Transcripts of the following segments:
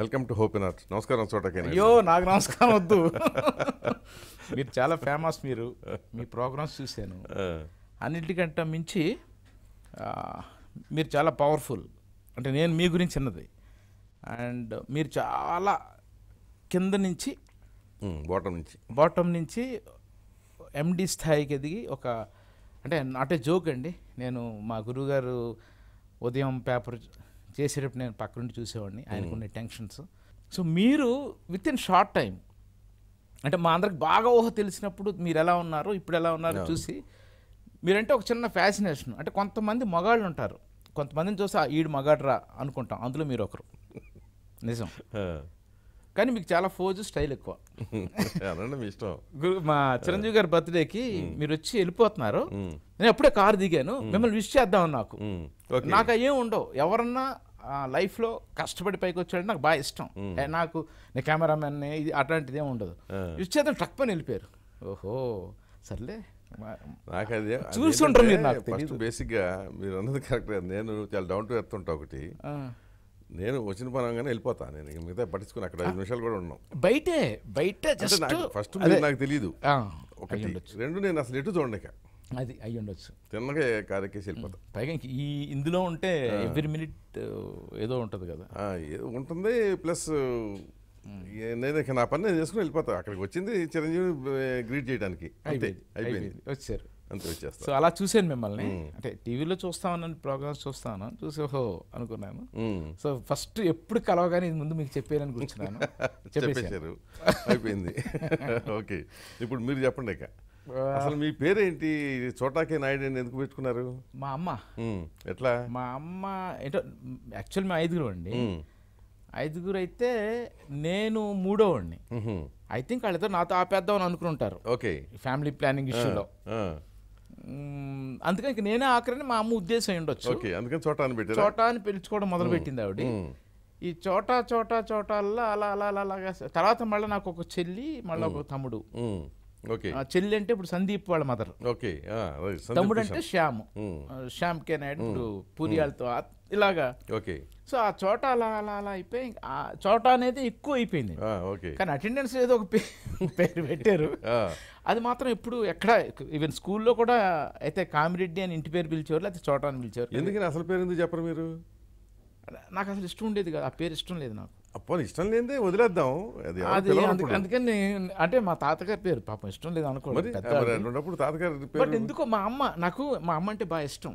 Welcome to hope in నమస్కారం చోటకి అయ్యో నాకు నమస్కారం వద్దు మీరు చాలా ఫేమస్ మీరు మీ ప్రోగ్రామ్స్ చూశాను అన్నిటికంటే మించి మీరు చాలా పవర్ఫుల్ అంటే నేను మీ గురించి చిన్నది అండ్ మీరు చాలా కింద నుంచి బాటం నుంచి బాటం నుంచి ఎండి స్థాయికి ఎదిగి ఒక అంటే నాట్ ఏ జోక్ అండి నేను మా గురువుగారు ఉదయం పేపర్ చేసేటప్పుడు నేను పక్క నుండి చూసేవాడిని ఆయనకున్న టెన్షన్స్ సో మీరు విత్ ఇన్ షార్ట్ టైం అంటే మా అందరికి బాగా ఊహ తెలిసినప్పుడు మీరు ఎలా ఉన్నారు ఇప్పుడు ఎలా ఉన్నారు చూసి మీరంటే ఒక చిన్న ఫ్యాసినేషన్ అంటే కొంతమంది మగాళ్ళు ఉంటారు కొంతమందిని చూసి ఈడు మగాడ్రా అనుకుంటాం అందులో మీరు ఒకరు నిజం కానీ మీకు చాలా ఫోజు స్టైల్ ఎక్కువ మా చిరంజీవి గారి బర్త్డేకి మీరు వచ్చి వెళ్ళిపోతున్నారు నేను అప్పుడే కారు దిగాను మిమ్మల్ని విష్ చేద్దాం నాకు నాకు ఏం ఉండవు ఎవరన్నా లైఫ్లో కష్టపడి పైకి వచ్చాడు నాకు బాగా ఇష్టం నాకు నేను కెమెరామెన్ ఇది అట్లాంటిది ఏమి ఉండదు ఇచ్చేది ట్రక్ పని వెళ్ళిపోయారు ఓహో సర్లే నాకు అది చూస్తుంటారు మీరు నాకు ఫస్ట్ బేసిక్గా మీరు అన్నది కరెక్ట్ నేను చాలా డౌన్ టు ఎర్త్ ఉంటా ఒకటి నేను వచ్చిన కానీ వెళ్ళిపోతాను నేను మిగతా పట్టించుకుని అక్కడ ఐదు నిమిషాలు కూడా ఉన్నాం బయటే బయట ఫస్ట్ నాకు తెలియదు ఒకటి రెండు నేను అసలు ఎటు చూడండి అది అయి ఉండొచ్చు తిన్నగా వెళ్ళిపోతాం పైగా ఈ ఇందులో ఉంటే ఎవ్రీ మినిట్ ఏదో ఉంటుంది కదా ఉంటుంది ప్లస్ నేను నా పని నేను చేసుకుని వెళ్ళిపోతాను అక్కడికి వచ్చింది చిరంజీవి గ్రీట్ చేయడానికి వచ్చారు అంతే వచ్చేస్తా సో అలా చూశాను మిమ్మల్ని అంటే టీవీలో చూస్తాను ప్రోగ్రామ్స్ చూస్తాను చూసి ఓహో అనుకున్నాను సో ఫస్ట్ ఎప్పుడు కలవగానే ఇది ముందు మీకు చెప్పాను కూర్చున్నాను చెప్పేశారు అయిపోయింది ఓకే ఇప్పుడు మీరు చెప్పండి ఇక అసలు మీ పేరేంటి చోటాకే నాయుడు అని ఎందుకు పెట్టుకున్నారు మా అమ్మ ఎట్లా మా అమ్మ ఏంటో యాక్చువల్ మేము ఐదుగురు అండి ఐదుగురు అయితే నేను అండి ఐ థింక్ వాళ్ళతో నాతో ఆపేద్దాం అని అనుకుంటారు ఓకే ఫ్యామిలీ ప్లానింగ్ ఇష్యూలో అందుకని నేనే ఆకరని మా అమ్మ ఉద్దేశం ఉండొచ్చు అందుకని చోటా అని చోటా అని పిలుచుకోవడం మొదలు పెట్టింది ఆవిడ ఈ చోటా చోటా చోటాల్లో అలా అలా అలా అలాగా తర్వాత మళ్ళీ నాకు ఒక చెల్లి మళ్ళీ ఒక తమ్ముడు చెల్లి అంటే ఇప్పుడు సందీప్ వాళ్ళ మదర్ తమ్ముడు అంటే శ్యామ్ శ్యామ్ కే నాయుడు ఇప్పుడు పూరియాలతో ఇలాగా ఓకే సో ఆ చోట అలా అలా అలా అయిపోయి ఆ చోట అనేది ఎక్కువ అయిపోయింది కానీ అటెండెన్స్ ఏదో ఒక పేరు పెట్టారు అది మాత్రం ఇప్పుడు ఎక్కడ ఈవెన్ స్కూల్లో కూడా అయితే కామిరెడ్డి అని ఇంటి పేరు పిలిచేవారు లేకపోతే చోట అని పిలిచేవారు ఎందుకని అసలు పేరు ఎందుకు చెప్పరు మీరు నాకు అసలు ఇష్టం ఉండేది కదా ఆ పేరు ఇష్టం లేదు నాకు అప్పని ఇష్టం లేదే వదిలేద్దాం అది అందుకని అంటే మా తాతగారి పేరు పాపం ఇష్టం లేదు అనుకోండి తాతగారి పేరు బట్ ఎందుకు మా అమ్మ నాకు మా అమ్మ అంటే బాగా ఇష్టం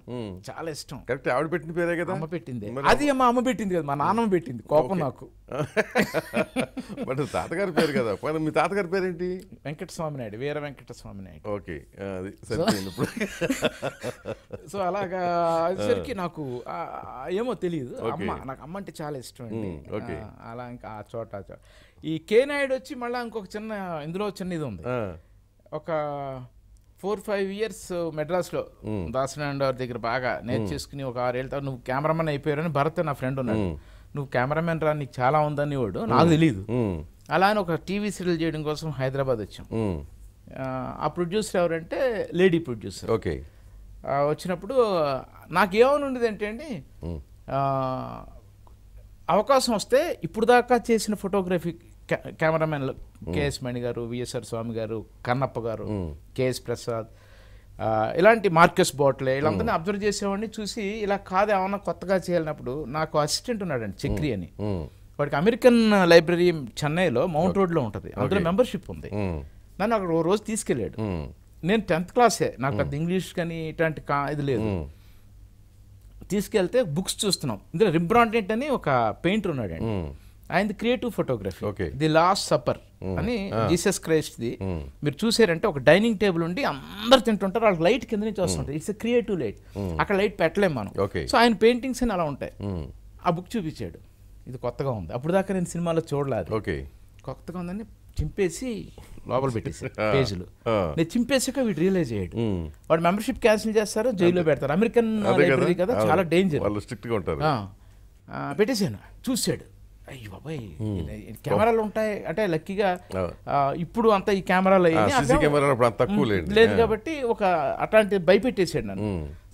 చాలా ఇష్టం కరెక్ట్ ఆవిడ పెట్టిన పేరే కదా అమ్మ పెట్టింది అది మా అమ్మ పెట్టింది కదా మా నాన్నమ్మ పెట్టింది కోపం నాకు బట్ తాతగారి పేరు కదా మీ తాతగారి పేరు ఏంటి వెంకటస్వామి నాయుడు వీర వెంకటస్వామి నాయుడు ఓకే అది ఇప్పుడు సో అలాగా సరికి నాకు ఏమో తెలియదు అమ్మ నాకు అమ్మ అంటే చాలా ఇష్టం అండి ఓకే అలా ఇంకా ఆ చోట ఆ చోట ఈ నాయుడు వచ్చి మళ్ళీ ఇంకొక చిన్న ఇందులో చిన్న ఇది ఉంది ఒక ఫోర్ ఫైవ్ ఇయర్స్ మెడ్రాస్లో దాసనాయుడు వారి దగ్గర బాగా నేర్చేసుకుని ఒక ఆరేళ్ళ తర్వాత నువ్వు కెమెరామెన్ అయిపోయారని భరత్ నా ఫ్రెండ్ ఉన్నాడు నువ్వు కెమెరామెన్ రా నీకు చాలా ఉందని వాడు నాకు తెలియదు అలా అని ఒక టీవీ సీరియల్ చేయడం కోసం హైదరాబాద్ వచ్చాం ఆ ప్రొడ్యూసర్ ఎవరంటే లేడీ ప్రొడ్యూసర్ ఓకే వచ్చినప్పుడు నాకు ఏమని ఉండేది అంటే అండి అవకాశం వస్తే ఇప్పుడు దాకా చేసిన ఫోటోగ్రఫీ కెమెరామెన్లు కేఎస్ మణి గారు విఎస్ఆర్ స్వామి గారు కన్నప్ప గారు కేఎస్ ప్రసాద్ ఇలాంటి మార్కెస్ బోట్లే ఇలాంటి అబ్జర్వ్ చేసేవాడిని చూసి ఇలా కాదు ఏమన్నా కొత్తగా చేయాలన్నప్పుడు నాకు అసిస్టెంట్ ఉన్నాడండి చక్రి అని వాడికి అమెరికన్ లైబ్రరీ చెన్నైలో మౌంట్ రోడ్లో ఉంటుంది అందులో మెంబర్షిప్ ఉంది నన్ను అక్కడ ఓ రోజు తీసుకెళ్ళాడు నేను టెన్త్ క్లాసే నాకు పెద్ద ఇంగ్లీష్ కానీ ఇట్లాంటి ఇది లేదు తీసుకెళ్తే బుక్స్ చూస్తున్నాం ఇందులో రిబ్రాంటెంట్ అని ఒక పెయింటర్ ఉన్నాడు అండి the creative photography okay the last supper అని జీసస్ క్రైస్ట్ ది మీరు చూసారంటే ఒక డైనింగ్ టేబుల్ ఉండి అందరు తింటుంటారు వాళ్ళకి లైట్ కింద నుంచి వస్తుంటారు ఇట్స్ క్రియేటివ్ లైట్ అక్కడ లైట్ పెట్టలేము మనం సో ఆయన పెయింటింగ్స్ అని అలా ఉంటాయి ఆ బుక్ చూపించాడు ఇది కొత్తగా ఉంది అప్పుడు దాకా నేను సినిమాలో చూడలేదు ఓకే కొత్తగా ఉందని చింపేసి లోపల పెట్టేసి పేజీలు నేను చింపేసాక వీడు రియలైజ్ అయ్యాడు వాడు మెంబర్షిప్ క్యాన్సిల్ చేస్తారు జైల్లో పెడతారు అమెరికన్ కదా చాలా డేంజర్ వాళ్ళు స్ట్రిక్ట్గా ఉంటారు పెట్టేశాను చూసాడు అయ్యో బాబాయ్ కెమెరాలు ఉంటాయి అంటే లక్కీగా ఇప్పుడు అంత ఈ కెమెరాలు లేదు కాబట్టి ఒక అట్లాంటి భయపెట్టేసాడు నన్ను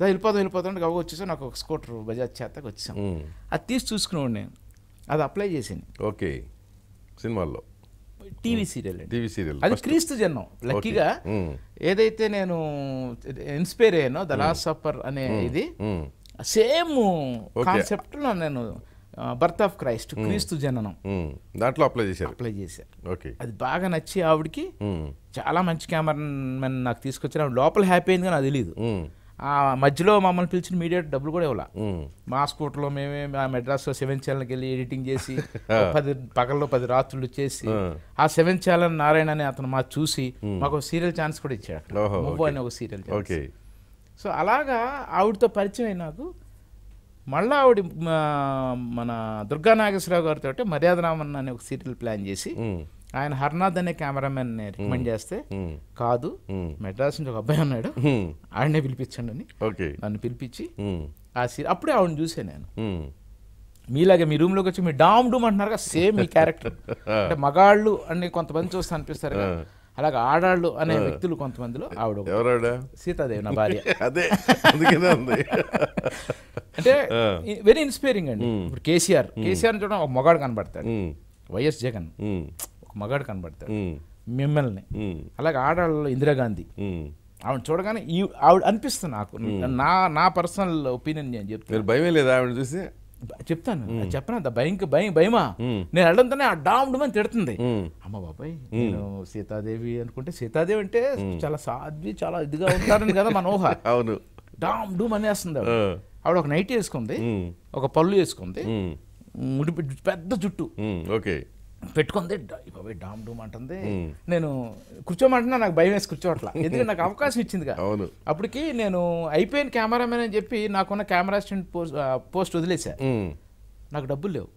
వెళ్ళిపోతాం వెళ్ళిపోతాం అంటే వచ్చేసాను నాకు ఒక స్కూటర్ బజాజ్ చేతకు వచ్చాను అది తీసి చూసుకున్నాడు నేను అది అప్లై చేసాను ఓకే సినిమాల్లో టీవీ సీరియల్ టీవీ సీరియల్ అది క్రీస్తు జన్మం లక్కీగా ఏదైతే నేను ఇన్స్పైర్ అయ్యానో ద లాస్ట్ సఫర్ అనే ఇది సేమ్ కాన్సెప్ట్ నేను బర్త్ ఆఫ్ క్రైస్ట్ క్రీస్తు జననం దాంట్లో అప్లై చేశారు అప్లై చేశారు ఓకే అది బాగా నచ్చి ఆవిడకి చాలా మంచి కెమెరా నాకు తీసుకొచ్చారు లోపల హ్యాపీ అయింది కానీ అది తెలియదు ఆ మధ్యలో మమ్మల్ని పిలిచిన మీడియా డబ్బులు కూడా ఇవ్వాల మా స్కూటర్లో మేమే మా మెడ్రాస్లో సెవెన్ ఛానల్కి వెళ్ళి ఎడిటింగ్ చేసి పది పగల్లో పది రాత్రులు చేసి ఆ సెవెన్ ఛానల్ నారాయణ అని అతను మా చూసి మాకు సీరియల్ ఛాన్స్ కూడా ఇచ్చాడు అని ఒక సీరియల్ సో అలాగా ఆవిడతో పరిచయం అయినాకు మళ్ళీ ఆవిడ మన దుర్గా నాగేశ్వరరావు గారితో మర్యాద అనే ఒక సీరియల్ ప్లాన్ చేసి ఆయన హర్నాథ్ అనే కెమెరామెన్ రికమెండ్ hmm. చేస్తే hmm. కాదు hmm. మెడ్రాస్ నుంచి ఒక అబ్బాయి ఉన్నాడు ఆయనే పిలిపించండి అని నన్ను పిలిపించి ఆ సీరియల్ అప్పుడే ఆవిడ చూసే నేను మీలాగే మీ రూమ్ లోకి వచ్చి మీ డామ్ డూమ్ అంటున్నారు కదా సేమ్ మీ క్యారెక్టర్ అంటే మగాళ్ళు అని కొంతమంది చూస్తే అనిపిస్తారు కదా అలాగే ఆడాళ్ళు అనే వ్యక్తులు కొంతమందిలో ఆవిడ సీతాదేవి నా భార్య అదే అంటే వెరీ ఇన్స్పైరింగ్ అండి ఇప్పుడు కేసీఆర్ కేసీఆర్ చూడడం ఒక మగాడు కనబడతాడు వైఎస్ జగన్ మగాడు కనబడతాడు మిమ్మల్ని అలాగే ఆడవాళ్ళు ఇందిరాగాంధీ ఆవిడ చూడగానే ఈ ఆవిడ అనిపిస్తుంది నాకు నా నా పర్సనల్ ఒపీనియన్ నేను చెప్తాను భయమే లేదా ఆవిడ చూసి చెప్తాను చెప్పను భయం భయం భయమా నేను వెళ్ళడంతోనే ఆ డామ్డు అని తిడుతుంది అమ్మ బాబాయ్ నేను సీతాదేవి అనుకుంటే సీతాదేవి అంటే చాలా సాధ్వి చాలా ఇదిగా ఉంటారని కదా మన ఊహ అవును డామ్డు డూమ్ అనేస్తుంది ఆవిడ ఒక నైట్ వేసుకుంది ఒక పళ్ళు వేసుకుంది పెద్ద జుట్టు ఓకే పెట్టుకుంది బాబాయ్ డామ్ డూమ్ అంటుంది నేను కూర్చోమంటున్నా నాకు భయం వేసి కూర్చోవట్లా ఎందుకంటే నాకు అవకాశం ఇచ్చిందిగా అవును అప్పటికి నేను అయిపోయిన కెమెరామెన్ అని చెప్పి నాకున్న కెమెరా స్టెంట్ పోస్ట్ పోస్ట్ వదిలేసా నాకు డబ్బులు లేవు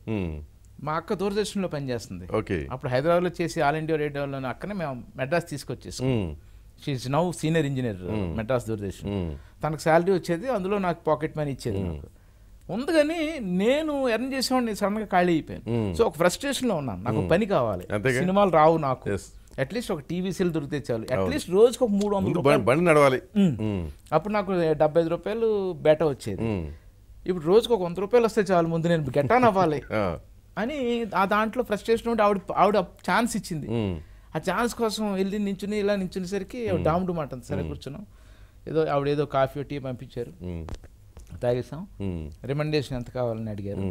మా అక్క దూరదర్శన్లో పనిచేస్తుంది అప్పుడు హైదరాబాద్లో చేసి ఆల్ ఇండియా రేడియోలో అక్కనే మేము మెడ్రాస్ తీసుకొచ్చేసాం she's now senior engineer Madras Doordarshan తనకు శాలరీ వచ్చేది అందులో నాకు పాకెట్ మనీ ఇచ్చేది నాకు ముందుగాని నేను ఎర్న్ చేసేవాడిని గా ఖాళీ అయిపోయాను సో ఒక లో ఉన్నాను నాకు పని కావాలి సినిమాలు రావు నాకు అట్లీస్ట్ ఒక టీవీ సీల్ దొరికితే చాలు అట్లీస్ట్ రోజుకి ఒక మూడు వందలు బండి నడవాలి అప్పుడు నాకు డెబ్బై ఐదు రూపాయలు బేట వచ్చేది ఇప్పుడు రోజుకి ఒక వంద రూపాయలు వస్తే చాలు ముందు నేను గెటాన్ అవ్వాలి అని ఆ దాంట్లో ఫ్రస్ట్రేషన్ ఉంటే ఆవిడ ఆవిడ ఛాన్స్ ఇచ్చింది ఆ ఛాన్స్ కోసం వెళ్ళి నించుని ఇలా నించునేసరికి డామ్ డూమ్ మాట సరే కూర్చున్నాం ఏదో ఆవిడ ఏదో కాఫీ టీ పంపించారు తాగేసాం రికమెండేషన్ ఎంత కావాలని అడిగారు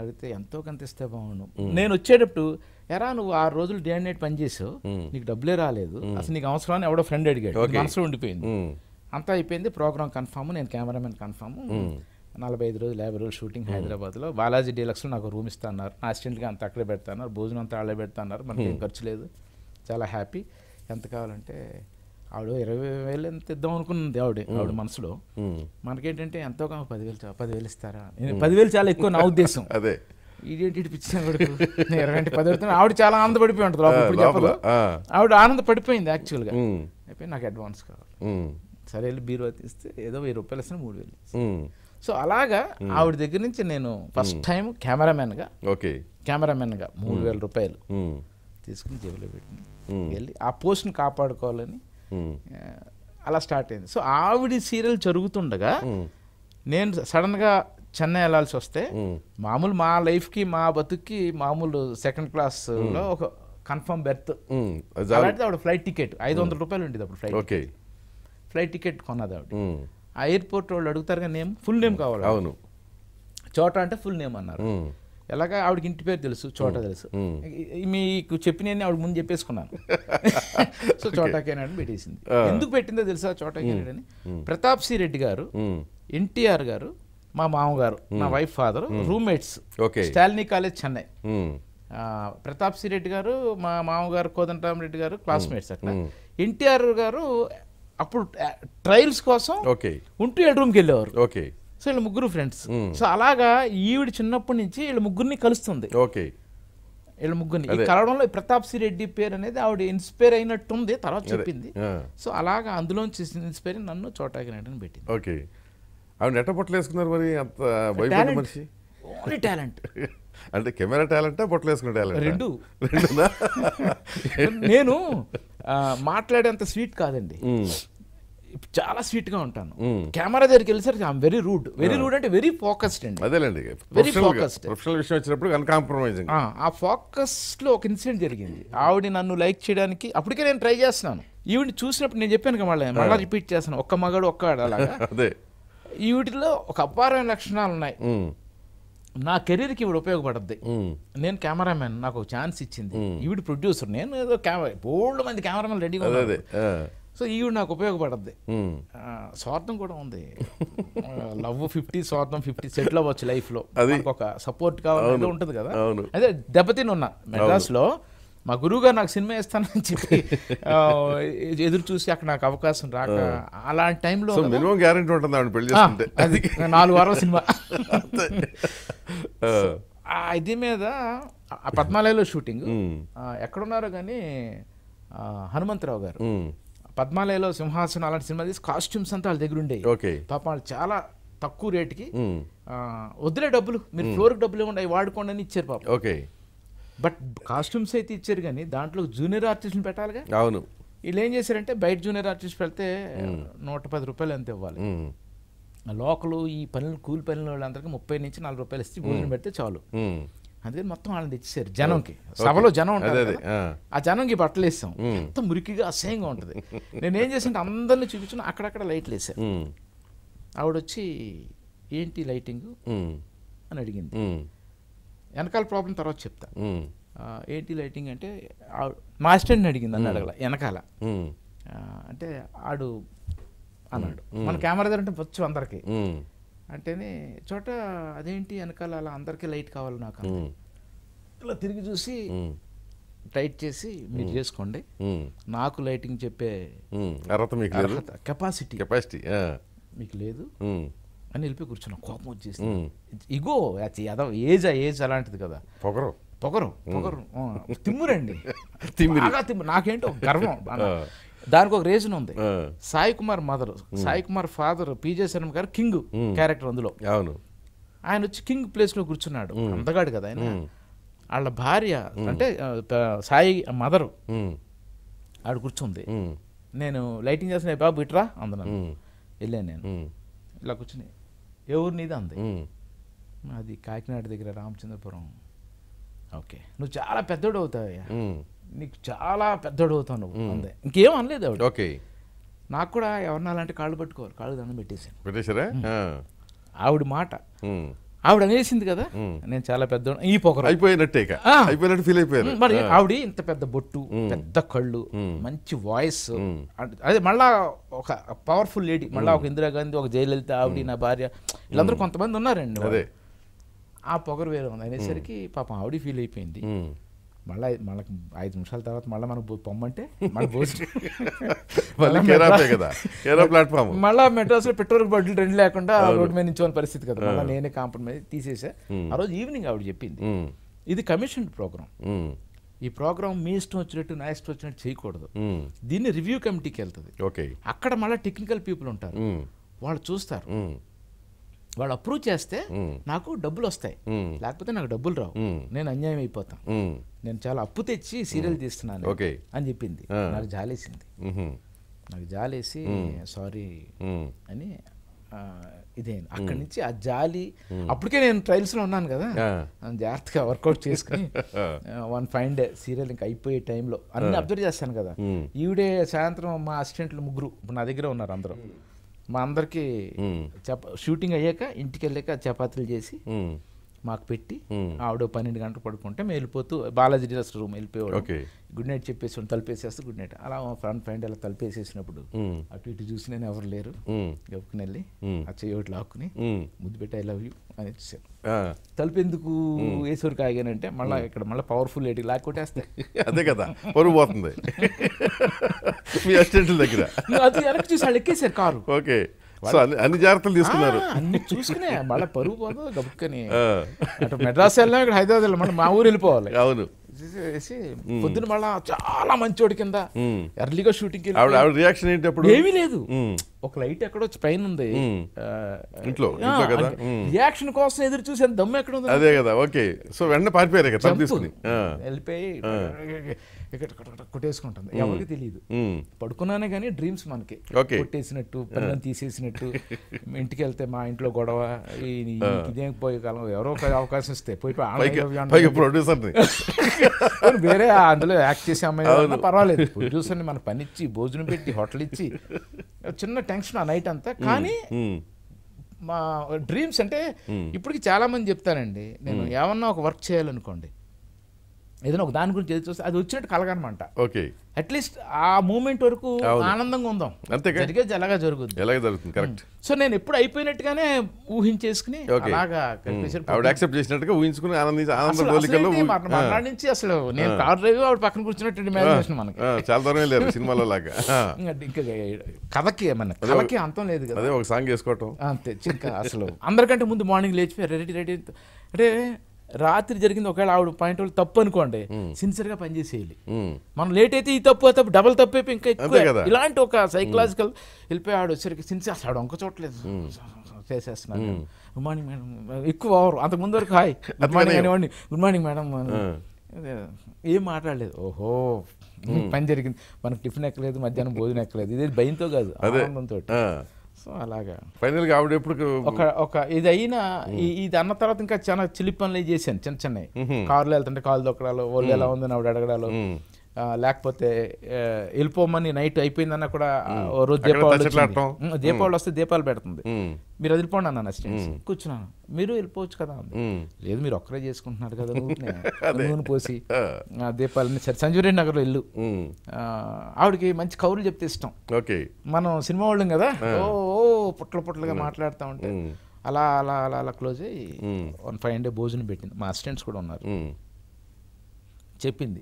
అడిగితే ఎంతో కొంత ఇస్తే బాగుండు నేను వచ్చేటప్పుడు ఎరా నువ్వు ఆరు రోజులు డే అండ్ నైట్ పనిచేసావు నీకు డబ్బులే రాలేదు అసలు నీకు అవసరం ఎవడో ఫ్రెండ్ అడిగాడు మనసులో ఉండిపోయింది అంతా అయిపోయింది ప్రోగ్రామ్ కన్ఫామ్ నేను కెమెరామెన్ కన్ఫామ్ నలభై ఐదు రోజులు యాభై రోజులు షూటింగ్ హైదరాబాద్లో బాలాజీ డీలక్స్లో నాకు రూమ్ ఇస్తున్నారు నా అసిస్టెంట్గా అంత అక్కడే పెడతాన్నారు భోజనం అంతా అక్కడే పెడతాన్నారు మనకి ఏం ఖర్చు లేదు చాలా హ్యాపీ ఎంత కావాలంటే ఆవిడ ఇరవై వేలు ఎంత ఇద్దాం అనుకున్నది ఆవిడ ఆవిడ మనసులో మనకేంటంటే ఎంతో కాదు పదివేలు పదివేలు ఇస్తారా పదివేలు చాలా ఎక్కువ నా ఉద్దేశం అదే ఇదేంటి పిచ్చిన ఇరవై పది పెడుతున్నా ఆవిడ చాలా ఆనందపడిపోయి ఉంటుంది చెప్పదు ఆవిడ ఆనంద పడిపోయింది యాక్చువల్గా అయిపోయి నాకు అడ్వాన్స్ కావాలి సరే వెళ్ళి బీరువా తీస్తే ఏదో వెయ్యి రూపాయలు ఇస్తాను మూడు వేలు సో అలాగా ఆవిడ దగ్గర నుంచి నేను ఫస్ట్ టైం కెమెరామెన్గా ఓకే గా మూడు వేల రూపాయలు తీసుకుని జేబులో పెట్టి వెళ్ళి ఆ పోస్ట్ని కాపాడుకోవాలని Hmm. అలా స్టార్ట్ అయింది సో ఆవిడ సీరియల్ జరుగుతుండగా hmm. నేను సడన్గా చెన్నై వెళ్ళాల్సి వస్తే hmm. మామూలు మా లైఫ్కి మా బతుక్కి మామూలు సెకండ్ క్లాస్లో ఒక కన్ఫర్మ్ బెర్త్ అలాంటిది ఆవిడ ఫ్లైట్ టికెట్ ఐదు వందల రూపాయలు ఉండేది అప్పుడు ఫ్లైట్ ఓకే ఫ్లైట్ టికెట్ కొన్నది ఆవిడ ఆ ఎయిర్పోర్ట్ వాళ్ళు అడుగుతారు కానీ నేమ్ ఫుల్ నేమ్ కావాలి అవును చోట అంటే ఫుల్ నేమ్ అన్నారు ఎలాగ ఆవిడకి ఇంటి పేరు తెలుసు చోట తెలుసు మీకు చెప్పినని ఆవిడ ముందు చెప్పేసుకున్నాను సో చోటాకేనాడని పెట్టేసింది ఎందుకు పెట్టిందో తెలుసా చోటాకేనాడని ప్రతాప్ సి రెడ్డి గారు ఎన్టీఆర్ గారు మా మామగారు నా wife father roommates Stanley college Chennai Pratap C Reddy గారు మా మామగారు రెడ్డి గారు క్లాస్మేట్స్ అట్లా ఎన్టీఆర్ గారు అప్పుడు ట్రయల్స్ కోసం ఉంటూ హెడ్ రూమ్కి వెళ్ళేవారు ఓకే సో వీళ్ళు ముగ్గురు ఫ్రెండ్స్ సో అలాగా ఈవిడ చిన్నప్పటి నుంచి వీళ్ళ ముగ్గురిని కలుస్తుంది ఓకే వీళ్ళ ముగ్గురిని కలవడంలో ప్రతాప్ సి రెడ్డి పేరు అనేది ఆవిడ ఇన్స్పైర్ అయినట్టుంది తర్వాత చెప్పింది సో అలాగా అందులో ఇన్స్పైర్ నన్ను చోటాకి నాయుడు అని పెట్టింది ఓకే ఆవిడ ఎట్ట పొట్టలేసుకున్నారు మరి అంత భయపడే మనిషి ఓన్లీ టాలెంట్ అంటే కెమెరా టాలెంటే బొట్టలు వేసుకునే టాలెంట్ రెండు నేను మాట్లాడేంత స్వీట్ కాదండి చాలా స్వీట్ గా ఉంటాను కెమెరా దగ్గరికి వెళ్ళేసరికి I'm very rude very rude అంటే వెరీ ఫోకస్డ్ అండి అదేలేండి వెరీ ఫోకస్డ్ ప్రొఫెషనల్ విషయం వచ్చినప్పుడు అన్కాంప్రమైజింగ్ ఆ ఫోకస్ లో ఒక ఇన్సిడెంట్ జరిగింది ఆవిడ నన్ను లైక్ చేయడానికి అప్పటికే నేను ట్రై చేస్తున్నాను ఈవిడ చూసినప్పుడు నేను చెప్పాను మళ్ళీ మళ్ళీ రిపీట్ చేస్తాను ఒక్క మగాడు ఒక్క అదే ఈవిటిలో ఒక అపారమైన లక్షణాలు ఉన్నాయి నా కి ఇవిడ ఉపయోగపడద్ది నేను కెమెరామెన్ నాకు ఒక ఛాన్స్ ఇచ్చింది ఈవిడ ప్రొడ్యూసర్ నేను ఏదో కెమెరా బోల్డ్ మంది కెమెరామెన్ రెడీగా సో ఈ నాకు ఉపయోగపడద్ది స్వార్థం కూడా ఉంది లవ్ ఫిఫ్టీ స్వార్థం ఫిఫ్టీ సెటిల్ అవ్వచ్చు లైఫ్లో ఒక సపోర్ట్ కావాలి ఉంటుంది కదా అదే దెబ్బతిని ఉన్నా లో మా గారు నాకు సినిమా వేస్తానని చెప్పి ఎదురు చూసి అక్కడ నాకు అవకాశం రాక అలాంటి టైంలో మినిమం గ్యారెంటీ ఉంటుంది అది నాలుగు వారాల సినిమా ఇది మీద పద్మాలయలో షూటింగ్ ఎక్కడున్నారో కానీ హనుమంతరావు గారు పద్మాలయలో సింహాసనం అలాంటి సినిమా తీసి కాస్ట్యూమ్స్ అంతా వాళ్ళ దగ్గర ఉండేవి ఓకే పాప వాళ్ళు చాలా తక్కువ రేటుకి వదిలే డబ్బులు మీరు ఫ్లోర్ డబ్బులు ఇవ్వండి అవి వాడుకోండి అని ఇచ్చారు పాప ఓకే బట్ కాస్ట్యూమ్స్ అయితే ఇచ్చారు కానీ దాంట్లో జూనియర్ ఆర్టిస్ట్ని పెట్టాలిగా అవును వీళ్ళు ఏం చేశారంటే బయట జూనియర్ ఆర్టిస్ట్ వెళ్తే నూట పది రూపాయలు ఎంత ఇవ్వాలి లోకలు ఈ పనులు కూలి పనులు వాళ్ళందరికీ ముప్పై నుంచి నలభై రూపాయలు ఇస్తే భోజనం పెడితే చాలు అందుకని మొత్తం వాళ్ళని తెచ్చేసారు జనంకి సభలో జనం ఉంటుంది ఆ జనంకి బట్టలు వేస్తాం ఎంత మురికిగా అసహ్యంగా ఉంటుంది నేనేం చేసింటే అందరిని చూపించిన అక్కడక్కడ లైట్లు వేసాను ఆవిడొచ్చి ఏంటి లైటింగ్ అని అడిగింది వెనకాల ప్రాబ్లం తర్వాత చెప్తా ఏంటి లైటింగ్ అంటే మా అసిస్టెంట్ని అడిగింది అని అడగల వెనకాల అంటే ఆడు అన్నాడు మన కెమెరా దగ్గర అంటే వచ్చు అందరికి అంటేనే చోట అదేంటి వెనకాల అలా అందరికీ లైట్ కావాలి నాకు ఇలా తిరిగి చూసి టైట్ చేసి మీరు చేసుకోండి నాకు లైటింగ్ చెప్పే అర్హత మీకు కెపాసిటీ కెపాసిటీ మీకు లేదు అని వెళ్ళి కూర్చున్న కోపం వచ్చేసి ఇగో అదో ఏజ్ ఆ ఏజ్ అలాంటిది కదా పొగరు పొగరు పొగరు తిమ్మురండి తిమ్ము నాకేంటో గర్వం దానికి ఒక రీజన్ ఉంది Sai Kumar mother Sai Kumar father P J Sharma గారు కింగ్ క్యారెక్టర్ అందులో అవును ఆయన వచ్చి కింగ్ ప్లేస్ లో కూర్చున్నాడు అంతగాడు కదా ఆయన వాళ్ళ భార్య అంటే సాయి మదర్ ఆడు కూర్చుంది నేను లైటింగ్ చేసిన బాబు ఇట్రా అందున్నాను వెళ్ళాను నేను ఇలా కూర్చుని ఎవరు నీది అంది అది కాకినాడ దగ్గర రామచంద్రపురం ఓకే నువ్వు చాలా పెద్దోడు అవుతావయ్యా నీకు చాలా పెద్ద అవుతావు నువ్వు అంతే ఇంకేం అనలేదు ఆవిడ ఓకే నాకు కూడా ఎవరన్నా అలాంటి కాళ్ళు పట్టుకోవాలి కాళ్ళు దండం పెట్టేసాను పెట్టేశారా ఆవిడ మాట ఆవిడ అనేసింది కదా నేను చాలా పెద్ద ఈ పొగరు అయిపోయినట్టే అయిపోయినట్టు ఫీల్ అయిపోయాను మరి ఆవిడ ఇంత పెద్ద బొట్టు పెద్ద కళ్ళు మంచి వాయిస్ అదే మళ్ళా ఒక పవర్ఫుల్ లేడీ మళ్ళా ఒక ఇందిరాగాంధీ ఒక జయలలిత ఆవిడ నా భార్య వీళ్ళందరూ కొంతమంది ఉన్నారండి ఆ పొగరు వేరే ఉంది అనేసరికి పాపం ఆవిడ ఫీల్ అయిపోయింది మళ్ళీ మళ్ళీ ఐదు నిమిషాల తర్వాత మళ్ళీ మనకు పొమ్మంటే మన ప్లాట్ఫామ్ మళ్ళీ పెట్రోల్ బడ్లు రెండు లేకుండా రోడ్డు మీద నుంచి పరిస్థితి కదా మళ్ళీ నేనే కాంప్రమైజ్ తీసేసా ఆ రోజు ఈవినింగ్ ఆవిడ చెప్పింది ఇది కమిషన్ ప్రోగ్రామ్ ఈ ప్రోగ్రామ్ మీ ఇష్టం వచ్చినట్టు నా ఇష్టం వచ్చినట్టు చేయకూడదు దీన్ని రివ్యూ కమిటీకి వెళ్తుంది ఓకే అక్కడ మళ్ళీ టెక్నికల్ పీపుల్ ఉంటారు వాళ్ళు చూస్తారు వాళ్ళు అప్రూవ్ చేస్తే నాకు డబ్బులు వస్తాయి లేకపోతే నాకు డబ్బులు రావు నేను అన్యాయం అయిపోతాను నేను చాలా అప్పు తెచ్చి సీరియల్ తీస్తున్నాను అని చెప్పింది నాకు జాలేసింది నాకు జాలేసి సారీ అని ఇదే అక్కడి నుంచి ఆ జాలి అప్పటికే నేను లో ఉన్నాను కదా జాగ్రత్తగా వర్కౌట్ చేసుకుని వన్ ఫైన్ డే సీరియల్ ఇంకా అయిపోయే టైంలో అన్ని అబ్జర్వ్ చేస్తాను కదా ఈవిడే సాయంత్రం మా అసిస్టెంట్లు ముగ్గురు ఇప్పుడు నా దగ్గర ఉన్నారు అందరూ మా అందరికి చప షూటింగ్ అయ్యాక ఇంటికి వెళ్ళాక చపాతీలు చేసి మాకు పెట్టి ఆవిడ పన్నెండు గంటలు పడుకుంటే మేము వెళ్ళిపోతూ బాలాజీ డీలర్స్ రూమ్ వెళ్ళిపోయాడు గుడ్ నైట్ చెప్పేసి తలుపేసేస్తే గుడ్ నైట్ అలా ఫ్రంట్ ఫ్రెండ్ అలా తలుపేసేసినప్పుడు అటు ఇటు చూసి నేను ఎవరు లేరు గప్పుకుని వెళ్ళి ఆ చెయ్యి లాక్కుని ముద్దు పెట్టి ఐ లవ్ యూ అని ఇచ్చాను తలుపు ఎందుకు వేసరికి కాగానంటే మళ్ళీ ఇక్కడ మళ్ళీ పవర్ఫుల్ లేటి లాక్ అదే కదా పరుగు పోతుంది మీ దగ్గర అది వెనక్కి చూసి వాళ్ళు ఎక్కేసారు కారు ఓకే అన్ని జాగ్రత్తలు తీసుకున్నారు అన్ని చూసుకునే మళ్ళీ పరుగు పోదు గబుక్కని అంటే మెడ్రాస్ వెళ్ళినా ఇక్కడ హైదరాబాద్ వెళ్ళాం మా ఊరు వెళ్ళిపోవాలి అవును పొద్దున మళ్ళా చాలా మంచి వాడి కింద ఎర్లీగా షూటింగ్ రియాక్షన్ ఏంటి అప్పుడు ఏమీ లేదు ఒక లైట్ ఎక్కడో పైన ఉంది ఇంట్లో రియాక్షన్ కోసం ఎదురు ఎంత దమ్ము ఎక్కడ ఉంది అదే కదా ఓకే సో వెంటనే పారిపోయారు కదా తీసుకుని వెళ్ళిపోయి ఇక్కడ కొట్టేసుకుంటుంది ఎవరికి తెలియదు పడుకున్నానే కానీ డ్రీమ్స్ మనకి కొట్టేసినట్టు పిల్లలు తీసేసినట్టు ఇంటికి వెళ్తే మా ఇంట్లో గొడవ ఇదేం కాలం ఎవరో అవకాశం ఇస్తే పోయి ప్రొడ్యూసర్ని వేరే అందులో యాక్ట్ చేసే అమ్మాయి పర్వాలేదు ప్రొడ్యూసర్ని మన పనిచ్చి భోజనం పెట్టి హోటల్ ఇచ్చి చిన్న టెన్షన్ ఆ నైట్ అంతా కానీ మా డ్రీమ్స్ అంటే ఇప్పటికి చాలా మంది చెప్తానండి నేను ఏమన్నా ఒక వర్క్ చేయాలనుకోండి ఏదైనా ఒక దాని గురించి చూస్తే అది వచ్చినట్టు కలగనమాట ఓకే అట్లీస్ట్ ఆ మూమెంట్ వరకు ఆనందంగా ఉందాం అంతే జరిగేది ఎలాగా జరుగుతుంది ఎలాగ జరుగుతుంది కరెక్ట్ సో నేను ఎప్పుడు అయిపోయినట్టుగానే ఊహించేసుకుని అలాగా యాక్సెప్ట్ చేసినట్టుగా ఊహించుకుని ఆనందించి ఆనందం నుంచి అసలు నేను కార్ డ్రైవ్ ఆవిడ పక్కన కూర్చున్నట్టు ఇమాజినేషన్ మనకి చాలా దూరం లేదు సినిమాలో లాగా ఇంకా కథకి ఏమన్నా కథకి అంతం లేదు కదా అదే ఒక సాంగ్ వేసుకోవటం అంతే ఇంకా అసలు అందరికంటే ముందు మార్నింగ్ లేచిపోయి రెడీ రెడీ అంటే రాత్రి జరిగింది ఒకవేళ ఆవిడ పాయింట్ వాళ్ళు తప్పు అనుకోండి hmm. గా పనిచేసేయాలి hmm. మనం లేట్ అయితే ఈ తప్పు తప్పు డబల్ తప్పు అయిపోయి ఇంకా ఎక్కువ ఇలాంటి ఒక సైకలాజికల్ వెళ్ళిపోయి ఆడు వచ్చేసరికి సిన్సియర్ అసలు ఆవిడ ఒక్క చోట్లేదు చేసేస్తున్నాను గుడ్ మార్నింగ్ మేడం ఎక్కువ ఓవరు అంతకు ముందు వరకు హాయ్ గుడ్ మార్నింగ్ అనేవాడిని గుడ్ మార్నింగ్ మేడం ఏం మాట్లాడలేదు ఓహో hmm. పని జరిగింది మనకు టిఫిన్ ఎక్కలేదు మధ్యాహ్నం భోజనం ఎక్కలేదు ఇదే భయంతో కాదు ఆనందంతో సో అలాగా గా ఆవిడ ఎప్పుడు ఒక ఒక ఇది అయినా hmm. ఇది అన్న తర్వాత ఇంకా చాలా చిలి పనులు చేశాను చిన్న చిన్నవి hmm. కారులో వెళ్తుంటే కాలు దొక్కడాలు ఒళ్ళు hmm. ఎలా ఉందని ఆవిడ అడగడాలు లేకపోతే వెళ్ళిపోమని నైట్ అయిపోయిందన్న కూడా రోజు దీపావళి దీపావళి వస్తే దీపాలు పెడుతుంది మీరు వదిలిపోండి అన్న అసిస్టెంట్స్ కూర్చున్నాను మీరు వెళ్ళిపోవచ్చు కదా లేదు మీరు ఒక్కరే చేసుకుంటున్నారు కదా నూనె పోసి దీపాలని సరే సంజూరి నగర్లో ఇల్లు ఆవిడకి మంచి కౌరులు చెప్తే ఇష్టం మనం సినిమా వాళ్ళం కదా ఓ పుట్ల పుట్లగా మాట్లాడుతూ ఉంటే అలా అలా అలా అలా క్లోజ్ అయ్యి వన్ ఫైవ్ హండ్రెడ్ భోజనం పెట్టింది మా అసిస్టెంట్స్ కూడా ఉన్నారు చెప్పింది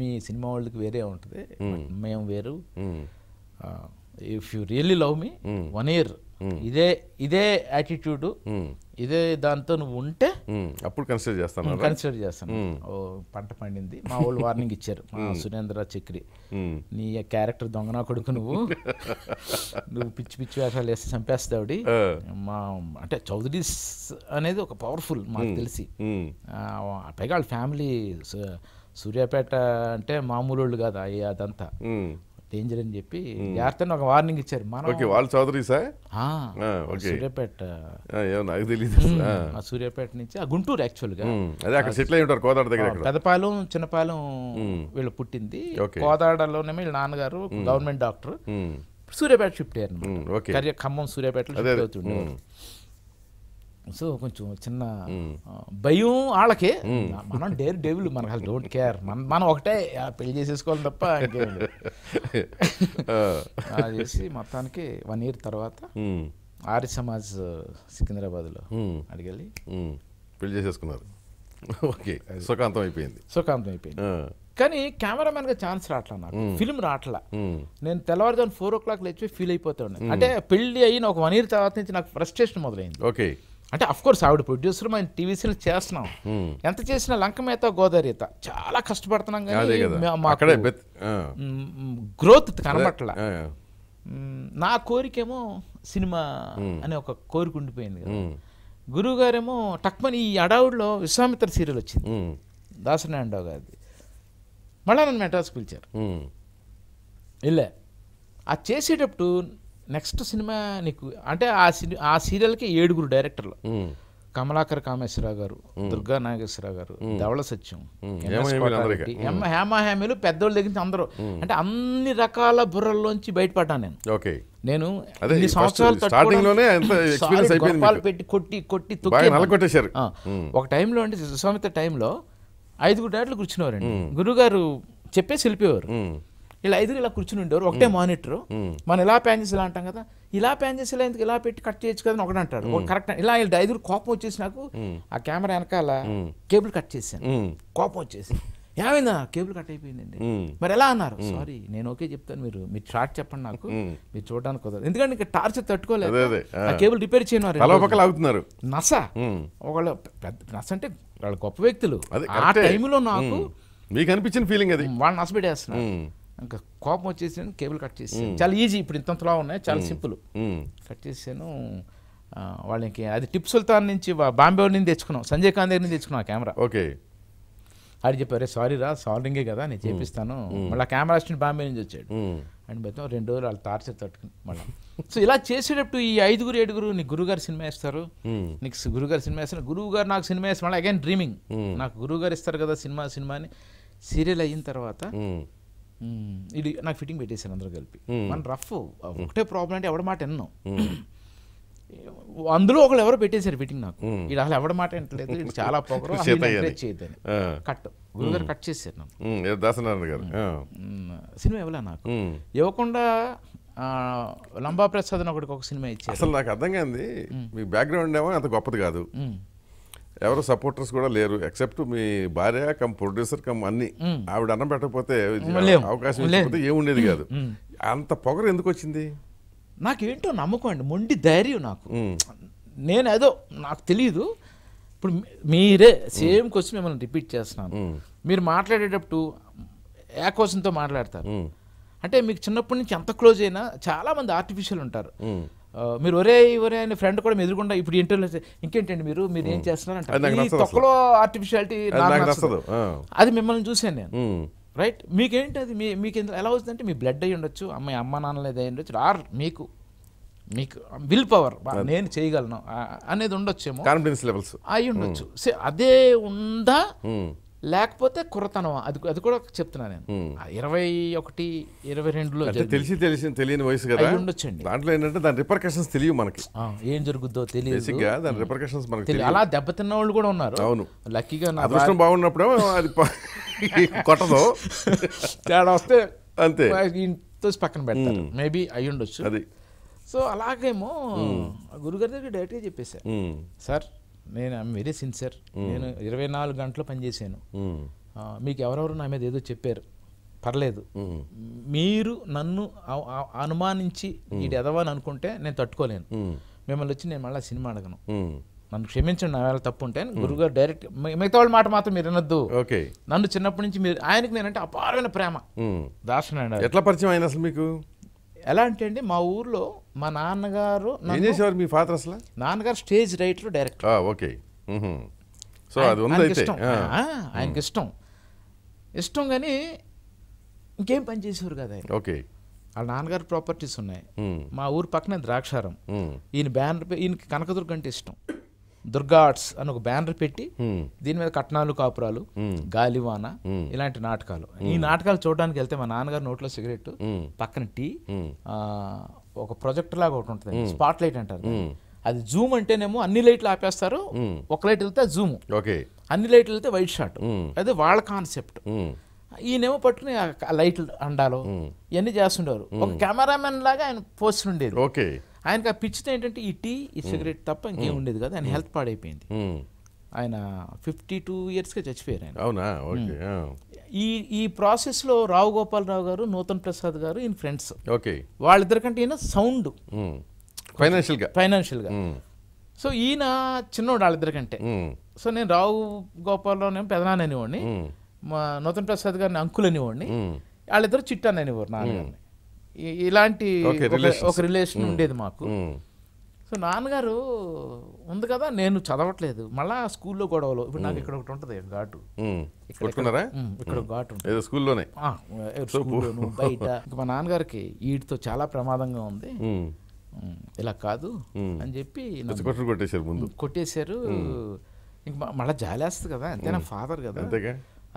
మీ సినిమా వాళ్ళకి వేరే ఉంటుంది మేము వేరు if you really love me one year ఇదే ఇదే యాటిట్యూడ్ ఇదే దాంతో నువ్వు ఉంటే అప్పుడు కన్సిడర్ చేస్తాను కన్సిడర్ చేస్తాను ఓ పంట పండింది మా వాళ్ళు వార్నింగ్ ఇచ్చారు మా సురేంద్ర చక్రి నీ క్యారెక్టర్ దొంగనా కొడుకు నువ్వు నువ్వు పిచ్చి పిచ్చి వేషాలు వేసి చంపేస్తావుడి మా అంటే చౌదరీస్ అనేది ఒక పవర్ఫుల్ మాకు తెలిసి పైగా వాళ్ళ ఫ్యామిలీ సూర్యాపేట అంటే మామూలు వాళ్ళు కాదు అదంతా డేంజర్ అని చెప్పి జాగ్రత్త ఒక వార్నింగ్ ఇచ్చారు మనం ఓకే చౌదరి సార్ సూర్యాపేట నాకు తెలియదు ఆ సూర్యాపేట నుంచి ఆ గుంటూరు గా అదే అక్కడ సెటిల్ అయి ఉంటారు కోదాడ దగ్గర పెదపాలెం చిన్నపాలెం వీళ్ళు పుట్టింది కోదాడలోనే వీళ్ళ నాన్నగారు గవర్నమెంట్ డాక్టర్ సూర్యాపేట షిఫ్ట్ అయ్యారు ఖమ్మం సూర్యాపేట షిఫ్ట్ అవుతుండే సో కొంచెం చిన్న భయం వాళ్ళకి మనం డేర్ డేవిల్ మనకు అసలు డోంట్ కేర్ మన మనం ఒకటే పెళ్లి చేసేసుకోవాలి తప్ప అలా చేసి మొత్తానికి వన్ ఇయర్ తర్వాత ఆర్య సమాజ్ సికింద్రాబాద్లో అడిగెళ్ళి పెళ్లి చేసేసుకున్నారు ఓకే సుఖాంతం అయిపోయింది సుఖాంతం అయిపోయింది కానీ కెమెరామెన్ గా ఛాన్స్ రావట్లా నాకు ఫిల్మ్ రావట్లా నేను తెల్లవారుజాము ఫోర్ ఓ క్లాక్ లేచి ఫీల్ ఉండే అంటే పెళ్లి అయిన ఒక వన్ ఇయర్ తర్వాత నుంచి నాకు ఫ్రస్ట్రేషన్ మొదలైంది ఓకే అంటే కోర్స్ ఆవిడ ప్రొడ్యూసర్ మేము టీవీ సీరియల్ చేస్తున్నాం ఎంత చేసినా లంక మేత గోదావరిత చాలా కష్టపడుతున్నాం కానీ గ్రోత్ కనబట్టలా నా కోరికేమో సినిమా అనే ఒక కోరిక ఉండిపోయింది కదా గురువు గారేమో టక్మని ఈ అడావుడిలో విశ్వామిత్ర సీరియల్ వచ్చింది దాసనారాయణరావు గారిది మళ్ళీ నన్ను మెడ్రాస్కి పిలిచారు వెళ్ళా అది చేసేటప్పుడు నెక్స్ట్ సినిమా నీకు అంటే ఆ సిని ఆ సీరియల్కి ఏడుగురు డైరెక్టర్లు కమలాకర్ కామేశ్వరరావు గారు దుర్గా నాగేశ్వరరావు గారు ధవళ సత్యం ఎమ్మ హేమ హేమీలు పెద్దోళ్ళ దగ్గర నుంచి అందరూ అంటే అన్ని రకాల బుర్రల్లోంచి బయటపడ్డా నేను ఓకే నేను సంవత్సరాలు పెట్టి కొట్టి కొట్టి కొట్టేశారు ఒక టైంలో అంటే సుస్వామిత టైంలో ఐదుగురు డైరెక్టర్లు కూర్చునేవారండి గారు చెప్పేసి వెళ్ళిపోయేవారు ఇలా ఐదుగురు ఇలా కూర్చుని ఉండేవారు ఒకటే మానిటర్ మనం ఇలా ప్యాన్ చేసి ఇలా అంటాం కదా ఇలా ప్యాన్ చేసి ఇలా ఇలా పెట్టి కట్ చేయొచ్చు కదా ఒకటి అంటాడు కరెక్ట్ ఇలా ఐదుగురు కోపం వచ్చేసి నాకు ఆ కెమెరా వెనకాల కేబుల్ కట్ చేశాను కోపం వచ్చేసి ఏమైందా కేబుల్ కట్ అయిపోయిందండి మరి ఎలా అన్నారు సారీ నేను ఓకే చెప్తాను మీరు మీరు షార్ట్ చెప్పండి నాకు మీరు చూడడానికి కుదరదు ఎందుకంటే ఇంకా టార్చర్ తట్టుకోలేదు ఆ కేబుల్ రిపేర్ చేయనున్నారు నస ఒకళ్ళు నస అంటే వాళ్ళు గొప్ప వ్యక్తులు ఆ టైంలో నాకు మీకు అనిపించిన ఫీలింగ్ అది వాళ్ళు నసపెట్టేస్తున్నారు ఇంకా కోపం వచ్చేసాను కేబుల్ కట్ చేసాను చాలా ఈజీ ఇప్పుడు ఇంతంతలో ఉన్నాయి చాలా సింపుల్ కట్ చేసాను వాళ్ళకి అది టిప్ సుల్తాన్ నుంచి బాంబే నుంచి తెచ్చుకున్నాం సంజయ్ ఖాన్ దగ్గర నుంచి తెచ్చుకున్నాం ఆ కెమెరా ఓకే ఆడి చెప్పారు సారీ రా సాల్వింగే కదా నేను చేపిస్తాను మళ్ళీ కెమెరా అసిస్టెంట్ బాంబే నుంచి వచ్చాడు అండ్ మొత్తం రెండు రోజులు వాళ్ళు తార్చి తట్టుకుని మళ్ళీ సో ఇలా చేసేటప్పుడు ఈ ఐదుగురు ఏడుగురు నీకు గురుగారు సినిమా ఇస్తారు నీకు గురుగారు సినిమా ఇస్తారు గురువు గారు నాకు సినిమా ఇస్తారు మళ్ళీ అగైన్ డ్రీమింగ్ నాకు గురువు గారు ఇస్తారు కదా సినిమా సినిమా అని సీరియల్ అయిన తర్వాత ఇది నాకు ఫిట్టింగ్ పెట్టేశారు అందరూ కలిపి మన రఫ్ ఒకటే ప్రాబ్లం అంటే ఎవడ మాట ఎన్నో అందులో ఒకళ్ళు ఎవరో పెట్టేశారు ఫిట్టింగ్ నాకు ఇది అసలు ఎవడ మాట ఎంటలేదు ఇది చాలా పొగరు కట్ గురుగారు కట్ చేశారు నన్ను దాసనారాయణ గారు సినిమా ఇవ్వలే నాకు ఇవ్వకుండా లంబా ప్రసాద్ అని ఒకటి ఒక సినిమా ఇచ్చారు అసలు నాకు అర్థం కాదు మీ బ్యాక్గ్రౌండ్ ఏమో అంత గొప్పది కాదు ఎవరు సపోర్టర్స్ కూడా లేరు ఎక్సెప్ట్ మీ భార్య కమ్ ప్రొడ్యూసర్ కమ్ అన్ని ఆవిడ అన్నం పెట్టకపోతే అవకాశం ఇవ్వకపోతే ఏముండేది కాదు అంత పొగరు ఎందుకు వచ్చింది నాకేంటో నమ్మకం అండి మొండి ధైర్యం నాకు నేను ఏదో నాకు తెలియదు ఇప్పుడు మీరే సేమ్ క్వశ్చన్ మిమ్మల్ని రిపీట్ చేస్తున్నాను మీరు మాట్లాడేటప్పుడు ఏ క్వశ్చన్తో మాట్లాడతారు అంటే మీకు చిన్నప్పటి నుంచి ఎంత క్లోజ్ అయినా చాలామంది ఆర్టిఫిషియల్ ఉంటారు మీరు ఒరే ఒరే అనే ఫ్రెండ్ కూడా ఎదురుకుండా ఇప్పుడు ఇంటర్వ్యూ ఇంకేంటండి మీరు మీరు ఏం చేస్తున్నారు ఆర్టిఫిషియాలిటీ అది మిమ్మల్ని చూశాను నేను రైట్ మీకేంటి అది మీ మీకు ఎందుకు ఎలా అవుతుందంటే మీ బ్లడ్ అయ్యి ఉండొచ్చు అమ్మాయి అమ్మ నాన్నలు అయ్యి ఉండొచ్చు ఆర్ మీకు మీకు విల్ పవర్ నేను చేయగలను అనేది ఉండొచ్చేమో కాన్ఫిడెన్స్ లెవెల్స్ అయి ఉండొచ్చు అదే ఉందా లేకపోతే కుర్రతనం అది అది కూడా చెప్తున్నా నేను ఇరవై ఒకటి ఇరవై రెండులో తెలిసి తెలిసి తెలియని వయసు కదా ఉండొచ్చండి దాంట్లో ఏంటంటే దాని రిపర్కషన్స్ తెలియవు మనకి ఏం జరుగుద్దో తెలియదు దాని రిపర్కషన్స్ మనకి తెలియదు అలా దెబ్బతిన్న వాళ్ళు కూడా ఉన్నారు అవును లక్కీగా అదృష్టం బాగున్నప్పుడు అది కొట్టదు తేడా వస్తే అంతే ఇంట్లో పక్కన పెడతారు మేబీ అయి ఉండొచ్చు అది సో అలాగేమో గురుగారి దగ్గర డైరెక్ట్గా చెప్పేశారు సార్ నేను ఐమ్ వెరీ సిన్సియర్ నేను ఇరవై నాలుగు గంటలు పనిచేశాను hmm. మీకు ఎవరెవరు నా మీద ఏదో చెప్పారు పర్లేదు hmm. మీరు నన్ను అనుమానించి వీడు hmm. ఎదవని అనుకుంటే నేను తట్టుకోలేను మిమ్మల్ని వచ్చి నేను మళ్ళీ సినిమా అడగను నన్ను క్షమించండి నా వేళ తప్పు ఉంటే గురుగారు డైరెక్ట్ మిగతా వాళ్ళ మాట మాత్రం మీరు వినొద్దు నన్ను చిన్నప్పటి నుంచి మీరు ఆయనకి నేనంటే అపారమైన ప్రేమ దార్శన ఎట్లా పరిచయం అయిన అసలు మీకు ఎలా అంటే అండి మా ఊర్లో మా నాన్నగారు చేసేవారు మీ ఫాదర్ అసలు నాన్నగారు stage writer director okay so అది ఇష్టం ఆయనకి ఇష్టం ఇష్టం కానీ ఇంకేం పని చేసేవారు కదా ఆయన ఓకే వాళ్ళ నాన్నగారు ప్రాపర్టీస్ ఉన్నాయి మా ఊరు పక్కనే ద్రాక్షారం ఈయన బ్యానర్ ఈయనకి కనకదుర్గ అంటే ఇష్టం దుర్గా ఆర్ట్స్ అని ఒక బ్యానర్ పెట్టి దీని మీద కట్నాలు కాపురాలు గాలివాన ఇలాంటి నాటకాలు ఈ నాటకాలు చూడడానికి వెళ్తే మా నాన్నగారు నోట్లో సిగరెట్ పక్కన టీ ఒక ప్రొజెక్టర్ లాగా ఒకటి ఉంటుంది స్పాట్ లైట్ అంటారు అది జూమ్ అంటేనేమో అన్ని లైట్లు ఆపేస్తారు ఒక లైట్ వెళ్తే జూమ్ ఓకే అన్ని లైట్లు వెళ్తే వైట్ షాట్ అదే వాళ్ళ కాన్సెప్ట్ ఈయనేమో పట్టుకుని లైట్లు అండాలో ఇవన్నీ చేస్తుండేవారు ఒక కెమెరామెన్ లాగా ఆయన పోస్తుండేది ఓకే ఆయనకి ఆ పిచ్చితే ఏంటంటే ఈ టీ ఈ సిగరెట్ తప్ప ఇంకేం ఉండేది కదా ఆయన హెల్త్ పాడైపోయింది ఆయన ఫిఫ్టీ టూ ఇయర్స్గా చచ్చిపోయారు ఆయన అవునా ఓకే ఈ ఈ ప్రాసెస్లో రావు గోపాలరావు గారు నూతన్ ప్రసాద్ గారు ఈయన ఫ్రెండ్స్ ఓకే వాళ్ళిద్దరి కంటే ఈయన సౌండ్ ఫైనాన్షియల్గా ఫైనాన్షియల్గా సో ఈయన చిన్నోడు వాళ్ళిద్దరి కంటే సో నేను రావు నేను పెదనాన్ని అనేవాడిని మా నూతన్ ప్రసాద్ గారిని అంకులు అనేవాడిని వాళ్ళిద్దరు చిట్టాన్ని అనేవారు నాన్నగారిని ఇలాంటి ఒక రిలేషన్ hmm. ఉండేది మాకు hmm. సో నాన్నగారు ఉంది కదా నేను చదవట్లేదు మళ్ళా స్కూల్లో గొడవలు ఇప్పుడు నాకు hmm. ఇక్కడ ఒకటి ఉంటుంది ఘాటు ఇక్కడ ఇక్కడ ఘాటు స్కూల్లోనే బయట మా నాన్నగారికి వీటితో చాలా ప్రమాదంగా ఉంది ఇలా కాదు అని చెప్పి కొట్టేశారు ముందు కొట్టేశారు ఇంక మళ్ళీ జాలేస్తుంది కదా అంతేనా ఫాదర్ కదా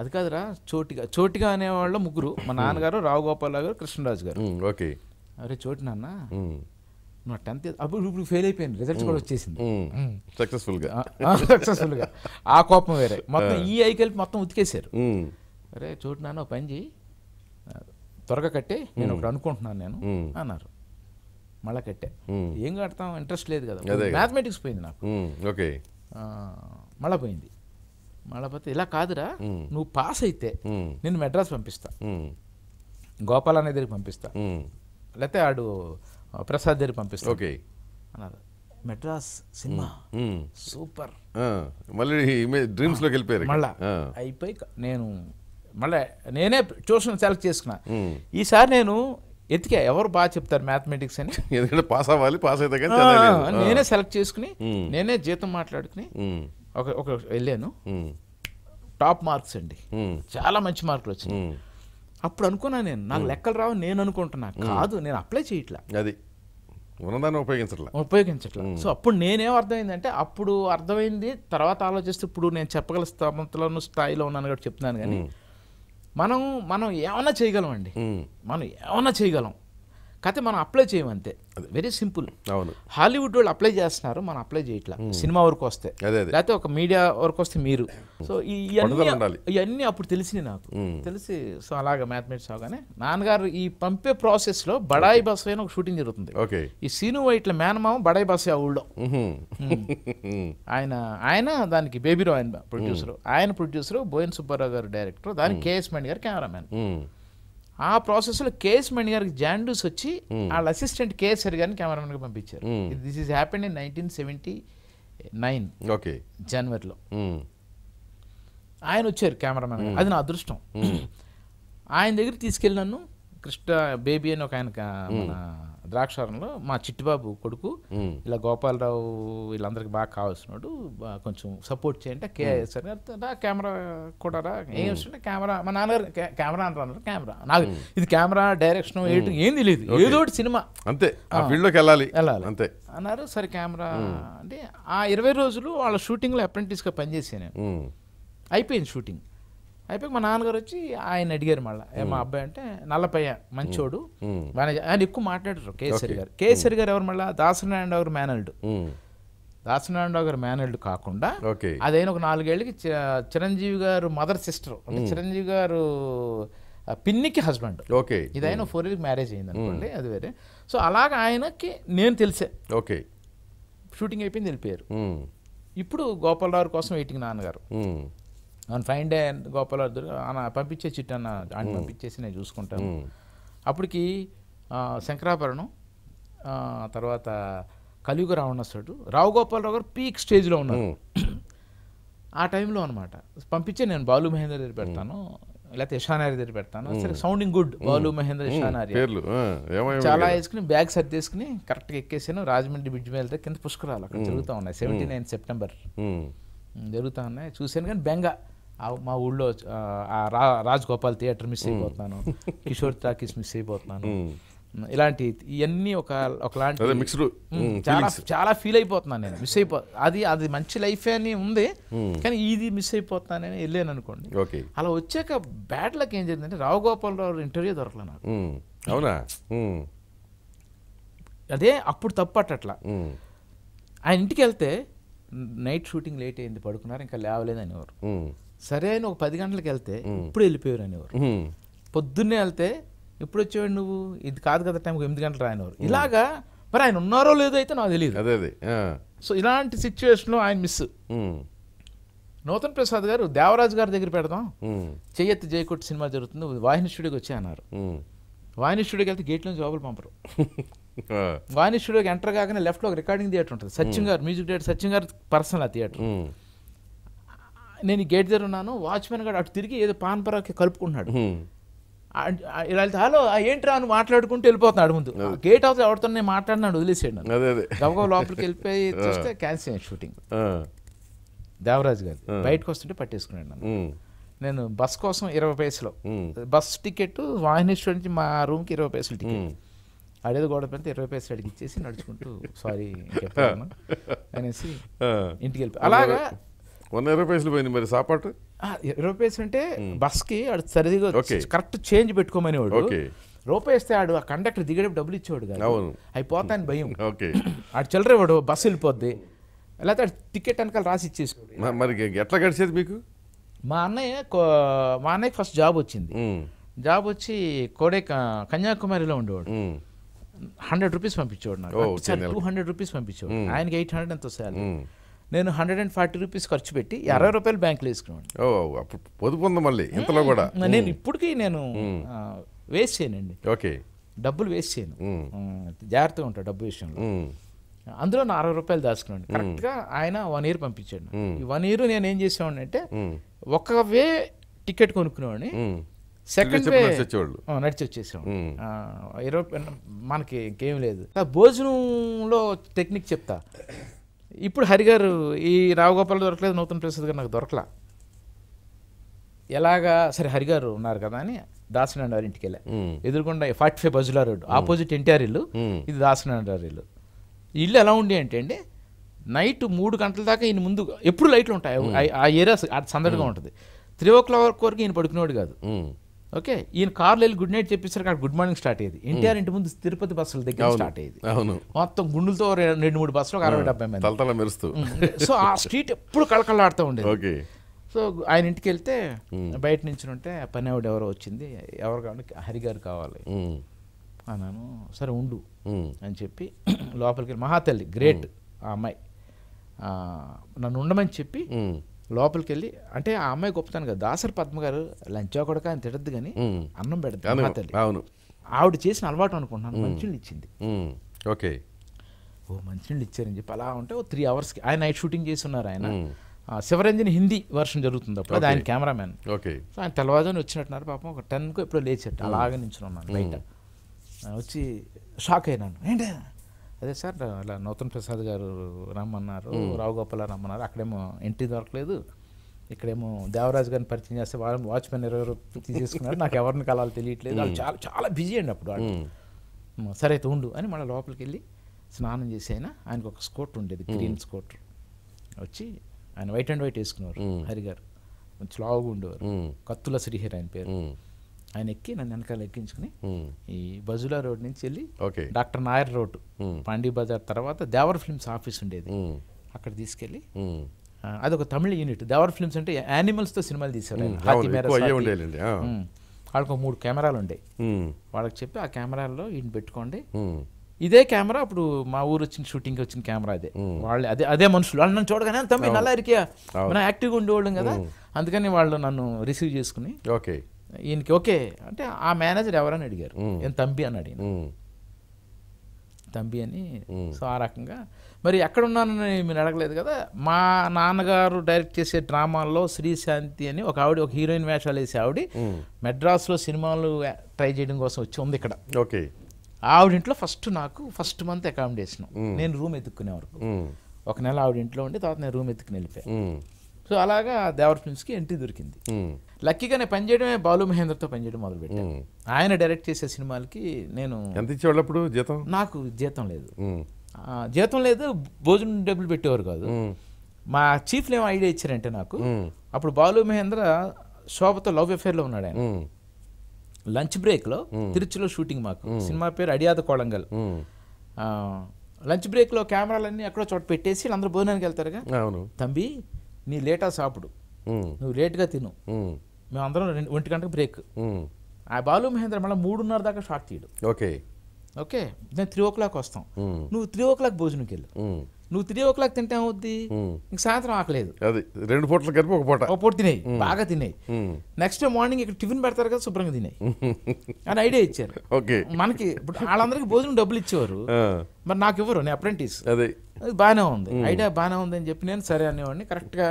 అది కాదురా చోటిగా చోటిగా అనేవాళ్ళు ముగ్గురు మా hmm. నాన్నగారు రావు గోపాల్ గారు కృష్ణరాజు గారు ఓకే hmm, అరే చోటు నాన్న hmm. నువ్వు టెన్త్ అప్పుడు ఇప్పుడు ఫెయిల్ అయిపోయింది రిజల్ట్స్ కూడా వచ్చేసింది సక్సెస్ఫుల్గా సక్సెస్ఫుల్గా ఆ కోపం వేరే మొత్తం ఈ ఐ కలిపి మొత్తం ఉతికేశారు అరే చోటు నాన్న ఒక పని చేయి త్వరగా కట్టే నేను ఒకటి అనుకుంటున్నాను నేను అన్నారు మళ్ళా కట్టే ఏం కడతాం ఇంట్రెస్ట్ లేదు కదా మ్యాథమెటిక్స్ పోయింది నాకు ఓకే మళ్ళా పోయింది మళ్ళీ ఇలా కాదురా నువ్వు పాస్ అయితే నేను మెడ్రాస్ పంపిస్తా గోపాల్ అనే దగ్గరికి పంపిస్తా లేకపోతే ఆడు ప్రసాద్ దగ్గరికి పంపిస్తా ఓకే అన్నారు మెడ్రాస్ సినిమా సూపర్ మళ్ళీ డ్రీమ్స్ లోకి వెళ్ళిపోయారు మళ్ళా అయిపోయి నేను మళ్ళీ నేనే ట్యూషన్ సెలెక్ట్ చేసుకున్నా ఈసారి నేను ఎత్తికే ఎవరు బాగా చెప్తారు మ్యాథమెటిక్స్ అని ఎందుకంటే పాస్ అవ్వాలి పాస్ అయితే నేనే సెలెక్ట్ చేసుకుని నేనే జీతం మాట్లాడుకుని ఒక ఒక వెళ్ళాను టాప్ మార్క్స్ అండి చాలా మంచి మార్కులు వచ్చినాయి అప్పుడు అనుకున్నా నేను నాకు లెక్కలు రావు నేను అనుకుంటున్నా కాదు నేను అప్లై చేయట్లే అది ఉన్నదాన్ని ఉపయోగించట్లేదు ఉపయోగించట్లేదు సో అప్పుడు నేనేం అర్థమైందంటే అప్పుడు అర్థమైంది తర్వాత ఆలోచిస్తే ఇప్పుడు నేను చెప్పగల స్థానంలో స్థాయిలో ఉన్నాను కాబట్టి చెప్తున్నాను కానీ మనం మనం ఏమైనా చేయగలం అండి మనం ఏమైనా చేయగలం కాకపోతే మనం అప్లై చేయం అంతే వెరీ సింపుల్ అవును హాలీవుడ్ వాళ్ళు అప్లై చేస్తున్నారు మనం అప్లై చేయట్లా hmm. సినిమా వరకు వస్తే లేకపోతే ఒక మీడియా వరకు వస్తే మీరు సో ఇవన్నీ అప్పుడు తెలిసినాయి నాకు hmm. తెలిసి సో అలాగ మ్యాథమెటిక్స్ అవగానే నాన్నగారు ఈ పంపే ప్రాసెస్ లో బడాయి బస్ అయిన ఒక షూటింగ్ జరుగుతుంది ఈ సీను ఇట్లా మేనమామ బడాయి బస్ ఆ ఊళ్ళో hmm. ఆయన ఆయన దానికి బేబీ ఆయన ప్రొడ్యూసర్ ఆయన ప్రొడ్యూసర్ బోయన్ సుబ్బారావు గారు డైరెక్టర్ దానికి కేఎస్ మండి గారు కెమెరామెన్ ఆ ప్రాసెస్లో కేఎస్ మణి గారికి జాండూస్ వచ్చి hmm. వాళ్ళ అసిస్టెంట్ కేఎస్ఆర్ గారిని కెమెరామెన్గా పంపించారు hmm. This is happen in nineteen seventy nine okay జనవరిలో hmm. ఆయన వచ్చారు కెమెరామెన్ అది నా అదృష్టం ఆయన దగ్గర తీసుకెళ్ళి నన్ను కృష్ణ బేబీ అని ఒక ఆయన ద్రాక్షారంలో మా చిట్టిబాబు కొడుకు ఇలా గోపాలరావు వీళ్ళందరికి బాగా కావాల్సినప్పుడు కొంచెం సపోర్ట్ చేయండి కేఎస్ కేఎస్ఆర్ రా కెమెరా కూడా రా ఏం వస్తుంటే కెమెరా మా నాన్నగారు కెమెరా అంటారు కెమెరా నాకు ఇది కెమెరా డైరెక్షన్ ఏంటి ఏం తెలియదు ఏదో ఒకటి సినిమా అంతే ఫీల్డ్లోకి వెళ్ళాలి వెళ్ళాలి అంతే అన్నారు సరే కెమెరా అంటే ఆ ఇరవై రోజులు వాళ్ళ షూటింగ్లో అప్రెంటిస్గా పనిచేసాను అయిపోయింది షూటింగ్ అయిపోయి మా నాన్నగారు వచ్చి ఆయన అడిగారు మళ్ళీ ఏ మా అబ్బాయి అంటే నల్లపయ్య మంచోడు మేనేజర్ ఆయన ఎక్కువ మాట్లాడారు కేసరి గారు కేసరి గారు ఎవరు మళ్ళీ దాసనారాయణ గారు మేనల్డ్ దాసనారాయణ గారు మేనల్డ్ కాకుండా అదైనా ఒక నాలుగేళ్ళకి చిరంజీవి గారు మదర్ సిస్టర్ అంటే చిరంజీవి గారు పిన్నికి హస్బెండ్ ఓకే ఇదైనా ఫోర్ ఇయర్కి మ్యారేజ్ అయింది అనుకోండి అది వేరే సో అలాగ ఆయనకి నేను తెలిసే ఓకే షూటింగ్ అయిపోయింది వెళ్ళిపోయారు ఇప్పుడు గోపాలరావు కోసం వెయిటింగ్ నాన్నగారు ఆన్ ఫైన్ డే గోపాల అన్న పంపించే చిట్టు అన్న ఆయన పంపించేసి నేను చూసుకుంటాను అప్పటికి శంకరాభరణం తర్వాత కలియుగ రావణ వస్తాడు రావు గోపాలరావు గారు పీక్ స్టేజ్లో ఉన్నారు ఆ టైంలో అనమాట పంపించే నేను బాలు మహేందర్ దగ్గర పెడతాను లేకపోతే యశానారి దగ్గర పెడతాను సరే సౌండింగ్ గుడ్ బాలు మహేంద్ర యశానారి చాలా వేసుకుని బ్యాగ్ సెట్ చేసుకుని కరెక్ట్గా ఎక్కేసాను రాజమండ్రి బ్రిడ్జ్ మీద వెళ్తే కింద పుష్కరాలు అక్కడ జరుగుతూ ఉన్నాయి సెవెంటీ నైన్ సెప్టెంబర్ జరుగుతూ ఉన్నాయి చూశాను కానీ బెంగ మా ఊళ్ళో రాజ్ గోపాల్ థియేటర్ మిస్ అయిపోతున్నాను కిషోర్ టాకీస్ మిస్ అయిపోతున్నాను ఇలాంటి ఇవన్నీ ఒక ఒకలాంటి చాలా చాలా ఫీల్ అయిపోతున్నాను నేను మిస్ అయిపో అది అది మంచి లైఫ్ అని ఉంది కానీ ఇది మిస్ అయిపోతున్నానని వెళ్ళాను అనుకోండి అలా వచ్చాక బ్యాడ్లకు ఏం జరిగిందంటే రావు గోపాల్ రావు ఇంటర్వ్యూ దొరకలే నాకు అవునా అదే అప్పుడు తప్పట్ల ఆయన ఇంటికి వెళ్తే నైట్ షూటింగ్ లేట్ అయింది పడుకున్నారు ఇంకా లేవలేదు అనేవారు సరే అని ఒక పది గంటలకు వెళ్తే ఇప్పుడు వెళ్ళిపోయారు అనేవారు పొద్దున్నే వెళ్తే ఎప్పుడు వచ్చేవాడు నువ్వు ఇది కాదు కదా టైం ఎనిమిది గంటలు రాయనివారు ఇలాగా మరి ఆయన ఉన్నారో లేదో అయితే నాకు తెలియదు అదే అదే సో ఇలాంటి సిచ్యువేషన్లో ఆయన మిస్ నూతన్ ప్రసాద్ గారు దేవరాజు గారి దగ్గర పెడదాం చెయ్యత్తి జయకొట్టు సినిమా జరుగుతుంది వాహిని స్టూడియోకి వచ్చి అన్నారు వాహిని స్టూడియోకి వెళ్తే గేట్లో జాబులు పంపరు వాహిని స్టూడియోకి ఎంటర్ కాగానే లెఫ్ట్లో ఒక రికార్డింగ్ థియేటర్ ఉంటుంది సచిన్ గారు మ్యూజిక్ డైరెక్టర్ సచిన్ గారు పర్సనల్ ఆ థియేటర్ నేను ఈ గేట్ దగ్గర ఉన్నాను వాచ్మెన్ గారు అటు తిరిగి ఏదో పాన్ పరాకి కలుపుకుంటున్నాడు ఇలా వెళ్తే హలో ఏంటి రాను మాట్లాడుకుంటూ వెళ్ళిపోతున్నాడు ముందు గేట్ అవుతుంది ఎవరితో నేను మాట్లాడినాడు వదిలేసాడు గబగబా లోపలికి వెళ్ళిపోయి చూస్తే క్యాన్సిల్ అయ్యాను షూటింగ్ దేవరాజ్ గారు బయటకు వస్తుంటే పట్టేసుకున్నాడు నన్ను నేను బస్ కోసం ఇరవై పైసలు బస్ టికెట్ వాహినేశ్వర్ నుంచి మా రూమ్కి ఇరవై పైసలు టికెట్ అడేది గోడ పెంత ఇరవై పైసలు అడిగి ఇచ్చేసి నడుచుకుంటూ సారీ అనేసి ఇంటికి వెళ్ళిపోయి అలాగా వంద ఇరవై పైసలు పోయింది మరి సాపాటు ఇరవై పైసలు అంటే కి ఆడు సరిదిగా కరెక్ట్ చేంజ్ వాడు రూపాయిస్తే ఆడు ఆ కండక్టర్ దిగేటప్పుడు డబ్బులు ఇచ్చేవాడు కదా అయిపోతాను భయం ఓకే ఆడు చిల్లరేవాడు బస్సు వెళ్ళిపోద్ది లేకపోతే ఆడు టికెట్ వెనకాల రాసి ఇచ్చేసుకోడు మరి ఎట్లా గడిచేది మీకు మా అన్నయ్య మా అన్నయ్య ఫస్ట్ జాబ్ వచ్చింది జాబ్ వచ్చి కోడే కన్యాకుమారిలో ఉండేవాడు హండ్రెడ్ రూపీస్ పంపించేవాడు నాకు టూ హండ్రెడ్ రూపీస్ పంపించేవాడు ఆయనకి ఎయిట్ హండ్రెడ్ ఎంత వస్తాయి నేను హండ్రెడ్ అండ్ ఫార్టీ రూపీస్ ఖర్చు పెట్టి అరవై hmm. రూపాయలు బ్యాంకులో వేసుకున్నాను అప్పుడు పొదుపు మళ్ళీ ఇంతలో hmm. కూడా నేను hmm. ఇప్పటికీ నేను వేస్ట్ చేయనండి ఓకే డబ్బులు వేస్ట్ చేయను జాగ్రత్తగా ఉంటాను డబ్బు విషయంలో అందులో నా అరవై రూపాయలు దాచుకున్నాను కరెక్ట్గా ఆయన వన్ ఇయర్ పంపించాడు ఈ వన్ ఇయర్ నేను ఏం చేసేవాడిని అంటే ఒక వే టికెట్ కొనుక్కునేవాడిని సెకండ్ వే నడిచి వచ్చేసాం ఇరవై మనకి ఇంకేం లేదు భోజనంలో టెక్నిక్ చెప్తా ఇప్పుడు హరిగారు ఈ రావుగోపాల్ దొరకలేదు నూతన ప్రసాద్ గారు నాకు దొరకలా ఎలాగా సరే హరిగారు ఉన్నారు కదా అని దాసనారాయణ వారి ఇంటికి వెళ్ళా ఎదుర్కొండ forty five Bazullah road opposite NTR ఇల్లు ఇది దాసనారాయణ వారి ఇల్లు ఇల్లు ఎలా ఉండే అంటే అండి నైట్ మూడు గంటల దాకా ఈయన ముందు ఎప్పుడు లైట్లు ఉంటాయి ఆ ఏరియా సందడిగా ఉంటుంది త్రీ ఓ క్లాక్ వరకు ఈయన పడుకునేవాడు కాదు ఓకే ఈయన కార్లు వెళ్ళి గుడ్ నైట్ చెప్పేసరికి అక్కడ గుడ్ మార్నింగ్ స్టార్ట్ అయ్యేది ఎన్టీఆర్ ఇంటి ముందు తిరుపతి బస్సుల దగ్గర స్టార్ట్ అయ్యేది మొత్తం గుండెలతో రెండు మూడు బస్సులు అరవై డెబ్బై మంది మెరుస్తూ సో ఆ స్ట్రీట్ ఎప్పుడు కళకళలాడుతూ ఉండేది ఓకే సో ఆయన ఇంటికి వెళ్తే బయట నుంచి ఉంటే పని ఎవడు ఎవరో వచ్చింది ఎవరు కావాలి హరి గారు కావాలి అన్నాను సరే ఉండు అని చెప్పి లోపలికి మహాతల్లి గ్రేట్ ఆ అమ్మాయి నన్ను ఉండమని చెప్పి లోపలికి వెళ్ళి అంటే ఆ అమ్మాయి గొప్పతాను కదా దాసరి పద్మ గారు లంచా కొడక అని తిడద్దు కానీ అన్నం పెడతాను అవును ఆవిడ చేసిన అలవాటు అనుకుంటున్నాను మంచినీళ్ళు ఇచ్చింది ఓకే ఓ మంచినీళ్ళు ఇచ్చారని చెప్పి అలా ఉంటే ఓ త్రీ అవర్స్కి ఆయన నైట్ షూటింగ్ చేసి ఉన్నారు ఆయన శివరంజన్ హిందీ వర్షన్ జరుగుతుంది అప్పుడు ఆయన కెమెరామ్యాన్ ఓకే సో ఆయన తెల్లవారుజాని వచ్చినట్టున్నారు పాపం ఒక టెన్కు ఎప్పుడో లేచేట అలాగే నించున్నాను బయట వచ్చి షాక్ అయినాను ఏంటి అదే సార్ అలా నూతన్ ప్రసాద్ గారు రమ్మన్నారు రావు గోపాల రమ్మన్నారు అక్కడేమో ఎంట్రీ దొరకలేదు ఇక్కడేమో దేవరాజు గారిని పరిచయం చేస్తే వారం వాచ్మెన్ ఎవరు తీసుకున్నారు నాకు ఎవరిని కలాలి తెలియట్లేదు వాళ్ళు చాలా చాలా బిజీ అండి అప్పుడు వాళ్ళు సరే అయితే ఉండు అని మళ్ళీ లోపలికి వెళ్ళి స్నానం చేసి అయినా ఆయనకు ఒక స్కోట్ ఉండేది గ్రీన్ స్కోట్ వచ్చి ఆయన వైట్ అండ్ వైట్ వేసుకున్నారు హరి గారు స్లావుగా ఉండేవారు కత్తుల శ్రీహరి ఆయన పేరు ఆయన ఎక్కి నన్ను వెనకాల ఎక్కించుకుని ఈ బజులా రోడ్ నుంచి వెళ్ళి doctor Nair road Pondy bazaar తర్వాత దేవర్ ఫిల్మ్స్ ఆఫీస్ ఉండేది అక్కడ తీసుకెళ్ళి అదొక తమిళ యూనిట్ దేవర్ ఫిల్మ్స్ అంటే తో సినిమాలు తీసేవారు వాళ్ళకి మూడు కెమెరాలు ఉండే వాళ్ళకి చెప్పి ఆ కెమెరాల్లో ఈయన పెట్టుకోండి ఇదే కెమెరా అప్పుడు మా ఊరు వచ్చిన షూటింగ్ వచ్చిన కెమెరా అదే వాళ్ళు అదే అదే మనుషులు వాళ్ళు నన్ను చూడగానే తమ్మి నల్లా ఇరికియా మనం యాక్టివ్గా ఉండేవాళ్ళం కదా అందుకని వాళ్ళు నన్ను రిసీవ్ చేసుకుని ఓకే ఈయనకి ఓకే అంటే ఆ మేనేజర్ ఎవరని అడిగారు నేను తంబి అని అడిగిన తంబి అని సో ఆ రకంగా మరి ఉన్నానని మీరు అడగలేదు కదా మా నాన్నగారు డైరెక్ట్ చేసే డ్రామాల్లో శ్రీశాంతి అని ఒక ఆవిడ ఒక హీరోయిన్ వేషాలు వేసే ఆవిడ మెడ్రాస్లో సినిమాలు ట్రై చేయడం కోసం వచ్చి ఉంది ఇక్కడ ఓకే ఆవిడింట్లో ఫస్ట్ నాకు ఫస్ట్ మంత్ అకామిడేషన్ నేను రూమ్ ఎత్తుక్కునే వరకు ఒక నెల ఆవిడింట్లో ఉండి తర్వాత నేను రూమ్ ఎత్తుకుని వెళ్ళిపోయాను సో అలాగా దేవర్ ఫిల్మ్స్కి ఎంట్రీ దొరికింది లక్కీగానే పనిచేయడమే బాలు మహేంద్రతో పనిచేయడం మొదలు పెట్టాను ఆయన డైరెక్ట్ చేసే సినిమాలకి నేను ఎంత ఇచ్చేవాళ్ళప్పుడు జీతం నాకు జీతం లేదు జీతం లేదు భోజనం డబ్బులు పెట్టేవారు కాదు మా చీఫ్లు ఏమో ఐడియా ఇచ్చారంటే నాకు అప్పుడు బాలు మహేంద్ర శోభతో లవ్ అఫేర్లో ఉన్నాడు ఆయన లంచ్ బ్రేక్లో తిరుచిలో షూటింగ్ మాకు సినిమా పేరు అడియాద కోళంగల్ లంచ్ బ్రేక్లో కెమెరాలన్నీ ఎక్కడో చోట పెట్టేసి అందరు భోజనానికి వెళ్తారుగా తంబి నీ లేటా సాపుడు నువ్వు లేట్గా తిను మేమందరం రెండు ఒంటి గంటకు బ్రేక్ ఆ బాలు మహేంద్ర మళ్ళీ మూడున్నర దాకా షార్ట్ తీయడు ఓకే ఓకే నేను త్రీ ఓ క్లాక్ వస్తాం నువ్వు త్రీ ఓ క్లాక్ భోజనంకి వెళ్ళు నువ్వు త్రీ ఓ క్లాక్ తింటే అవుద్ది నీకు సాయంత్రం ఆకలేదు అది రెండు పూటలు కలిపి ఒక పూట ఒక పూట తినేయి బాగా తినేయి నెక్స్ట్ మార్నింగ్ ఇక్కడ టిఫిన్ పెడతారు కదా శుభ్రంగా తినేయి అని ఐడియా ఇచ్చారు ఓకే మనకి ఇప్పుడు వాళ్ళందరికీ భోజనం డబ్బులు ఇచ్చేవారు మరి నాకు ఇవ్వరు నేను అప్రెంటిస్ అదే అది బాగానే ఉంది ఐడియా బాగానే ఉంది అని చెప్పి నేను సరే అనేవాడిని కరెక్ట్గా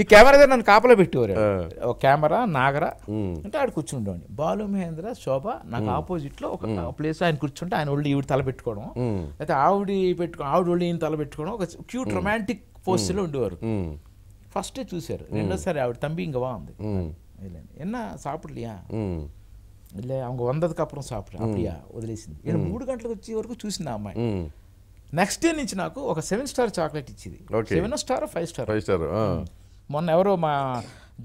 ఈ కెమెరా దగ్గర నన్ను కాపలో పెట్టేవారు ఒక కెమెరా నాగరా అంటే ఆడ కూర్చుండేవాడిని బాలు మహేంద్ర శోభ నాకు ఆపోజిట్ లో ఒక ప్లేస్ ఆయన కూర్చుంటే ఆయన ఒళ్ళు ఈవిడ తల పెట్టుకోవడం అయితే ఆవిడ పెట్టుకో ఆవిడ ఒళ్ళు ఈయన తల పెట్టుకోవడం ఒక క్యూట్ రొమాంటిక్ పోస్ట్ లో ఉండేవారు ఫస్టే చూసారు రెండోసారి ఆవిడ తంబి ఇంకా బాగుంది ఎన్న సాపిడ్లియా లే అవ வந்ததுக்கு అప్పుడు சாப்பிடு அப்படியா వదిలేసింది నేను మూడు గంటలకు వచ్చే వరకు చూసింది ఆ అమ్మాయి నెక్స్ట్ డే నుంచి నాకు ఒక సెవెన్ స్టార్ చాక్లెట్ ఇచ్చింది seven star five star five star మొన్న ఎవరో మా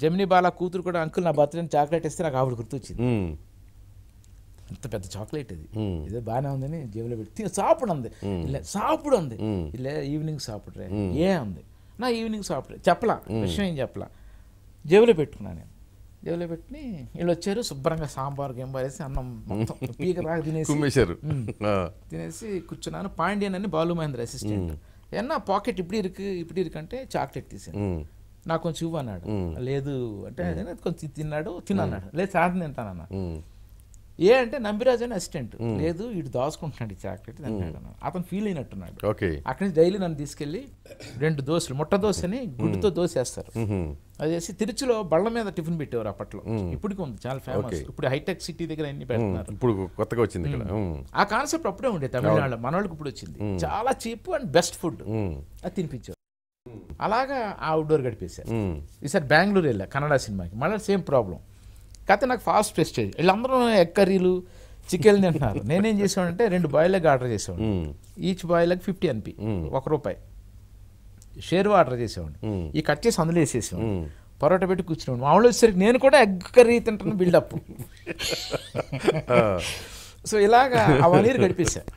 జమిని బాల కూతురు కూడా అంకుల్ నా బర్త్డే చాక్లెట్ ఇస్తే నాకు ఆవిడ గుర్తొచ్చింది అంత పెద్ద చాక్లెట్ అది ఇదే బాగానే ఉందని జేబులో పెట్టి సాపుడు అంది ఇలా సాపుడు అంది ఇలా ఈవినింగ్ సాపుడు ఏ అంది నా ఈవినింగ్ సాపుడు చెప్పలా విషయం ఏం చెప్పలా జేబులో పెట్టుకున్నాను నేను జేబులో పెట్టి వీళ్ళు వచ్చారు శుభ్రంగా సాంబార్ గింబారేసి అన్నం మొత్తం పీక రాక తినేసి తినేసి కూర్చున్నాను పాండ్యన్ అని బాలు మహేంద్ర అసిస్టెంట్ ఏమన్నా పాకెట్ ఇప్పుడు ఇరుకు ఇప్పుడు ఇరుకంటే చాక్లెట్ తీసాను నాకు కొంచెం ఇవ్వన్నాడు లేదు అంటే కొంచెం తిన్నాడు తిన్నాడు లేదు సాయంత్రం తింటానన్నా ఏ అంటే నంబిరాజ్ అని అసిస్టెంట్ లేదు ఇటు దాచుకుంటున్నాడు ఈ చాక్లెట్ అతను ఫీల్ అయినట్టున్నాడు అక్కడి నుంచి డైలీ నన్ను తీసుకెళ్లి రెండు దోశలు ముట్ట అని గుడ్డుతో దోశ వేస్తారు అది చేసి తిరుచిలో బళ్ళ మీద టిఫిన్ పెట్టేవారు అప్పట్లో ఇప్పటికి ఉంది చాలా ఫేమస్ ఇప్పుడు హైటెక్ సిటీ దగ్గర అన్ని పెడుతున్నారు ఇప్పుడు కొత్తగా వచ్చింది ఆ కాన్సెప్ట్ అప్పుడే ఉండే తమిళనాడు మన వాళ్ళకి ఇప్పుడు వచ్చింది చాలా చీప్ అండ్ బెస్ట్ ఫుడ్ అది తినిపించారు అలాగా ఆ అవుట్డోర్ గడిపేశారు ఈసారి బెంగళూరు వెళ్ళా కన్నడ సినిమాకి మళ్ళీ సేమ్ ప్రాబ్లం కాకపోతే నాకు ఫాస్ట్ ప్రెస్టేజ్ వీళ్ళందరూ ఎగ్ కర్రీలు చికెన్ తింటున్నారు నేనేం అంటే రెండు బాయ్ ఎగ్ ఆర్డర్ చేసేవాడు ఈచ్ బాయ్ ఎగ్ ఫిఫ్టీ అనిపి ఒక రూపాయి షేర్వా ఆర్డర్ చేసేవాడు ఈ కట్ చేసి అందులో వేసేసేవాడు పరోటా పెట్టి కూర్చున్నాడు మామూలు వచ్చేసరికి నేను కూడా ఎగ్ కర్రీ తింటాను బిల్డప్ సో ఇలాగా అవన్నీ గడిపేశా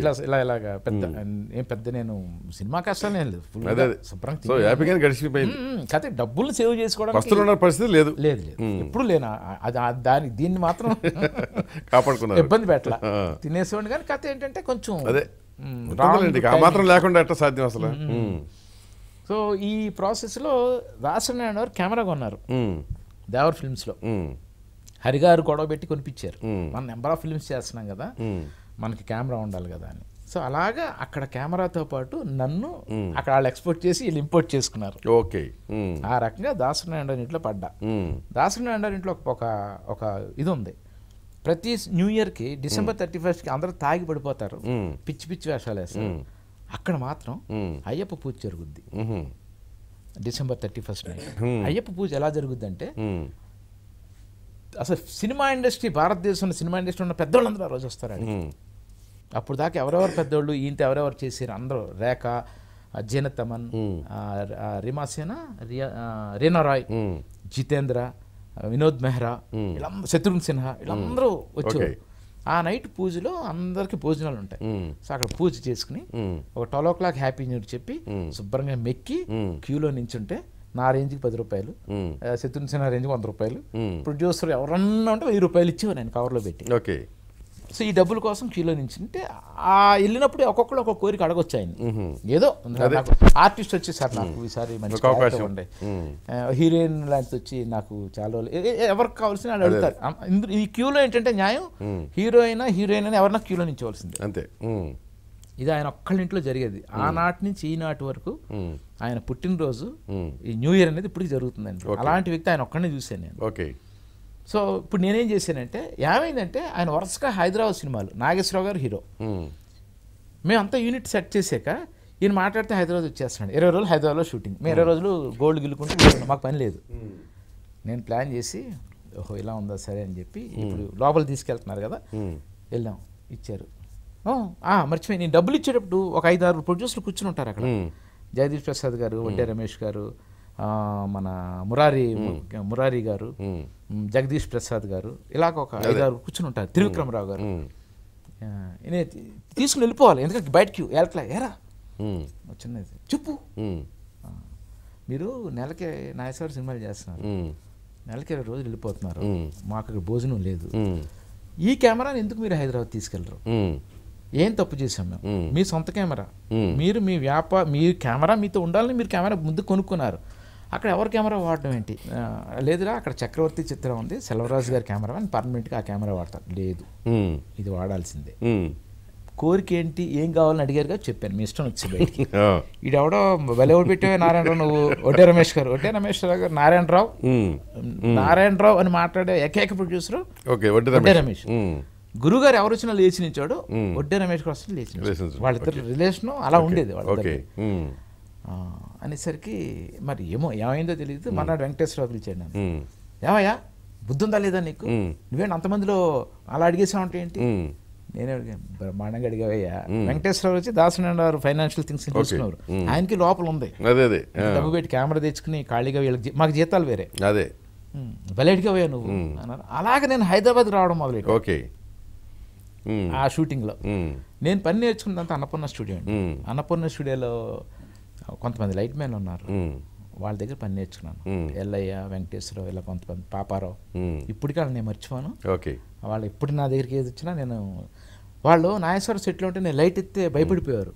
ఇలా ఇలా ఇలాగా పెద్ద hmm. ఏం పెద్ద నేను సినిమా కష్టాలు లేదు ఫుల్ హ్యాపీగా గడిచిపోయింది కాకపోతే డబ్బులు సేవ్ చేసుకోవడం పరిస్థితి లేదు లేదు లేదు hmm. ఎప్పుడు లేనా అది దాని దీన్ని మాత్రం కాపాడుకున్నా ఇబ్బంది పెట్టలా తినేసేవాడిని కానీ కథ ఏంటంటే కొంచెం అదే మాత్రం లేకుండా ఎట్లా సాధ్యం అసలు hmm. సో ఈ ప్రాసెస్లో రాసిన కెమెరా కొన్నారు దేవర్ ఫిల్మ్స్లో హరిగారు గొడవ పెట్టి కొనిపించారు మనం నెంబర్ ఆఫ్ ఫిల్మ్స్ చేస్తున్నాం కదా మనకి కెమెరా ఉండాలి కదా అని సో అలాగా అక్కడ కెమెరాతో పాటు నన్ను అక్కడ వాళ్ళు ఎక్స్పోర్ట్ చేసి వీళ్ళు ఇంపోర్ట్ చేసుకున్నారు ఓకే ఆ రకంగా దాసుడు అండర్ ఇంట్లో పడ్డా దాసుడు అండర్ ఇంట్లో ఒక ఒక ఇది ఉంది ప్రతి న్యూ ఇయర్కి డిసెంబర్ థర్టీ ఫస్ట్కి అందరూ తాగి పడిపోతారు పిచ్చి పిచ్చి వేషాలు వేస్తారు అక్కడ మాత్రం అయ్యప్ప పూజ జరుగుద్ది డిసెంబర్ థర్టీ ఫస్ట్ అయ్యప్ప పూజ ఎలా జరుగుద్ది అంటే అసలు సినిమా ఇండస్ట్రీ భారతదేశంలో సినిమా ఇండస్ట్రీ ఉన్న పెద్దవాళ్ళందరూ ఆ రోజు వస్తారు అప్పుడు దాకా ఎవరెవరు పెద్దోళ్ళు ఈయంత ఎవరెవరు చేసారు అందరూ రేఖ జీనతమన్ రిమాసేన రియా రాయ్ జితేంద్ర వినోద్ మెహ్రా వీళ్ళందరూ శత్రుఘ్న సిన్హా వీళ్ళందరూ వచ్చేవారు ఆ నైట్ పూజలో అందరికీ భోజనాలు ఉంటాయి సో అక్కడ పూజ చేసుకుని ఒక twelve o'clock happy new చెప్పి శుభ్రంగా మెక్కి క్యూలో నించుంటే నా రేంజ్కి పది రూపాయలు శత్రుని సినిమా రేంజ్కి వంద రూపాయలు ప్రొడ్యూసర్ ఎవరన్నా ఉంటే వెయ్యి రూపాయలు ఇచ్చేవారు నేను కవర్లో పెట్టి ఓకే సో ఈ డబ్బుల కోసం క్యూలో అంటే ఆ వెళ్ళినప్పుడు ఒక్కొక్కరు ఒక్కొక్క కోరిక అడగొచ్చాయని ఏదో నాకు ఆర్టిస్ట్ వచ్చి సార్ నాకు ఈసారి మంచి అవకాశం ఉండే హీరోయిన్ లాంటిది వచ్చి నాకు చాలా ఎవరికి కావాల్సిన అడుగుతారు ఈ క్యూలో ఏంటంటే న్యాయం హీరోయిన్ హీరోయిన్ అని ఎవరన్నా క్యూలో నుంచి అంతే ఇది ఆయన ఒక్కళ్ళింట్లో జరిగేది ఆనాటి నుంచి ఈనాటి వరకు ఆయన పుట్టినరోజు ఈ న్యూ ఇయర్ అనేది ఇప్పటికి జరుగుతుందండి అలాంటి వ్యక్తి ఆయన ఒక్కడిని చూశాను నేను ఓకే సో ఇప్పుడు నేనేం చేశానంటే ఏమైందంటే ఆయన వరుసగా హైదరాబాద్ సినిమాలు నాగేశ్వరరావు గారు హీరో మేమంతా యూనిట్ సెట్ చేశాక ఈయన మాట్లాడితే హైదరాబాద్ వచ్చేస్తున్నాడు ఇరవై రోజులు హైదరాబాద్లో షూటింగ్ మేము ఇరవై రోజులు గోల్డ్ గిల్లుకుంటూ మాకు పని లేదు నేను ప్లాన్ చేసి ఓహో ఇలా ఉందా సరే అని చెప్పి ఇప్పుడు లోపల తీసుకెళ్తున్నారు కదా వెళ్ళాం ఇచ్చారు మర్చిపోయి నేను డబ్బులు ఇచ్చేటప్పుడు ఒక ఐదు ఆరు ప్రొడ్యూసర్లు కూర్చుని ఉంటారు అక్కడ జగదీష్ ప్రసాద్ గారు ఒంటే రమేష్ గారు మన మురారి మురారి గారు జగదీష్ ప్రసాద్ గారు ఇలాగ ఒక ఐదు ఆరు కూర్చుని ఉంటారు త్రివిక్రమరావు గారు తీసుకుని వెళ్ళిపోవాలి ఎందుకంటే బయటకి వెళ్ళట్లా ఎరా చిన్నది చెప్పు మీరు నెలకే నాయసారి సినిమాలు చేస్తున్నారు నెలకి ఇరవై రోజులు వెళ్ళిపోతున్నారు మాకు భోజనం లేదు ఈ కెమెరాని ఎందుకు మీరు హైదరాబాద్ తీసుకెళ్ళరు ఏం తప్పు చేసాం మేము మీ సొంత కెమెరా మీరు మీ వ్యాపార మీ కెమెరా మీతో ఉండాలని మీరు కెమెరా ముందు కొనుక్కున్నారు అక్కడ ఎవరి కెమెరా వాడడం ఏంటి లేదురా అక్కడ చక్రవర్తి చిత్రం ఉంది సెల్వరాజు గారి కెమెరా అని పర్మనెంట్గా ఆ కెమెరా వాడతారు లేదు ఇది వాడాల్సిందే కోరిక ఏంటి ఏం కావాలని అడిగారు కదా చెప్పాను మీ ఇష్టం వచ్చి ఇది ఎవడో వెలవడి పెట్టావే నారాయణరావు నువ్వు ఒటే రమేష్ గారు ఒటే రమేష్ గారు నారాయణరావు నారాయణరావు అని మాట్లాడే ఏకైక ప్రొడ్యూసర్ ఓకే ఒటే రమేష్ గురుగారు ఎవరు వచ్చినా లేచి నించాడు వడ్డే రమేష్ గారు వచ్చిన లేచి వాళ్ళిద్దరు రిలేషన్ అలా ఉండేది వాళ్ళకి అనేసరికి మరి ఏమో ఏమైందో తెలియదు మన వెంకటేశ్వరరావు పిలిచాడు నన్ను ఏమయ్యా బుద్ధి ఉందా లేదా నీకు నువ్వేం అంతమందిలో అలా ఉంటే ఏంటి నేనే అడిగాను బ్రహ్మాండంగా అడిగావయ్యా వెంకటేశ్వరరావు వచ్చి దాసనారాయణ గారు ఫైనాన్షియల్ థింగ్స్ చూసుకున్నారు ఆయనకి లోపల ఉంది అదే డబ్బు పెట్టి కెమెరా తెచ్చుకుని ఖాళీగా వీళ్ళకి మాకు జీతాలు వేరే అదే వెలైట్గా పోయా నువ్వు అన్నారు అలాగే నేను హైదరాబాద్ రావడం మొదలెట్టి ఓకే ఆ షూటింగ్లో నేను పని నేర్చుకున్నంత అన్నపూర్ణ స్టూడియో అండి అన్నపూర్ణ స్టూడియోలో కొంతమంది లైట్ మ్యాన్ ఉన్నారు వాళ్ళ దగ్గర పని నేర్చుకున్నాను ఎల్లయ్య వెంకటేశ్వరరావు ఇలా కొంతమంది పాపారావు ఇప్పటికీ వాళ్ళని నేను మర్చిపోను ఓకే వాళ్ళు ఇప్పుడు నా దగ్గరికి ఏది వచ్చినా నేను వాళ్ళు నాగేశ్వర సెట్లో ఉంటే నేను లైట్ ఎత్తే భయపడిపోయారు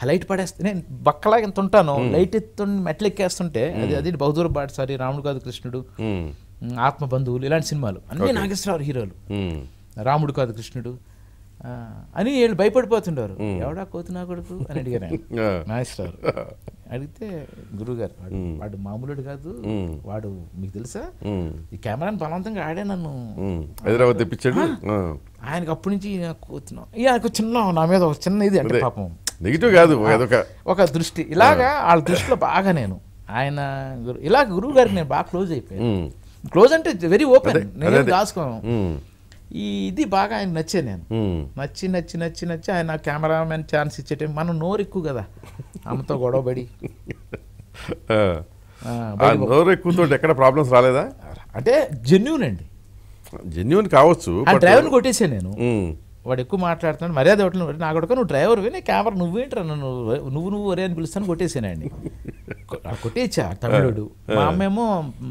ఆ లైట్ పడేస్తే నేను బక్కలాగా ఎంత ఉంటాను లైట్ ఎత్తు మెట్లు ఎక్కేస్తుంటే అది అది బహుదూర బాటసారి రాముడు కాదు కృష్ణుడు ఆత్మ బంధువులు ఇలాంటి సినిమాలు అన్నీ నాగేశ్వరరావు హీరోలు రాముడు కాదు కృష్ణుడు అని వీళ్ళు భయపడిపోతుండేవారు ఎవడా కోతునా కొడుకు అని అడిగారు నాగేశ్వరరావు అడిగితే గురుగారు వాడు వాడు మామూలుడు కాదు వాడు మీకు తెలుసా ఈ కెమెరాని బలవంతంగా ఆడే నన్ను హైదరాబాద్ తెప్పించాడు ఆయనకు అప్పటి నుంచి కోతున్నాం ఇక చిన్న నా మీద ఒక చిన్న ఇది అంటే పాపం నెగిటివ్ కాదు ఒక దృష్టి ఇలాగా వాళ్ళ దృష్టిలో బాగా నేను ఆయన ఇలా గురువు గారికి నేను బాగా క్లోజ్ అయిపోయాను క్లోజ్ అంటే వెరీ ఓపెన్ నేను దాచుకోను ఈ ఇది బాగా ఆయన నచ్చే నేను నచ్చి నచ్చి నచ్చి నచ్చి ఆయన కెమెరామెన్ ఛాన్స్ ఇచ్చేటే మనం నోరు ఎక్కువ కదా ఆమెతో గొడవబడి ఎక్కడ ప్రాబ్లమ్స్ రాలేదా అంటే జెన్యున్ అండి జెన్యున్ కావచ్చు డ్రైవర్ కొట్టేసా నేను వాడు ఎక్కువ మాట్లాడుతున్నాడు మర్యాద ఒకటి నా కొడుకు నువ్వు డ్రైవర్ విని కెమెరా నువ్వేంటరా నన్ను నువ్వు నువ్వు ఒరే అని పిలుస్తాను కొట్టేసానండి కొట్టేచ్చా తమిళుడు మా అమ్మేమో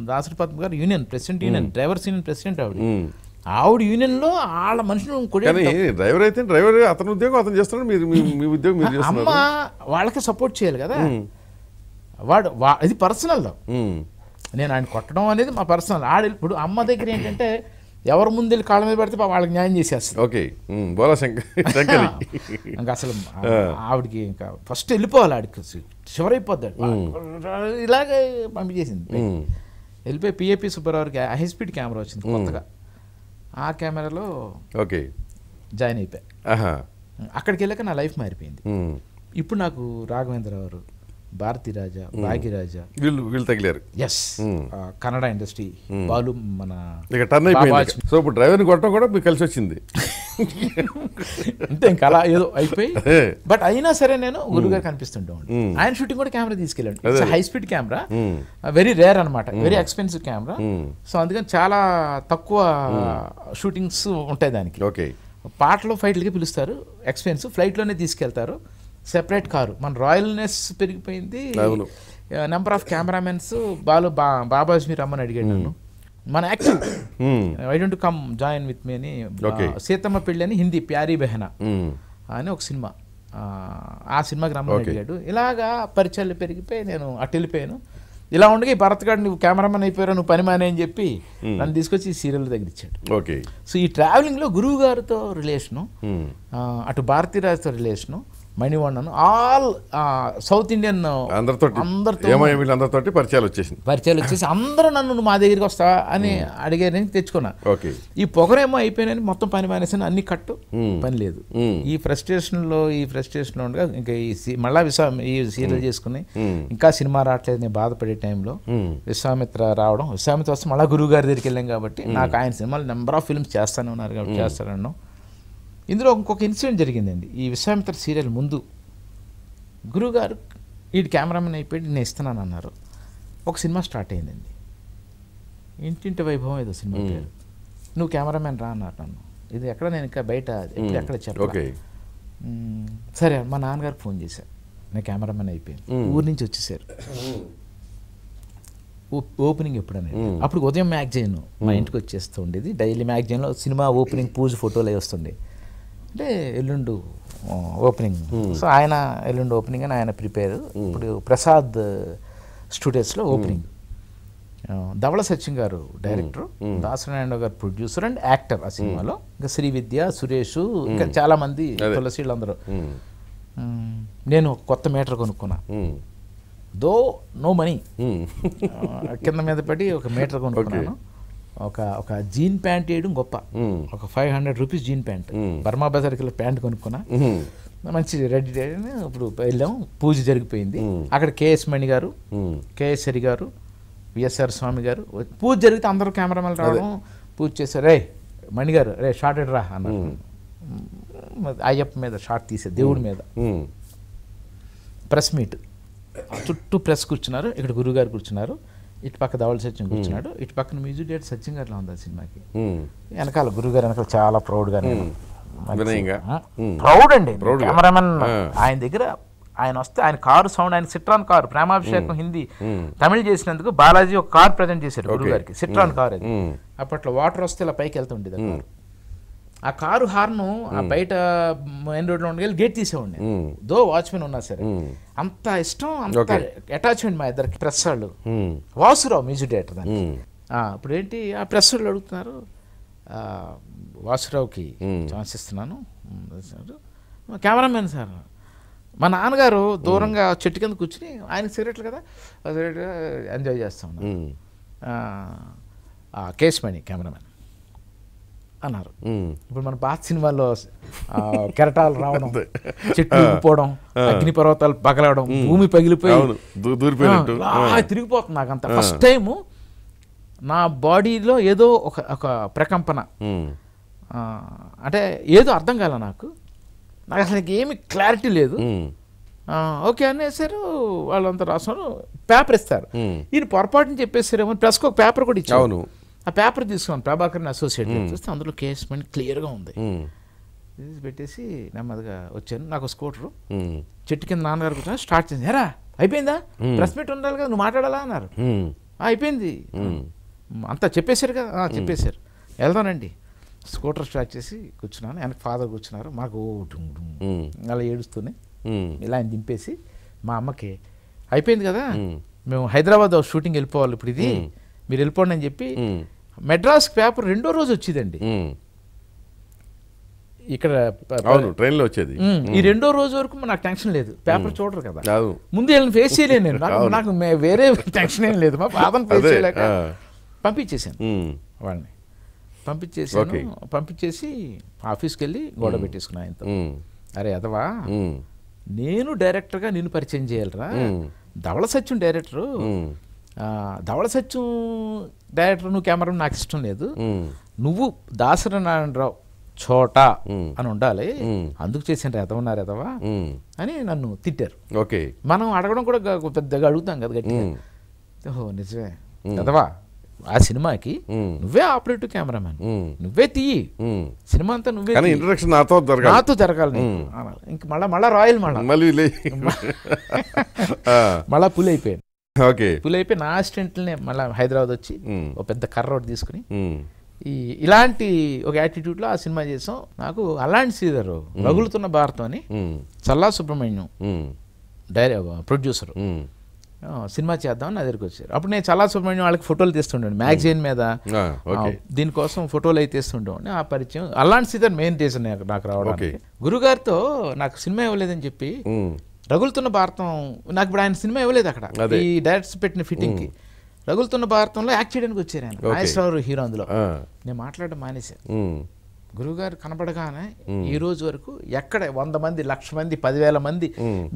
దాసరి పద్మ గారు union president union drivers union president ఆవిడ ఆవిడ యూనియన్లో వాళ్ళ మనుషులు కానీ డ్రైవర్ అయితే డ్రైవర్ అతని ఉద్యోగం అతను చేస్తున్నాడు మీరు మీ ఉద్యోగం మీరు అమ్మ వాళ్ళకి సపోర్ట్ చేయాలి కదా వాడు ఇది లో నేను ఆయన కొట్టడం అనేది మా పర్సనల్ ఆడ ఇప్పుడు అమ్మ దగ్గర ఏంటంటే ఎవరి ముందు వెళ్ళి కాళ్ళ మీద పెడితే వాళ్ళకి న్యాయం చేసేస్తారు ఓకే బోలా శంకర్ ఇంకా అసలు ఆవిడకి ఇంకా ఫస్ట్ వెళ్ళిపోవాలి ఆడికి చివరైపోద్ది ఇలాగే పంపించేసింది వెళ్ళిపోయి పిఏపి సుబ్బారావుకి హై స్పీడ్ కెమెరా వచ్చింది కొత్తగా ఆ కెమెరాలో ఓకే జాయిన్ అయిపోయా అక్కడికి వెళ్ళాక నా లైఫ్ మారిపోయింది ఇప్పుడు నాకు రాఘవేంద్ర గారు భారతిరాజ భాగ్యరాజ వీళ్ళు వీళ్ళు తగిలారు ఎస్ కన్నడ ఇండస్ట్రీ బాలు మన ఇక టర్న్ అయిపోయింది సో ఇప్పుడు డ్రైవర్ని కొట్టడం కూడా మీకు కలిసి వచ్చింది అంతే ఇంకా అలా ఏదో అయిపోయి బట్ అయినా సరే నేను గురుగా కనిపిస్తుంటా ఆయన షూటింగ్ కూడా కెమెరా తీసుకెళ్ళండి high speed camera very rare అనమాట వెరీ ఎక్స్పెన్సివ్ కెమెరా సో అందుకని చాలా తక్కువ షూటింగ్స్ ఉంటాయి దానికి ఓకే పాటలు ఫైట్లకి పిలుస్తారు ఎక్స్పెన్స్ ఫ్లైట్లోనే తీసుకెళ్తారు సెపరేట్ కారు మన రాయల్నెస్ పెరిగిపోయింది నెంబర్ ఆఫ్ కెమెరామెన్స్ బాలు బా బాబాజ్ మీరు రమ్మని అడిగాడు నన్ను hmm. మన active I don't come join with me అని సీతమ్మ పెళ్ళి అని హిందీ ప్యారీ బెహనా hmm. అని ఒక సినిమా ఆ సినిమాకి రమ్మని అడిగాడు ఇలాగా పరిచయాలు పెరిగిపోయి నేను అటు వెళ్ళిపోయాను ఇలా ఉండగా భరత్ గారు నువ్వు కెమెరామెన్ అయిపోయారు నువ్వు పని మానే అని చెప్పి hmm. నన్ను తీసుకొచ్చి ఈ సీరియల్ దగ్గర ఇచ్చాడు ఓకే సో ఈ ట్రావెలింగ్లో గురువు గారితో రిలేషను అటు భారతీరాజుతో రిలేషను మణివాణను ఆల్ సౌత్ ఇండియన్ అందరితో అందరితో పరిచయాలు వచ్చేసి పరిచయాలు వచ్చేసి అందరూ నన్ను మా దగ్గరికి వస్తా అని అడిగారు నేను తెచ్చుకున్నా ఈ పొగరేమో అయిపోయినని మొత్తం పని మానేసాను అన్ని కట్టు పని లేదు ఈ ఫ్రస్ట్రేషన్లో ఈ ఫ్రస్ట్రేషన్లో ఉండగా ఇంకా ఈ మళ్ళా విశ్వా ఈ సీరియల్ చేసుకుని ఇంకా సినిమా రావట్లేదు నేను బాధపడే టైంలో విశ్వామిత్ర రావడం విశ్వామిత్ర వస్తే మళ్ళా గురువు గారి దగ్గరికి వెళ్ళాం కాబట్టి నాకు ఆయన సినిమాలు నెంబర్ ఆఫ్ ఫిల్మ్స్ చేస్తానే ఉన్నారు కాబట్టి చేస్తారన్నాం ఇందులో ఇంకొక ఇన్సిడెంట్ జరిగిందండి ఈ విశ్వామిత్ర సీరియల్ ముందు గురుగారు ఈ కెమెరామెన్ అయిపోయి నేను ఇస్తున్నాను అన్నారు ఒక సినిమా స్టార్ట్ అయిందండి ఇంటింటి వైభవం ఏదో సినిమా పేరు నువ్వు కెమెరామెన్ రా అన్నారు నన్ను ఇది ఎక్కడ నేను ఇంకా బయట ఎక్కడ చెప్పలే సరే మా నాన్నగారు ఫోన్ చేశారు నేను కెమెరామెన్ అయిపోయాను ఊరి నుంచి వచ్చేసారు ఓపెనింగ్ ఎప్పుడనేది అప్పుడు ఉదయం మ్యాగజైన్ మా ఇంటికి ఉండేది డైలీ మ్యాగజైన్లో సినిమా ఓపెనింగ్ పూజ ఫోటోలు అవి వస్తుండే అంటే ఎల్లుండు ఓపెనింగ్ సో hmm. ఆయన ఎల్లుండి ఓపెనింగ్ అని ఆయన ప్రిపేర్ hmm. ఇప్పుడు ప్రసాద్ స్టూడియోస్లో ఓపెనింగ్ hmm. ధవళ సచిన్ గారు డైరెక్టర్ దాసనారాయణ గారు ప్రొడ్యూసర్ అండ్ యాక్టర్ ఆ సినిమాలో ఇంకా శ్రీ విద్య సురేష్ ఇంకా చాలా మంది తులసి అందరూ నేను కొత్త మీటర్ కొనుక్కున్నా దో నో మనీ కింద మీద పడి ఒక మీటర్ కొనుక్కున్నాను ఒక ఒక జీన్ ప్యాంట్ వేయడం గొప్ప ఒక five hundred rupees jean pant Burma బజార్కి ప్యాంట్ కొనుక్కున్నా మంచి రెడీ ఇప్పుడు వెళ్ళాము పూజ జరిగిపోయింది అక్కడ కేఎస్ మణి గారు కేఎస్ హరి గారు విఎస్ఆర్ స్వామి గారు పూజ జరిగితే అందరూ కెమెరామెన్ రావడం పూజ చేశారు రే మణి గారు రే షార్ట్ ఎడ్ రా అన్న అయ్యప్ప మీద షార్ట్ తీసే దేవుడి మీద ప్రెస్ మీట్ చుట్టూ ప్రెస్ కూర్చున్నారు ఇక్కడ గురువుగారు కూర్చున్నారు ఇటు పక్క దవళ సత్యం కూర్చున్నాడు ఇటు పక్కన మ్యూజిక్ డైరెక్టర్ సత్యం గారిలో ఉంది ఆ సినిమాకి వెనకాల గురుగారు వెనకాల చాలా ప్రౌడ్గా ప్రౌడ్ అండి కెమెరామెన్ ఆయన దగ్గర ఆయన వస్తే ఆయన కారు సౌండ్ ఆయన సిట్రాన్ కారు ప్రేమాభిషేకం హిందీ తమిళ చేసినందుకు బాలాజీ ఒక కార్ ప్రజెంట్ చేశాడు గురువు గారికి సిట్రాన్ కార్ అది అప్పట్లో వాటర్ వస్తే ఇలా పైకి వెళ్తుండేది ఆ కారు హార్న్ ఆ బయట మెయిన్ రోడ్లో ఉండగా గేట్ తీసేవాడి దో వాచ్మెన్ ఉన్నా సరే అంత ఇష్టం అంత అటాచ్మెంట్ మా ఇద్దరికి ప్రెస్ వాళ్ళు వాసురావు మ్యూజిక్ డైరెక్టర్ దాన్ని ఇప్పుడు ఏంటి ఆ ప్రెస్ వాళ్ళు అడుగుతున్నారు వాసురావుకి ఛాన్స్ ఇస్తున్నాను కెమెరామెన్ సార్ మా నాన్నగారు దూరంగా చెట్టు కింద కూర్చుని ఆయన సిగరెట్లు కదా సిగరెట్ ఎంజాయ్ చేస్తా ఉన్నారు కేశమణి కెమెరామెన్ అన్నారు ఇప్పుడు మన పాత సినిమాల్లో కెరటాలు రావడం చెట్టు పోవడం అగ్ని పర్వతాలు పగలడం భూమి పగిలిపోయి తిరిగిపోతుంది నాకంత ఫస్ట్ టైము నా బాడీలో ఏదో ఒక ఒక ప్రకంపన అంటే ఏదో అర్థం కాల నాకు నాకు అసలు ఏమి క్లారిటీ లేదు ఓకే అనేసారు వాళ్ళంతా రాస్తున్నారు పేపర్ ఇస్తారు ఈయన పొరపాటుని చెప్పేసారేమో ప్రెస్కి ఒక పేపర్ కూడా ఇచ్చాను ఆ పేపర్ తీసుకున్నాను ప్రభాకర్ అసోసియేట్ చూస్తే అందులో కేసు మనీ క్లియర్గా ఉంది పెట్టేసి నెమ్మదిగా వచ్చాను నాకు స్కూటరు చెట్టు కింద నాన్నగారు కూర్చొని స్టార్ట్ చేసింది ఎరా అయిపోయిందా ప్రెస్ మీట్ ఉండాలి కదా నువ్వు మాట్లాడాలా అన్నారు అయిపోయింది అంతా చెప్పేశారు కదా చెప్పేశారు వెళ్దానండి స్కూటర్ స్టార్ట్ చేసి కూర్చున్నాను వెనక ఫాదర్ కూర్చున్నారు మాకు అలా ఏడుస్తూనే ఇలా ఆయన దింపేసి మా అమ్మకి అయిపోయింది కదా మేము హైదరాబాద్ షూటింగ్ వెళ్ళిపోవాలి ఇప్పుడు ఇది మీరు వెళ్ళిపోండి అని చెప్పి మెడ్రాస్ పేపర్ రెండో రోజు వచ్చిందండి ఇక్కడ అవును ట్రైన్లో వచ్చేది ఈ రెండో రోజు వరకు నాకు టెన్షన్ లేదు పేపర్ చూడరు కదా ముందు వీళ్ళని ఫేస్ చేయలేను నేను నాకు వేరే టెన్షన్ ఏం లేదు మా బాధను ఫేస్ చేయలేక పంపించేశాను పంపించేసాను పంపించేసి ఆఫీస్కి వెళ్ళి గోడ పెట్టేసుకున్నా ఆయనతో అరే అదవా నేను డైరెక్టర్గా నిన్ను పరిచయం చేయాలరా ధవళ సత్యం డైరెక్టరు ధవళ సత్యం డైరెక్టర్ను కెమెరా నాకు ఇష్టం లేదు నువ్వు దాసరి నారాయణరావు చోట అని ఉండాలి అందుకు చేసిన ఉన్నారు ఎదవా అని నన్ను తిట్టారు ఓకే మనం అడగడం కూడా పెద్దగా అడుగుతాం కదా గట్టిగా ఓహో నిజమే ఎదవా ఆ సినిమాకి నువ్వే ఆపరేటివ్ కెమెరామెన్ నువ్వే తీయి సినిమా అంతా నువ్వే ఇంట్రొడక్షన్ నాతో నాతో జరగాలి ఇంక మళ్ళా మళ్ళా రాయల్ మళ్ళా మళ్ళీ మళ్ళా పులి అయిపోయాను ఓకే అయిపోయి నా అసిస్టెంట్లనే మళ్ళీ హైదరాబాద్ వచ్చి ఒక పెద్ద కర్ర ఒకటి తీసుకుని ఈ ఇలాంటి ఒక యాటిట్యూడ్లో ఆ సినిమా చేసాం నాకు అలాంటి సీదర్ రగులుతున్న భారతం అని చల్లా సుబ్రహ్మణ్యం డైరె ప్రొడ్యూసర్ సినిమా చేద్దామని నా దగ్గరికి వచ్చారు అప్పుడు నేను చాలా సుబ్రహ్మణ్యం వాళ్ళకి ఫోటోలు తీస్తుండే మ్యాగజైన్ మీద దీనికోసం ఫోటోలు అయితే తీస్తుండేవాడిని ఆ పరిచయం అలాంటి సీదర్ మెయిన్ రీజన్ నాకు రావడానికి గురుగారితో నాకు సినిమా ఇవ్వలేదని చెప్పి రగులుతున్న భారతం నాకు ఇప్పుడు ఆయన సినిమా ఇవ్వలేదు అక్కడ ఈ డైరెక్టర్స్ పెట్టిన ఫిట్టింగ్కి రగులుతున్న భారతంలో యాక్సిడెంట్ చేయడానికి వచ్చారు ఆయన హీరో అందులో నేను మాట్లాడడం మానేశాను గురువుగారు కనబడగానే ఈ రోజు వరకు ఎక్కడ వంద మంది లక్ష మంది పదివేల మంది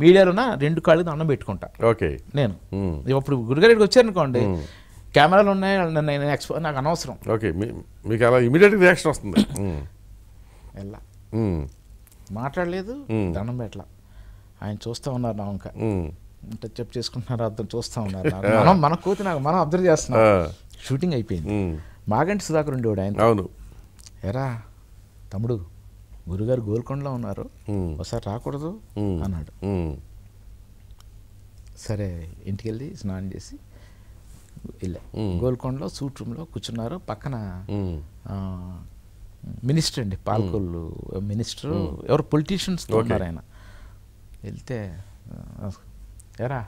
మీడియాలోన రెండు కాళ్ళు దండం పెట్టుకుంటా ఓకే నేను ఇప్పుడు గురుగారికి వచ్చారనుకోండి కెమెరాలు ఉన్నాయి నేను ఎక్స్పో నాకు అనవసరం ఓకే మీకు అలా ఇమీడియట్ రియాక్షన్ వస్తుంది ఎలా మాట్లాడలేదు దండం పెట్టలా ఆయన చూస్తూ ఉన్నారు నా ఇంకా అంటే చెప్పు చేసుకుంటున్నారు అర్థం చూస్తూ ఉన్నారు మనం మన కూతి నాకు మనం అబ్జర్వ్ చేస్తున్నాం షూటింగ్ అయిపోయింది మాగంటి సుధాకర్ ఉండేవాడు ఆయన అవును ఎరా తమ్ముడు గురుగారు గోల్కొండలో ఉన్నారు ఒకసారి రాకూడదు అన్నాడు సరే ఇంటికి వెళ్ళి స్నానం చేసి వెళ్ళా గోల్కొండలో సూట్ రూమ్లో కూర్చున్నారు పక్కన మినిస్టర్ అండి పాల్కొల్లు మినిస్టర్ ఎవరు పొలిటీషియన్స్ ఉన్నారు ఆయన వెళ్తే ఎరా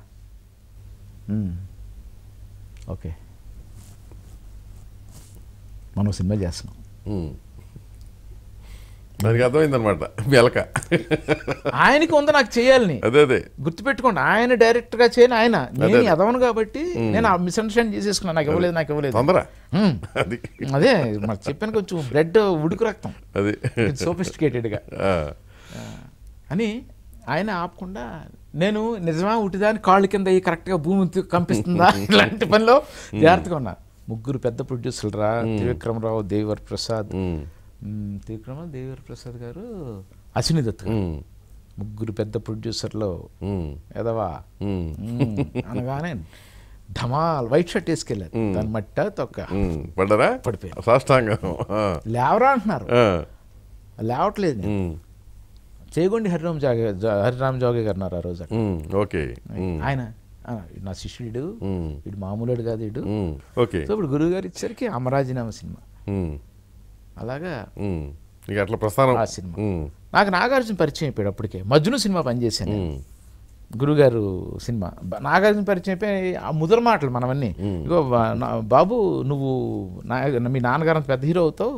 ఓకే మనం సినిమా చేస్తున్నాం దానికి అర్థమైందనమాట వెలక ఆయనకి ఉందా నాకు చేయాలని అదే అదే గుర్తుపెట్టుకోండి ఆయన డైరెక్టర్ గా చేయని ఆయన నేను ఎదవను కాబట్టి mm. నేను ఆ మిస్అండర్స్టాండ్ చేసేసుకున్నాను నాకు ఇవ్వలేదు నాకు ఇవ్వలేదు తొందర mm. అదే మాకు చెప్పాను కొంచెం బ్రెడ్ ఉడుకు రక్తం అది సోఫిస్టికేటెడ్గా అని ఆయన ఆపకుండా నేను నిజమా ఉటిదాని కాళ్ళు కింద కరెక్ట్గా భూమి కంపిస్తుందా ఇలాంటి పనిలో జాగ్రత్తగా ఉన్నా ముగ్గురు పెద్ద ప్రొడ్యూసర్లు రా త్రివిక్రమరావు దేవర్ ప్రసాద్ త్రివిక్రమ దేవర్ ప్రసాద్ గారు అశ్విని దత్ ముగ్గురు పెద్ద ప్రొడ్యూసర్లు ఎదవా అనగానే ధమాల్ వైట్ షర్ట్ వేసుకెళ్ళారు దాని మట్ట తొక్క పడరా పడిపోయారు లేవరా అంటున్నారు లేవట్లేదు చేగొండి హరిరామ్ జాగే హరిరామ్ జోగే గారు అన్నారు ఆ రోజు ఓకే ఆయన నా శిష్యుడు ఇడు మామూలుడు కాదు ఇడు ఓకే సో ఇప్పుడు గురువు గారు ఇచ్చరికి అమరాజీనామ సినిమా అలాగా అట్లా ప్రస్థానం ఆ సినిమా నాకు నాగార్జున పరిచయం అయిపోయాడు అప్పటికే మజ్ను సినిమా పనిచేశాను గురుగారు సినిమా నాగార్జున పరిచయం అయిపోయి ఆ ముదర మాటలు మనవన్నీ ఇగో బాబు నువ్వు నా మీ నాన్నగారు పెద్ద హీరో అవుతావు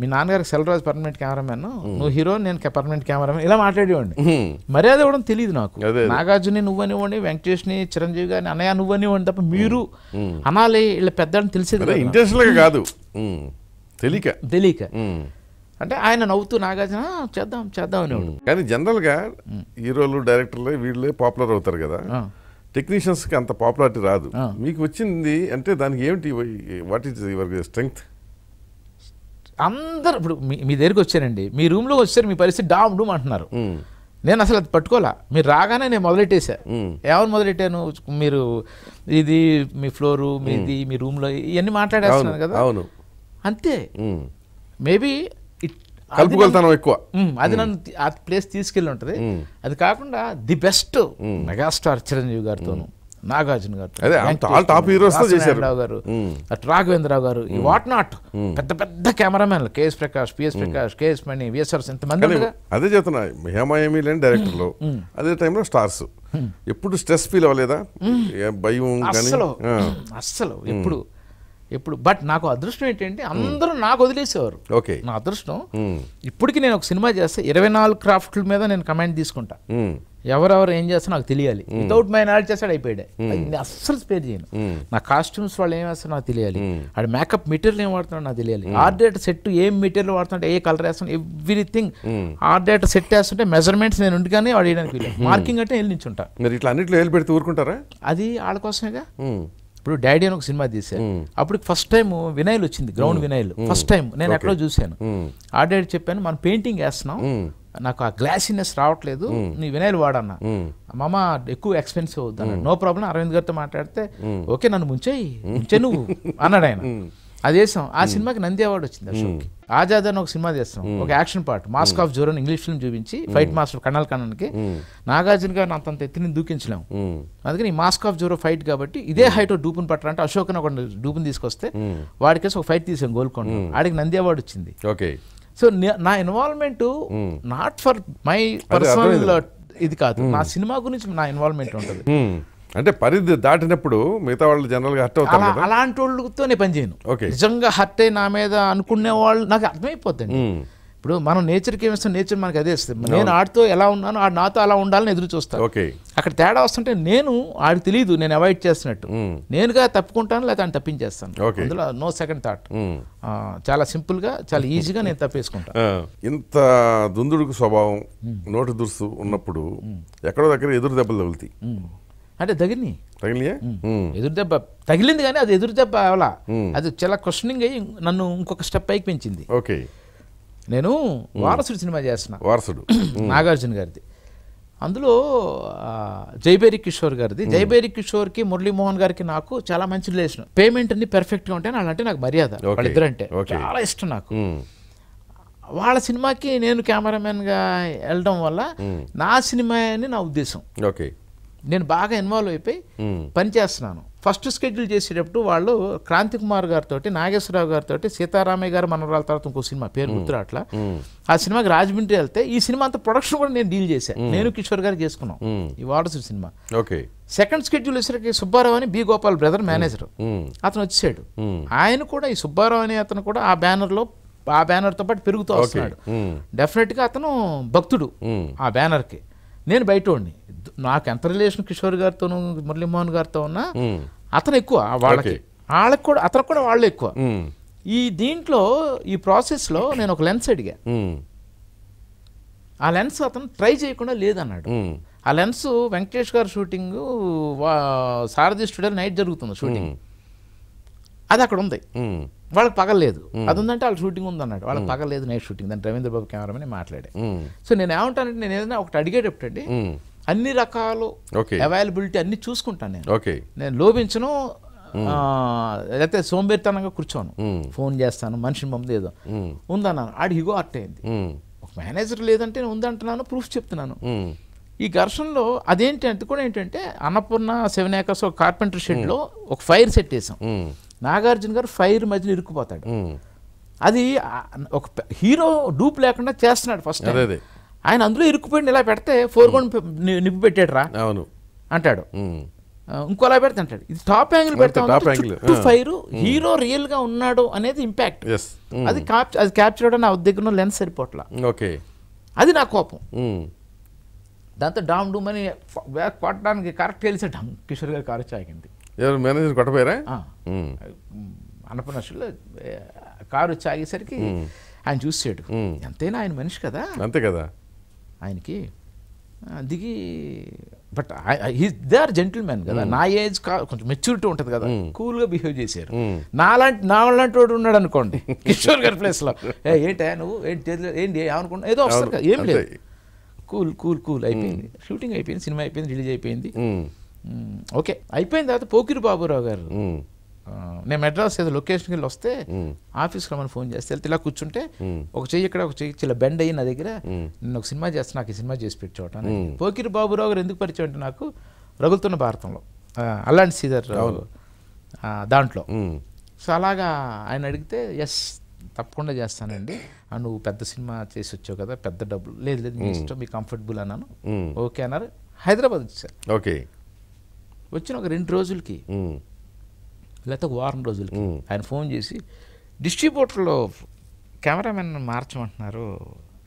మీ నాన్నగారికి సెల్రాజ్ పర్మనెంట్ కెమెరామెన్ నువ్వు హీరో నేను పర్మనెంట్ కెమెరామెన్ ఇలా మాట్లాడేవాడి మర్యాద ఇవ్వడం తెలియదు నాకు నాగార్జుని నువ్వనివ్వండి వెంకటేష్ని చిరంజీవి గారిని అనయా నువ్వనివ్వండి తప్ప మీరు అనాలి వీళ్ళ పెద్ద తెలిసేది కాదు తెలియక తెలియక అంటే ఆయన నవ్వుతూ నాగార్జున చేద్దాం చేద్దాం అనేవాడు కానీ జనరల్గా హీరోలు డైరెక్టర్లు వీళ్ళే పాపులర్ అవుతారు కదా టెక్నీషియన్స్కి అంత పాపులారిటీ రాదు మీకు వచ్చింది అంటే దానికి ఏమిటి వాట్ ఈస్ యువర్ స్ట్రెంగ్త్ అందరు ఇప్పుడు మీ మీ దగ్గరికి వచ్చారండి మీ రూమ్లోకి వచ్చారు మీ పరిస్థితి డామ్ డూమ్ అంటున్నారు నేను అసలు అది పట్టుకోలే మీరు రాగానే నేను మొదలెట్టేశా ఎవరు మొదలెట్టాను మీరు ఇది మీ ఫ్లోరు మీది మీ రూమ్లో ఇవన్నీ మాట్లాడేస్తున్నాను కదా అవును అంతే మేబీ కలుపుకొల్తాను ఎక్కువ అది నన్ను ఆ ప్లేస్ తీసుకెళ్ళి ఉంటుంది అది కాకుండా ది బెస్ట్ మెగాస్టార్ చిరంజీవి గారితోనూ నాగార్జున గారు టాప్ హీరోస్ గారు రాఘవేంద్రరావు గారు ఈ వాట్ నాట్ పెద్ద పెద్ద కెమెరామెన్లు K S Prakash P S Prakash K S Mani విఎస్ఆర్స్ ఇంతమంది అదే చెప్తున్నా హేమాయమి లేని డైరెక్టర్లు అదే టైంలో స్టార్స్ ఎప్పుడు స్ట్రెస్ ఫీల్ అవ్వలేదా భయం అస్సలు అస్సలు ఎప్పుడు ఎప్పుడు బట్ నాకు అదృష్టం ఏంటంటే అందరూ నాకు వదిలేసేవారు ఓకే నా అదృష్టం ఇప్పటికి నేను ఒక సినిమా చేస్తే ఇరవై నాలుగు క్రాఫ్ట్ల మీద నేను కమాండ్ తీసుకుంటా ఎవరెవరు ఏం చేస్తా నాకు తెలియాలి వితౌట్ మై నాలెడ్జ్ చేస్తాడు అయిపోయాడే నేను అస్సలు స్పేర్ చేయను నా కాస్ట్యూమ్స్ వాళ్ళు ఏం వేస్తారో నాకు తెలియాలి ఆడ మేకప్ మెటీరియల్ ఏం వాడుతున్నాడు నాకు తెలియాలి ఆర్డేట్ సెట్ ఏం మెటీరియల్ వాడుతున్నాడు ఏ కలర్ వేస్తున్నాడు ఎవ్రీథింగ్ ఆర్డేట సెట్ వేస్తుంటే మెజర్మెంట్స్ నేను ఉంటే కానీ వాడు వేయడానికి మార్కింగ్ అంటే వెళ్ళి నుంచి మీరు ఇట్లా వెళ్ళి పెడితే ఊరుకుంటారా అది వాళ్ళ కోసమేగా ఇప్పుడు డాడీ అని ఒక సినిమా తీశారు అప్పుడు ఫస్ట్ టైం వినైల్ వచ్చింది గ్రౌండ్ వినైల్ ఫస్ట్ టైం నేను ఎక్కడో చూశాను ఆ డాడీ చెప్పాను మనం పెయింటింగ్ వేస్తున్నాం నాకు ఆ గ్లాసీనెస్ రావట్లేదు నీ వినైల్ వాడన్నా మామ ఎక్కువ ఎక్స్పెన్సివ్ అవుతుంది నో ప్రాబ్లం అరవింద్ గారితో మాట్లాడితే ఓకే నన్ను ముంచేయి ముంచే నువ్వు అన్నాడు ఆయన అది చేసాం ఆ సినిమాకి నంది అవార్డు వచ్చింది అశోక్ ఆజాద్ అని ఒక సినిమా చేస్తాం ఒక యాక్షన్ పార్ట్ మాస్క్ ఆఫ్ అని ఇంగ్లీష్ ఫిల్మ్ చూపించి ఫైట్ మాస్టర్ కణాల్ కణన్కి నాగార్జున గారిని అంత ఎత్తిని దూకించలేము అందుకని మాస్క్ ఆఫ్ జోరో ఫైట్ కాబట్టి ఇదే హైట్ డూపును పట్టాలంటే అశోక్ అని ఒక డూపును తీసుకొస్తే వాడికేసి ఒక ఫైట్ తీసాం గోల్కొండ ఆడికి నంది అవార్డు వచ్చింది ఓకే సో నా involvement not for my personal ఇది కాదు నా సినిమా గురించి నా ఇన్వాల్వ్మెంట్ ఉంటుంది అంటే పరిధి దాటినప్పుడు మిగతా వాళ్ళు జనరల్గా హర్ట్ అవుతారు అలా అలాంటి వాళ్ళతో నేను పనిచేయను నిజంగా హర్ట్ అయి నా మీద అనుకునే వాళ్ళు నాకు అర్థమైపోతుంది ఇప్పుడు మనం నేచర్కి ఏమిస్తాం నేచర్ మనకి అదే ఇస్తుంది నేను ఆడితో ఎలా ఉన్నాను ఆడు నాతో అలా ఉండాలని ఎదురు చూస్తాను అక్కడ తేడా వస్తుంటే నేను ఆడికి తెలియదు నేను అవాయిడ్ చేస్తున్నట్టు నేనుగా తప్పుకుంటాను లేదా ఆయన తప్పించేస్తాను అందులో నో సెకండ్ థాట్ చాలా సింపుల్గా చాలా ఈజీగా నేను తప్పేసుకుంటాను ఇంత దుందుడుకు స్వభావం నోటు దురుస్తు ఉన్నప్పుడు ఎక్కడో దగ్గర ఎదురు దెబ్బలు తగులుతాయి అంటే తగిలి ఎదురు దెబ్బ తగిలింది కానీ అది ఎదురు దెబ్బ అవలా అది చాలా క్వశ్చనింగ్ అయ్యి నన్ను ఇంకొక స్టెప్ పైకి పెంచింది ఓకే నేను వారసుడు సినిమా చేస్తున్న వారసుడు నాగార్జున గారిది అందులో జైబేరి కిషోర్ గారిది జైబేరి కిషోర్కి మురళీమోహన్ గారికి నాకు చాలా మంచి రిలేషన్ పేమెంట్ అన్ని పెర్ఫెక్ట్గా ఉంటే అంటే నాకు మర్యాద అంటే చాలా ఇష్టం నాకు వాళ్ళ సినిమాకి నేను కెమెరామెన్గా వెళ్ళడం వల్ల నా సినిమా అని నా ఉద్దేశం ఓకే నేను బాగా ఇన్వాల్వ్ అయిపోయి పనిచేస్తున్నాను ఫస్ట్ స్కెడ్యూల్ చేసేటప్పుడు వాళ్ళు క్రాంతి కుమార్ గారితో నాగేశ్వరరావు గారితో సీతారామయ్య గారు మనవరాల తర్వాత ఇంకో సినిమా పేరు గుర్తురా అట్లా ఆ సినిమాకి రాజమండ్రి వెళ్తే ఈ సినిమా అంతా ప్రొడక్షన్ కూడా నేను డీల్ చేశాను నేను కిషోర్ గారు చేసుకున్నాం ఈ వాడసు సినిమా ఓకే సెకండ్ స్కెడ్యూల్ వచ్చేసరికి సుబ్బారావు అని బి గోపాల్ బ్రదర్ మేనేజర్ అతను వచ్చేసాడు ఆయన కూడా ఈ సుబ్బారావు అనే అతను కూడా ఆ బ్యానర్లో ఆ బ్యానర్తో పాటు పెరుగుతూ వస్తున్నాడు డెఫినెట్గా అతను భక్తుడు ఆ బ్యానర్కి నేను బయటోడిని నాకు ఎంత రిలేషన్ కిషోర్ గారితోనూ మురళీమోహన్ గారితో ఉన్నా అతను ఎక్కువ వాళ్ళకి వాళ్ళకి కూడా అతనికి కూడా వాళ్ళు ఎక్కువ ఈ దీంట్లో ఈ ప్రాసెస్లో నేను ఒక లెన్స్ అడిగా ఆ లెన్స్ అతను ట్రై చేయకుండా లేదన్నాడు ఆ లెన్స్ వెంకటేష్ గారు షూటింగ్ సారథి స్టూడియో నైట్ జరుగుతుంది షూటింగ్ అది అక్కడ ఉంది వాళ్ళకి పగలేదు అది ఉందంటే వాళ్ళ షూటింగ్ అన్నట్టు వాళ్ళకి పగలేదు నైట్ షూటింగ్ దాని రవీంద్ర బాబు కెమెరామెన్ మాట్లాడే సో నేను ఏమంటానంటే నేను ఏదైనా ఒకటి అడిగేటప్పుడు అన్ని రకాలు అవైలబిలిటీ అన్ని చూసుకుంటాను నేను నేను లోపించను అయితే సోంబేరితనంగా కూర్చోను ఫోన్ చేస్తాను మనిషిని ఏదో ఉందన్నాను ఆడి హిగో అట్ అయింది ఒక మేనేజర్ లేదంటే నేను ఉందంటున్నాను ప్రూఫ్ చెప్తున్నాను ఈ ఘర్షణలో అదేంటి అంటే కూడా ఏంటంటే అన్నపూర్ణ సెవెన్ ఏకర్స్ ఒక కార్పెంటర్ షెడ్లో ఒక ఫైర్ సెట్ వేసాం నాగార్జున గారు ఫైర్ మధ్యలో ఇరుక్కుపోతాడు అది ఒక హీరో డూప్ లేకుండా చేస్తున్నాడు ఫస్ట్ ఆయన అందులో ఇరుక్కుపోయింది ఇలా పెడితే గౌండ్ నిప్పు పెట్టాడు రా అవును అంటాడు ఇంకోలా పెడితే అంటాడు ఇది టాప్ యాంగిల్ పెడతా ఫైర్ హీరో రియల్ గా ఉన్నాడు అనేది ఇంపాక్ట్ అది అది క్యాప్చర్ అవడం నా దగ్గర లెన్స్ సరిపోట్లా ఓకే అది నా కోపం దాంతో డామ్ డూమ్ అని కొట్టడానికి కరెక్ట్ తెలిసే డామ్ కిషోర్ గారు కారు చాగింది ఎవరు మేనేజర్ కొట్టపోయారా అన్నపూర్ణశుల్లో కారు వచ్చి ఆగేసరికి ఆయన చూసాడు ఎంతైనా ఆయన మనిషి కదా అంతే కదా ఆయనకి దిగి but they are gentleman కదా నా ఏజ్ కొంచెం మెచ్యూరిటీ ఉంటుంది కదా కూల్గా బిహేవ్ చేశారు నాలాంటి నా లాంటి వాడు ఉన్నాడు అనుకోండి కిషోర్ గారి ప్లేస్లో ఏంటా నువ్వు ఏంటి ఏంటి ఏమనుకుంటా ఏదో వస్తారు కదా ఏం లేదు కూల్ కూల్ కూల్ అయిపోయింది షూటింగ్ అయిపోయింది సినిమా అయిపోయింది రిలీజ్ అయిపోయింది ఓకే అయిపోయిన తర్వాత పోకిరి బాబురావు గారు నేను మెడ్రాస్ ఏదో లొకేషన్కి వెళ్ళి వస్తే ఆఫీస్కి రమ్మని ఫోన్ చేస్తే వెళ్తే ఇలా కూర్చుంటే ఒక చెయ్యి ఇక్కడ ఒక చెయ్యి చిల్ల బెండ్ అయ్యి నా దగ్గర నేను ఒక సినిమా చేస్తే నాకు ఈ సినిమా చేసి పెట్టేవాట పోకిరి బాబురావు గారు ఎందుకు పరిచయం అంటే నాకు రగులుతున్న భారతంలో అలాంటి సీదర్ దాంట్లో సో అలాగా ఆయన అడిగితే ఎస్ తప్పకుండా చేస్తానండి నువ్వు పెద్ద సినిమా చేసి వచ్చావు కదా పెద్ద డబ్బులు లేదు లేదు మీ ఇష్టం మీ కంఫర్టబుల్ అన్నాను ఓకే అన్నారు హైదరాబాద్ సార్ ఓకే వచ్చిన ఒక రెండు రోజులకి లేకపోతే ఒక వారం రోజులకి ఆయన ఫోన్ చేసి డిస్ట్రిబ్యూటర్లో కెమెరామెన్ మార్చమంటున్నారు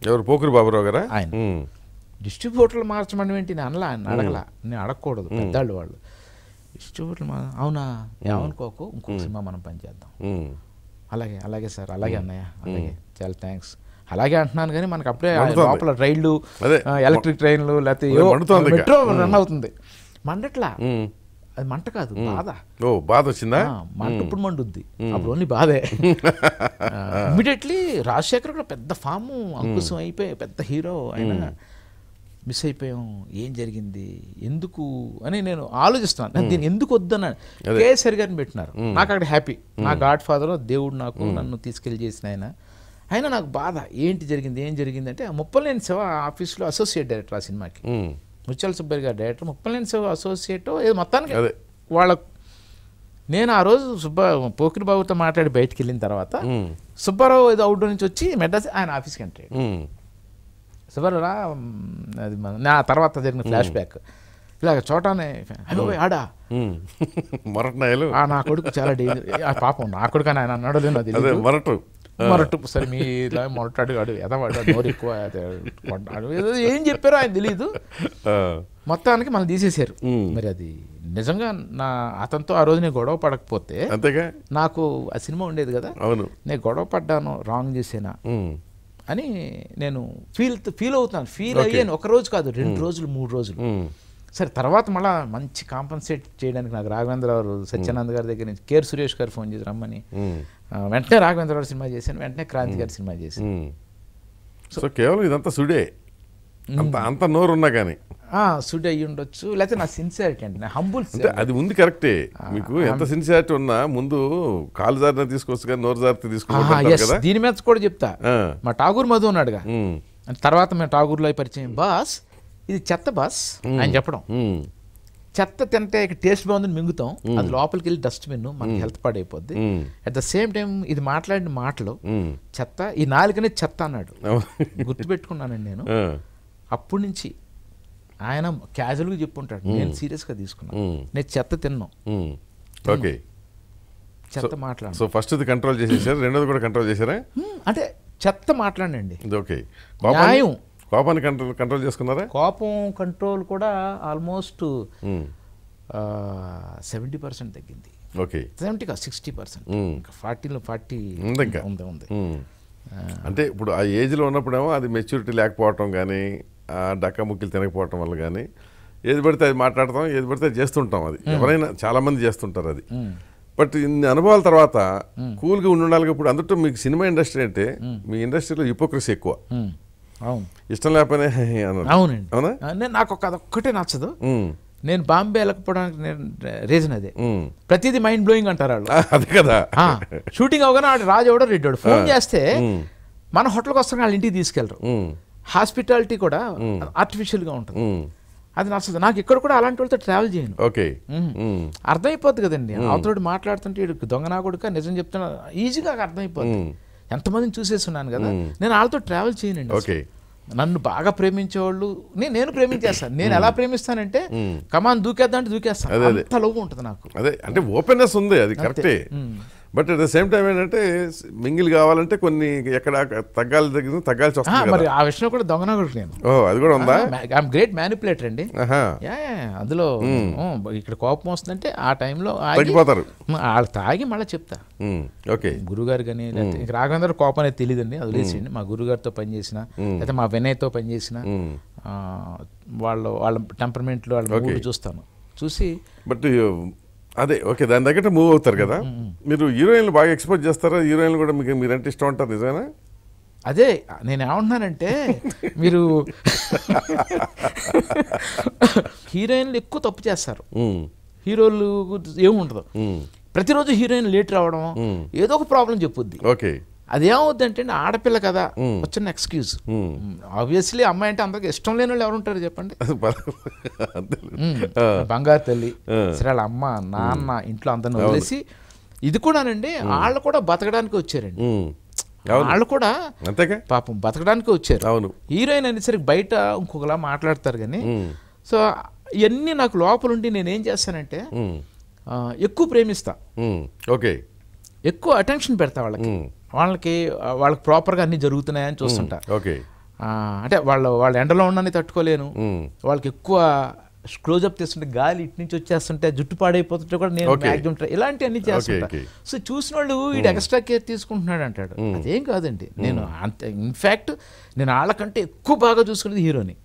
ఎవరు పోకురు బాబురావు గారా ఆయన డిస్ట్రిబ్యూటర్లు మార్చమని ఏంటి నేను అనలా ఆయన అడగలా నేను అడగకూడదు పెద్దాళ్ళు వాళ్ళు డిస్ట్రిబ్యూటర్లు అవునా ఏమనుకోకు ఇంకొక సినిమా మనం పనిచేద్దాం అలాగే అలాగే సార్ అలాగే అన్నయ్య అలాగే చాలా థ్యాంక్స్ అలాగే అంటున్నాను కానీ మనకు అప్పుడే లోపల రైళ్ళు ఎలక్ట్రిక్ ట్రైన్లు లేకపోతే మెట్రో రన్ అవుతుంది మండట్లా అది మంట కాదు బాధ ఓ బాధ వచ్చిందా మంట ఇప్పుడు మండుద్ది అప్పుడు ఓన్లీ బాధే ఇమీడియట్లీ రాజశేఖర్ కూడా పెద్ద ఫామ్ అంకుశం అయిపోయి పెద్ద హీరో అయినా మిస్ అయిపోయాం ఏం జరిగింది ఎందుకు అని నేను ఆలోచిస్తున్నాను నేను దీన్ని ఎందుకు వద్దన కేసరి గారిని పెట్టినారు నాకు అక్కడ హ్యాపీ నా గాడ్ ఫాదర్ దేవుడు నాకు నన్ను తీసుకెళ్ళి చేసిన ఆయన అయినా నాకు బాధ ఏంటి జరిగింది ఏం జరిగింది అంటే ముప్పలేని సేవ ఆఫీస్లో అసోసియేట్ డైరెక్టర్ ఆ సినిమాకి ముత్యాల సుబ్బయ్య గారు డైరెక్టర్ సేవ అసోసియేట్ ఏదో మొత్తానికి వాళ్ళ నేను ఆ రోజు సుబ్బ పోకిరి బాబుతో మాట్లాడి బయటకు వెళ్ళిన తర్వాత సుబ్బారావు ఏదో అవుట్డోర్ నుంచి వచ్చి మెడ్రాస్ ఆయన ఆఫీస్కి ఎంట్రీ సుబ్బారావు అది నా తర్వాత జరిగిన ఫ్లాష్ బ్యాక్ ఇలాగ చోటానే హలో ఆడా మొరటనాయలు నా కొడుకు చాలా డేంజర్ పాపం నా కొడుకు అని ఆయన అన్నాడు లేదు మొరటు మొరటు సరే మీ ఇలా మొరటాడు వాడు ఎదవాడు నోరు ఎక్కువ ఏం చెప్పారో ఆయన తెలియదు మొత్తానికి మనం తీసేశారు మరి అది నిజంగా నా అతనితో ఆ రోజు నేను గొడవ పడకపోతే అంతేగా నాకు ఆ సినిమా ఉండేది కదా అవును నేను గొడవ పడ్డాను రాంగ్ చేసేనా అని నేను ఫీల్ ఫీల్ అవుతాను ఫీల్ అయ్యాను ఒక రోజు కాదు రెండు రోజులు మూడు రోజులు సరే తర్వాత మళ్ళీ మంచి కాంపన్సేట్ చేయడానికి నాకు గారు సత్యానంద్ గారి దగ్గర నుంచి కేర్ సురేష్ గారు ఫోన్ చేసి రమ్మని వెంటనే గారు సినిమా చేశాను వెంటనే క్రాంతి గారి సినిమా చేశాను సో కేవలం ఇదంతా సుడే అంత నోరున్నా కానీ సుడ్ అయ్యి ఉండొచ్చు లేకపోతే నా సిన్సియారిటీ అండి నా హంబుల్ అది ముందు కరెక్టే మీకు ఎంత సిన్సియారిటీ ఉన్నా ముందు కాలు జారిన తీసుకోవచ్చు కానీ నోరు జారి తీసుకోవచ్చు దీని మీద కూడా చెప్తా మా ఠాగూర్ మధు ఉన్నాడుగా తర్వాత మేము ఠాగూర్లో పరిచయం బాస్ ఇది చెత్త బాస్ అని చెప్పడం చెత్త తింటే టేస్ట్ బాగుందని మింగుతాం అది లోపలికి వెళ్ళి డస్ట్బిన్ మనకి హెల్త్ పాడైపోద్ది అట్ ద సేమ్ టైం ఇది మాట్లాడిన మాటలు చెత్త ఈ నాలుకనే చెత్త అన్నాడు గుర్తుపెట్టుకున్నానండి నేను అప్పటి నుంచి ఆయన క్యాజువల్గా చెప్పుంటాడు నేను సీరియస్గా తీసుకున్నాను నేను చెత్త తిన్నాం ఓకే చెత్త మాట్లాడు సో ఫస్ట్ కంట్రోల్ చేసేసారు రెండోది కూడా కంట్రోల్ చేశారా అంటే చెత్త మాట్లాడండి ఓకే న్యాయం కోపాన్ని కంట్రోల్ కంట్రోల్ చేసుకున్నారా కోపం కంట్రోల్ కూడా ఆల్మోస్ట్ సెవెంటీ hmm. పర్సెంట్ తగ్గింది ఓకే సెవెంటీ కాదు సిక్స్టీ పర్సెంట్ ఫార్టీలో ఫార్టీ ఉంది ఇంకా ఉంది hmm. అంటే ఇప్పుడు ఆ ఏజ్లో ఉన్నప్పుడేమో అది మెచ్యూరిటీ లేకపోవటం కానీ డక్కా ముక్కిలు తినకపోవటం వల్ల కానీ ఏది పడితే అది మాట్లాడతాం ఏది పడితే అది చేస్తుంటాం అది hmm. ఎవరైనా చాలామంది చేస్తుంటారు అది బట్ ఇన్ని అనుభవాల తర్వాత కూల్గా ఉండాలి ఇప్పుడు అందులో మీకు సినిమా ఇండస్ట్రీ అంటే మీ ఇండస్ట్రీలో హిపోక్రసీ ఎక్కువ అవును ఇష్టం లేకపోయినా అవునండి అవునా నేను నాకు ఒక అదొక్కటే నచ్చదు నేను బాంబే వెళ్ళకపోవడానికి నేను రీజన్ అదే ప్రతిది మైండ్ బ్లోయింగ్ అంటారు వాళ్ళు అది కదా షూటింగ్ అవగానే వాడు రాజు ఎవడో రెడ్డాడు ఫోన్ చేస్తే మన హోటల్కి వస్తాం వాళ్ళ ఇంటికి తీసుకెళ్ళరు హాస్పిటాలిటీ కూడా ఆర్టిఫిషియల్గా ఉంటుంది అది నచ్చదు నాకు ఇక్కడ కూడా అలాంటి వాళ్ళతో ట్రావెల్ చేయను ఓకే అర్థమైపోద్ది కదండి అవతడు మాట్లాడుతుంటే దొంగ నా కొడుక నిజం చెప్తున్నా ఈజీగా అర్థమైపోతుంది ఎంతమందిని ఉన్నాను కదా నేను వాళ్ళతో ట్రావెల్ చేయనండి ఓకే నన్ను బాగా ప్రేమించేవాళ్ళు నేను నేను ప్రేమించేస్తాను నేను ఎలా ప్రేమిస్తానంటే కమాన్ దూకేద్దాం అంటే దూకేస్తాను అంత లోపు ఉంటుంది నాకు అదే అంటే ఓపెన్నెస్ ఉంది అది కరెక్టే but at the same time ఏంటంటే మింగిల్ కావాలంటే కొన్ని ఎక్కడ తగ్గాలి తగ్గింది తగ్గాల్సి వస్తుంది మరి ఆ విషయం కూడా దొంగన నేను అది కూడా ఉందా ఐఎమ్ గ్రేట్ మ్యానిపులేటర్ అండి అందులో ఇక్కడ కోపం వస్తుందంటే ఆ టైంలో తగ్గిపోతారు వాళ్ళు తాగి మళ్ళీ చెప్తా ఓకే గురుగారు కానీ లేకపోతే రాఘవేంద్ర కోపం అనేది తెలియదండి అది లేచండి మా గురుగారితో పనిచేసిన లేకపోతే మా వినయ్తో పనిచేసిన వాళ్ళు వాళ్ళ టెంపర్మెంట్లు వాళ్ళు చూస్తాను చూసి బట్ అదే ఓకే దాని దగ్గర మూవ్ అవుతారు కదా మీరు హీరోయిన్లు బాగా ఎక్స్పోజ్ చేస్తారా హీరోయిన్లు కూడా మీకు మీరంటే ఇష్టం ఉంటారు నిజమేనా అదే నేను ఏమంటున్నానంటే మీరు హీరోయిన్లు ఎక్కువ తప్పు చేస్తారు హీరోలు ఏముండదు ప్రతిరోజు హీరోయిన్ లేట్ రావడం ఏదో ఒక ప్రాబ్లం చెప్పుద్ది ఓకే అండి ఆడపిల్ల కదా వచ్చిన ఎక్స్క్యూజ్ ఆబ్వియస్లీ అమ్మాయి అంటే అందరికి ఇష్టం లేని వాళ్ళు ఎవరుంటారు చెప్పండి బంగారు తల్లి సరే అమ్మ నాన్న ఇంట్లో అందరిని వదిలేసి ఇది కూడానండి వాళ్ళు కూడా బతకడానికి వచ్చారండి వాళ్ళు కూడా అంతేగా పాపం బతకడానికి వచ్చారు అవును హీరోయిన్ అనేసరికి బయట ఇంకొకలా మాట్లాడతారు కానీ సో ఇవన్నీ నాకు లోపలుండి నేనేం చేస్తానంటే ఎక్కువ ప్రేమిస్తా ఓకే ఎక్కువ అటెన్షన్ పెడతా వాళ్ళకి వాళ్ళకి వాళ్ళకి ప్రాపర్గా అన్ని జరుగుతున్నాయని చూస్తుంటా ఓకే అంటే వాళ్ళు వాళ్ళ ఎండలో ఉండని తట్టుకోలేను వాళ్ళకి ఎక్కువ క్లోజ్అప్ తీసుకుంటే గాలి ఇటు నుంచి వచ్చేస్తుంటే జుట్టు పాడైపోతుంటే కూడా నేను మ్యాక్సిమం ఇలాంటి అన్ని చేస్తుంటా సో చూసిన వాళ్ళు వీడు ఎక్స్ట్రా కేర్ తీసుకుంటున్నాడు అంటాడు అదేం కాదండి నేను అంత ఇన్ఫ్యాక్ట్ నేను వాళ్ళకంటే ఎక్కువ బాగా చూసుకునేది హీరోని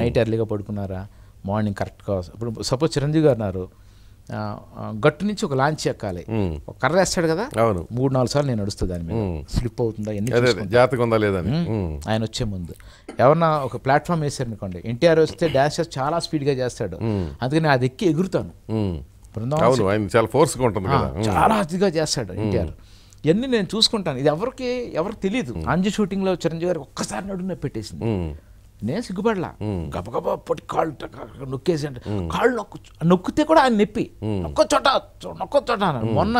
నైట్ ఎర్లీగా పడుకున్నారా మార్నింగ్ కరెక్ట్గా ఇప్పుడు సపోజ్ చిరంజీవి గారు గట్టు నుంచి ఒక లాంచ్ ఎక్కాలి ఒక కర్ర వేస్తాడు కదా అవును మూడు నాలుగు సార్లు నేను నడుస్తా దాని మీద స్లిప్ అవుతుందా ఎన్ని జాతకం ఉందా లేదని ఆయన వచ్చే ముందు ఎవరన్నా ఒక ప్లాట్ఫామ్ వేసారు అనుకోండి ఎన్టీఆర్ వస్తే డాష్ చాలా స్పీడ్గా చేస్తాడు అందుకని అది ఎక్కి ఎగురుతాను అవును ఆయన చాలా ఫోర్స్గా ఉంటుంది చాలా అతిగా చేస్తాడు ఎన్టీఆర్ ఇవన్నీ నేను చూసుకుంటాను ఇది ఎవరికి ఎవరికి తెలియదు అంజు షూటింగ్లో చిరంజీవి గారికి ఒక్కసారి నడున పెట్టేసింది నేను సిగ్గుపడలా గబగబా పొట్టి కాళ్ళు నొక్కేసి అంటే కాళ్ళు నొక్కు నొక్కితే కూడా ఆయన నొప్పి నొక్క చోట నొక్క చోట మొన్న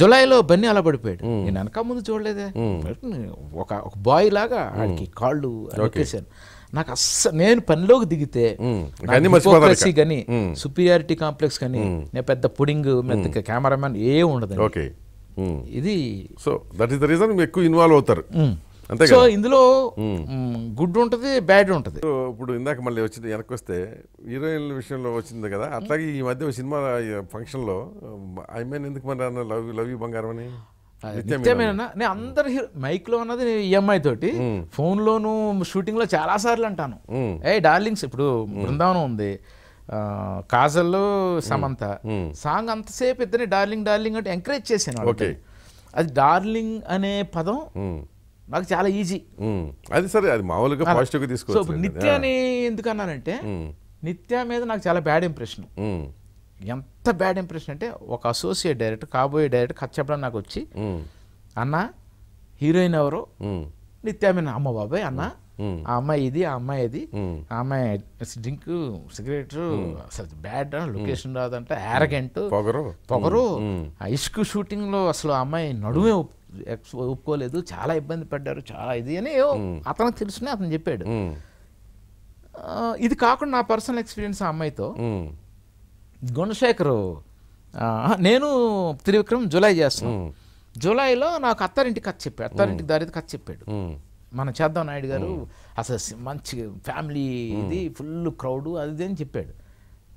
జులైలో బన్నీ అలా పడిపోయాడు నేను వెనక ముందు చూడలేదే ఒక ఒక బాయ్ లాగా ఆయనకి కాళ్ళు నొక్కేశాను నాకు అస్సలు నేను పనిలోకి దిగితే కానీ సుపీరియారిటీ కాంప్లెక్స్ కానీ నేను పెద్ద పుడింగ్ మెత్త కెమెరామెన్ ఏ ఉండదు ఇది so that is the reason ఎక్కువ ఇన్వాల్వ్ అవుతారు అంతే సో ఇందులో గుడ్ ఉంటుంది బ్యాడ్ ఉంటుంది ఇప్పుడు ఇందాక మళ్ళీ వచ్చింది వెనక్కి వస్తే హీరోయిన్ల విషయంలో వచ్చింది కదా అట్లాగే ఈ మధ్య సినిమా ఫంక్షన్లో ఐ మీన్ ఎందుకు మన లవ్ లవ్ యూ బంగారం అని నేను అందరు మైక్ లో అన్నది ఈఎంఐ తోటి ఫోన్ లోను షూటింగ్ లో చాలా సార్లు అంటాను ఏ డార్లింగ్స్ ఇప్పుడు బృందావనం ఉంది కాజల్ సమంత సాంగ్ అంతసేపు ఇద్దరిని డార్లింగ్ డార్లింగ్ అంటే ఎంకరేజ్ చేశాను అది డార్లింగ్ అనే పదం నాకు చాలా ఈజీ అది సరే అది మామూలుగా పాజిటివ్గా తీసుకోవచ్చు నిత్యాని ఎందుకు అన్నానంటే నిత్య మీద నాకు చాలా బ్యాడ్ ఇంప్రెషన్ ఎంత బ్యాడ్ ఇంప్రెషన్ అంటే ఒక అసోసియేట్ డైరెక్టర్ కాబోయే డైరెక్టర్ కథ చెప్పడం నాకు వచ్చి అన్న హీరోయిన్ ఎవరు నిత్యామైన మీద అమ్మ బాబాయ్ అన్న ఆ అమ్మాయి ఇది ఆ అమ్మాయి ఇది ఆ అమ్మాయి డ్రింక్ సిగరెట్ అసలు బ్యాడ్ లొకేషన్ రాదంటే యారగెంట్ పొగరు పొగరు ఇష్క్ షూటింగ్ లో అసలు అమ్మాయి నడుమే ఎక్స్ ఒప్పుకోలేదు చాలా ఇబ్బంది పడ్డారు చాలా ఇది అని అతనికి తెలుసునే అతను చెప్పాడు ఇది కాకుండా నా పర్సనల్ ఎక్స్పీరియన్స్ ఆ అమ్మాయితో గుణశేఖర్ నేను త్రివిక్రమ్ జూలై చేస్తాను జూలైలో నాకు అత్తరింటి కథ చెప్పాడు అత్తారింటి దారి కథ చెప్పాడు మన చేద్దాం నాయుడు గారు అసలు మంచి ఫ్యామిలీ ఇది ఫుల్ క్రౌడ్ అది అని చెప్పాడు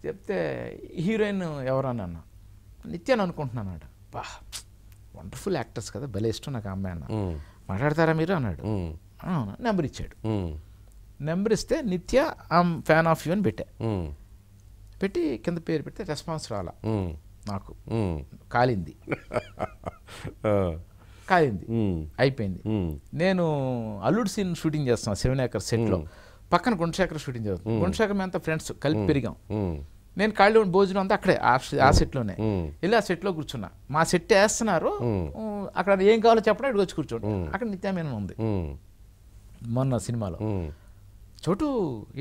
చెప్తే హీరోయిన్ ఎవరన్నా నిత్యాన్ని అనుకుంటున్నాను అన్నమాట బా వండర్ఫుల్ యాక్టర్స్ కదా భలే ఇష్టం నాకు అమ్మాయి అన్న మాట్లాడతారా మీరు అన్నాడు నెంబర్ ఇచ్చాడు నెంబర్ ఇస్తే నిత్య ఆమ్ ఫ్యాన్ ఆఫ్ యూ అని పెట్టా పెట్టి కింద పేరు పెడితే రెస్పాన్స్ రాలా నాకు కాలింది కాలింది అయిపోయింది నేను అల్లుడు సీన్ షూటింగ్ చేస్తాను సెవెన్ ఏకర్ సెట్లో పక్కన గుండశేఖర్ షూటింగ్ చేస్తాను గుండశేఖర్ మేమంతా ఫ్రెండ్స్ కలిపి పెరిగాం నేను కాళ్ళు భోజనం అంతా అక్కడే ఆ సెట్లోనే వెళ్ళి ఆ సెట్లో కూర్చున్నా మా సెట్ వేస్తున్నారు అక్కడ ఏం కావాలో చెప్పడం ఇక్కడికి వచ్చి కూర్చోండి అక్కడ నిత్యామేనం ఉంది మొన్న సినిమాలో చోటు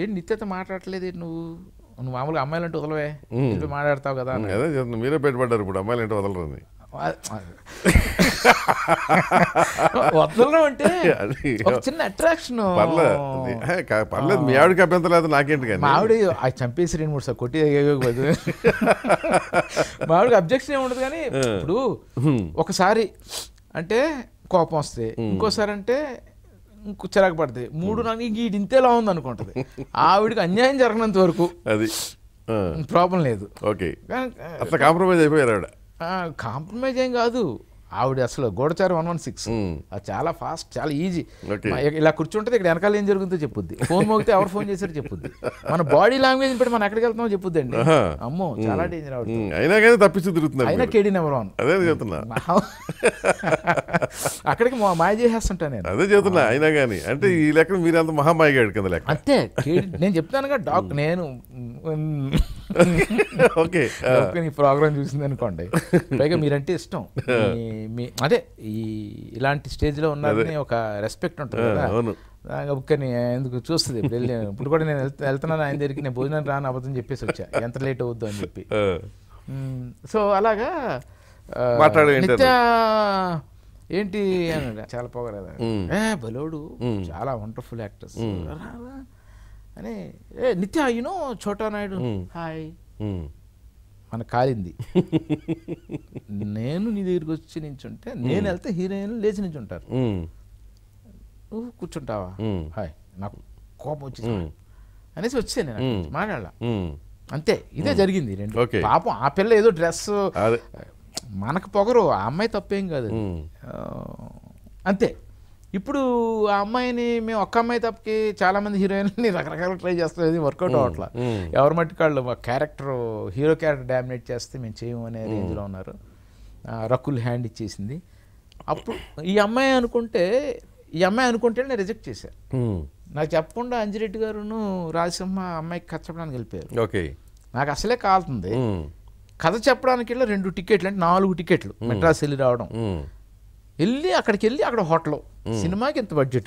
ఏంటి నిత్యత మాట్లాడట్లేదు నువ్వు నువ్వు మామూలుగా అమ్మాయిలంటే వదలవే మాట్లాడతావు కదా మీరే పెట్టుబడ్డారు ఇప్పుడు అమ్మాయిలంటే వదలరు వదలడం అంటే చిన్న అట్రాక్షన్ పర్లేదు మీ ఆవిడకి అభ్యంతరం లేదు నాకేంటి కానీ మావిడ చంపేసి రెండు మూడు సార్ కొట్టి పోదు మావిడికి అబ్జెక్షన్ ఏమి ఉండదు కానీ ఇప్పుడు ఒకసారి అంటే కోపం వస్తుంది ఇంకోసారి అంటే ఇంకో చిరాకు పడుతుంది మూడు నాకు ఈ ఇంతేలా ఉంది అనుకుంటుంది ఆవిడకి అన్యాయం జరగనంత వరకు అది ప్రాబ్లం లేదు ఓకే అట్లా కాంప్రమైజ్ అయిపోయారు ఆవిడ కాంప్రమైజ్ ఏం కాదు ఆవిడ అసలు గోడచారు వన్ వన్ సిక్స్ అది చాలా ఫాస్ట్ చాలా ఈజీ ఇలా కూర్చుంటే ఇక్కడ వెనకాల ఏం జరుగుతుందో చెప్పుద్ది ఫోన్ మోగితే ఎవరు ఫోన్ చేశారు చెప్పుద్ది మన బాడీ లాంగ్వేజ్ పెట్టి మనం ఎక్కడికి వెళ్తామో చెప్పుద్ది అండి అమ్మో చాలా డేంజర్ అయినా కానీ తప్పించి తిరుగుతుంది అయినా కేడీ నెంబర్ వన్ అదే చెప్తున్నా అక్కడికి మాయ చేసేస్తుంటా నేను అదే చెప్తున్నా అయినా కానీ అంటే ఈ లెక్క మీరు అంత మహామాయిగా కింద లెక్క అంతే నేను చెప్తాను కదా డాక్టర్ నేను ఓకే uh. నీ ప్రోగ్రామ్ చూసింది అనుకోండి పైగా మీరంటే ఇష్టం మీ అదే ఈ ఇలాంటి స్టేజ్లో ఉన్నది ఒక రెస్పెక్ట్ ఉంటుంది ఒక్కని ఎందుకు చూస్తుంది ఇప్పుడు వెళ్ళి ఇప్పుడు కూడా నేను వెళ్తున్నాను ఆయన దగ్గరికి నేను భోజనం రాని అబద్ధం చెప్పేసి వచ్చా ఎంత లేట్ అవుద్దు అని చెప్పి సో అలాగా నిత్య ఏంటి అన్నాడు చాలా పొగరదా బలోడు చాలా వండర్ఫుల్ యాక్టర్స్ అని ఏ నిత్య యూనో చోటా నాయుడు హాయ్ మన కాలింది నేను నీ దగ్గరికి వచ్చి నించుంటే నేను వెళ్తే హీరోయిన్ లేచి నించుంటారు నువ్వు కూర్చుంటావా హాయ్ నాకు కోపం వచ్చింది అనేసి వచ్చే నేను మాట్లాడాల అంతే ఇదే జరిగింది రెండు పాపం ఆ పిల్ల ఏదో డ్రెస్ మనకు పొగరు ఆ అమ్మాయి తప్పేం కాదు అంతే ఇప్పుడు ఆ అమ్మాయిని మేము ఒక్క అమ్మాయి తప్పకి చాలామంది హీరోయిన్ని రకరకాల ట్రై చేస్తుంది వర్కౌట్ అవట్లా ఎవరి మట్టి వాళ్ళు మా క్యారెక్టర్ హీరో క్యారెక్టర్ డామినేట్ చేస్తే మేము చేయము అనే రేంజ్లో ఉన్నారు రకుల్ హ్యాండ్ ఇచ్చేసింది అప్పుడు ఈ అమ్మాయి అనుకుంటే ఈ అమ్మాయి అనుకుంటే నేను రిజెక్ట్ చేశాను నాకు చెప్పకుండా అంజిరెడ్డి గారును రాజసింహ అమ్మాయికి కచ్చపడానికి చెప్పడానికి వెళ్ళిపోయారు ఓకే నాకు అసలే కాలుతుంది కథ చెప్పడానికి వెళ్ళి రెండు టికెట్లు అంటే నాలుగు టికెట్లు మెట్రాస్ వెళ్ళి రావడం వెళ్ళి అక్కడికి వెళ్ళి అక్కడ హోటల్ సినిమాకి ఎంత బడ్జెట్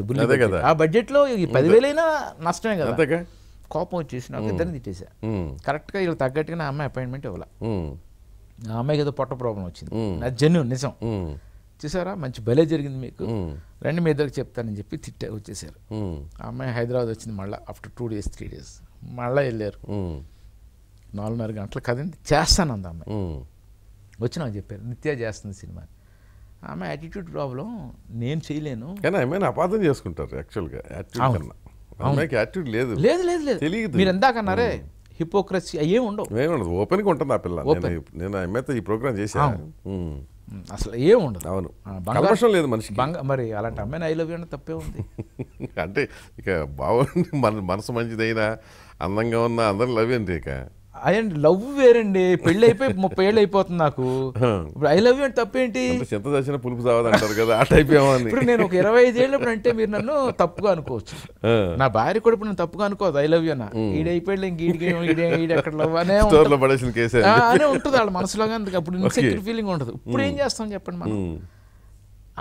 ఆ ఆ బడ్జెట్లో ఈ పదివేలైనా నష్టమే కదా కోపం వచ్చేసి నాకు ఇద్దరిని తిట్టేశా కరెక్ట్గా వీళ్ళు తగ్గట్టుగా నా అమ్మాయి అపాయింట్మెంట్ ఇవ్వాల నా అమ్మాయికి ఏదో పొట్ట ప్రాబ్లం వచ్చింది నా జెన్యున్ నిజం చూసారా మంచి భలే జరిగింది మీకు రండి మీ ఇద్దరికి చెప్తానని చెప్పి తిట్టే వచ్చేసారు ఆ అమ్మాయి హైదరాబాద్ వచ్చింది మళ్ళీ after two days three days మళ్ళీ వెళ్ళారు నాలుగున్నర గంటలు కదండి చేస్తాను అంద అమ్మాయి వచ్చి నాకు చెప్పారు నిత్య చేస్తుంది సినిమాని ఆమె యాటిట్యూడ్ ప్రాబ్లం నేను చేయలేను కానీ ఆమె అపార్థం చేసుకుంటారు యాక్చువల్గా యాటిట్యూడ్ కన్నా యాటిట్యూడ్ లేదు లేదు లేదు లేదు తెలియదు మీరు ఎందాకన్నారే హిపోక్రసీ అయ్యే ఉండవు ఉండదు ఓపెన్గా ఉంటుంది ఆ పిల్ల నేను ఆమెతో ఈ ప్రోగ్రామ్ చేశాను అసలు ఏం ఉండదు అవును కల్మషం లేదు మనిషి మరి అలాంటి అమ్మాయిని ఐ లవ్ అంటే తప్పే ఉంది అంటే ఇక బాగుంది మన మనసు మంచిదైనా అందంగా ఉన్న అందరూ లవ్ ఏంటి ఇక అండ్ లవ్ వేరండి పెళ్ళి అయిపోయి ముప్పై ఏళ్ళు అయిపోతుంది నాకు ఇప్పుడు ఐ లవ్ యూ అంటే తప్పేంటి చింత దర్శన పులుపు అంటారు కదా ఆ టైప్ ఇప్పుడు నేను ఒక ఇరవై ఐదు ఏళ్ళు అంటే మీరు నన్ను తప్పుగా అనుకోవచ్చు నా భార్య కూడా ఇప్పుడు నేను తప్పుగా అనుకోవద్దు ఐ లవ్ యూ అన్న అయిపోయాడు ఇంక ఈడికి ఎక్కడ లవ్ అనే అనే ఉంటుంది వాళ్ళ అప్పుడు ఇన్సెక్యూర్ ఫీలింగ్ ఉంటుంది ఇప్పుడు ఏం చేస్తాం చెప్పండి మనం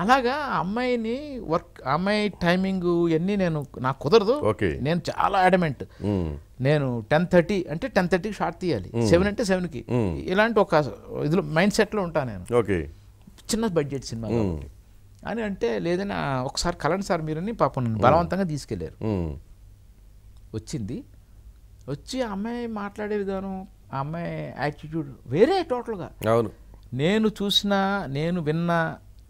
అలాగా అమ్మాయిని వర్క్ అమ్మాయి టైమింగ్ ఇవన్నీ నేను నాకు కుదరదు నేను చాలా అడమెంట్ నేను టెన్ థర్టీ అంటే టెన్ థర్టీకి షార్ట్ తీయాలి సెవెన్ అంటే సెవెన్కి ఇలాంటి ఒక ఇదిలో మైండ్ సెట్లో ఉంటాను నేను చిన్న బడ్జెట్ సినిమా అని అంటే లేదని ఒకసారి కలండి సార్ మీరని పాపం బలవంతంగా తీసుకెళ్ళారు వచ్చింది వచ్చి అమ్మాయి మాట్లాడే విధానం అమ్మాయి యాటిట్యూడ్ వేరే టోటల్గా అవును నేను చూసిన నేను విన్నా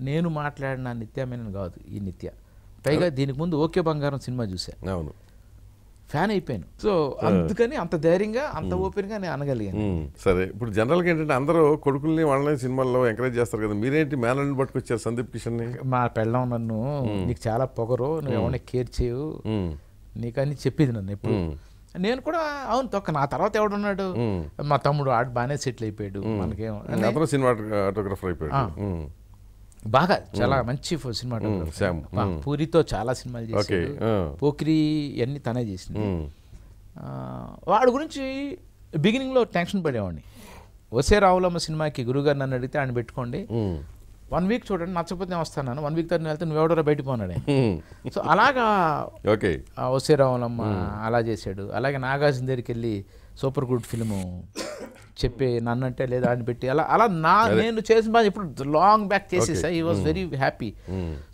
నేను మాట్లాడిన నిత్యమైన కాదు ఈ నిత్య పైగా దీనికి ముందు ఓకే బంగారం సినిమా చూశాను అవును ఫ్యాన్ అయిపోయాను సో అందుకని అంత ధైర్యంగా అంత ఓపెన్ గా నేను అనగలిగాను సరే ఇప్పుడు జనరల్గా ఏంటంటే అందరూ కొడుకుల్ని వాళ్ళని సినిమాల్లో ఎంకరేజ్ చేస్తారు కదా మీరేంటి మేనల్ని పట్టుకొచ్చారు సందీప్ కిషన్ మా పెళ్ళం నన్ను నీకు చాలా పొగరు నువ్వు ఏమైనా కేర్ నీకు నీకని చెప్పింది నన్ను ఎప్పుడు నేను కూడా అవును తొక్క నా తర్వాత ఎవడున్నాడు మా తమ్ముడు ఆడు బాగానే సెటిల్ అయిపోయాడు మనకేం సినిమా ఆటోగ్రాఫర్ అయిపోయాడు బాగా చాలా మంచి సినిమా పూరితో చాలా సినిమాలు చేసి పోక్రి అన్ని తనే చేసింది వాడి గురించి బిగినింగ్ లో టెన్షన్ పడేవాడిని వసే రావులమ్మ సినిమాకి గురుగారు నన్ను అడిగితే ఆయన పెట్టుకోండి వన్ వీక్ చూడండి నచ్చపోతే వస్తాను వన్ వీక్ తర్వాత వెళ్తే నువ్వు ఎవడరా బయట పోనాడే సో అలాగా ఓకే వసే రావులమ్మ అలా చేశాడు అలాగే నాగార్జున దగ్గరికి వెళ్ళి సూపర్ గుడ్ ఫిల్ము చెప్పే నన్నంటే లేదా అని పెట్టి అలా అలా నా నేను చేసిన పని ఇప్పుడు లాంగ్ బ్యాక్ చేసేసా ఈ వాజ్ వెరీ హ్యాపీ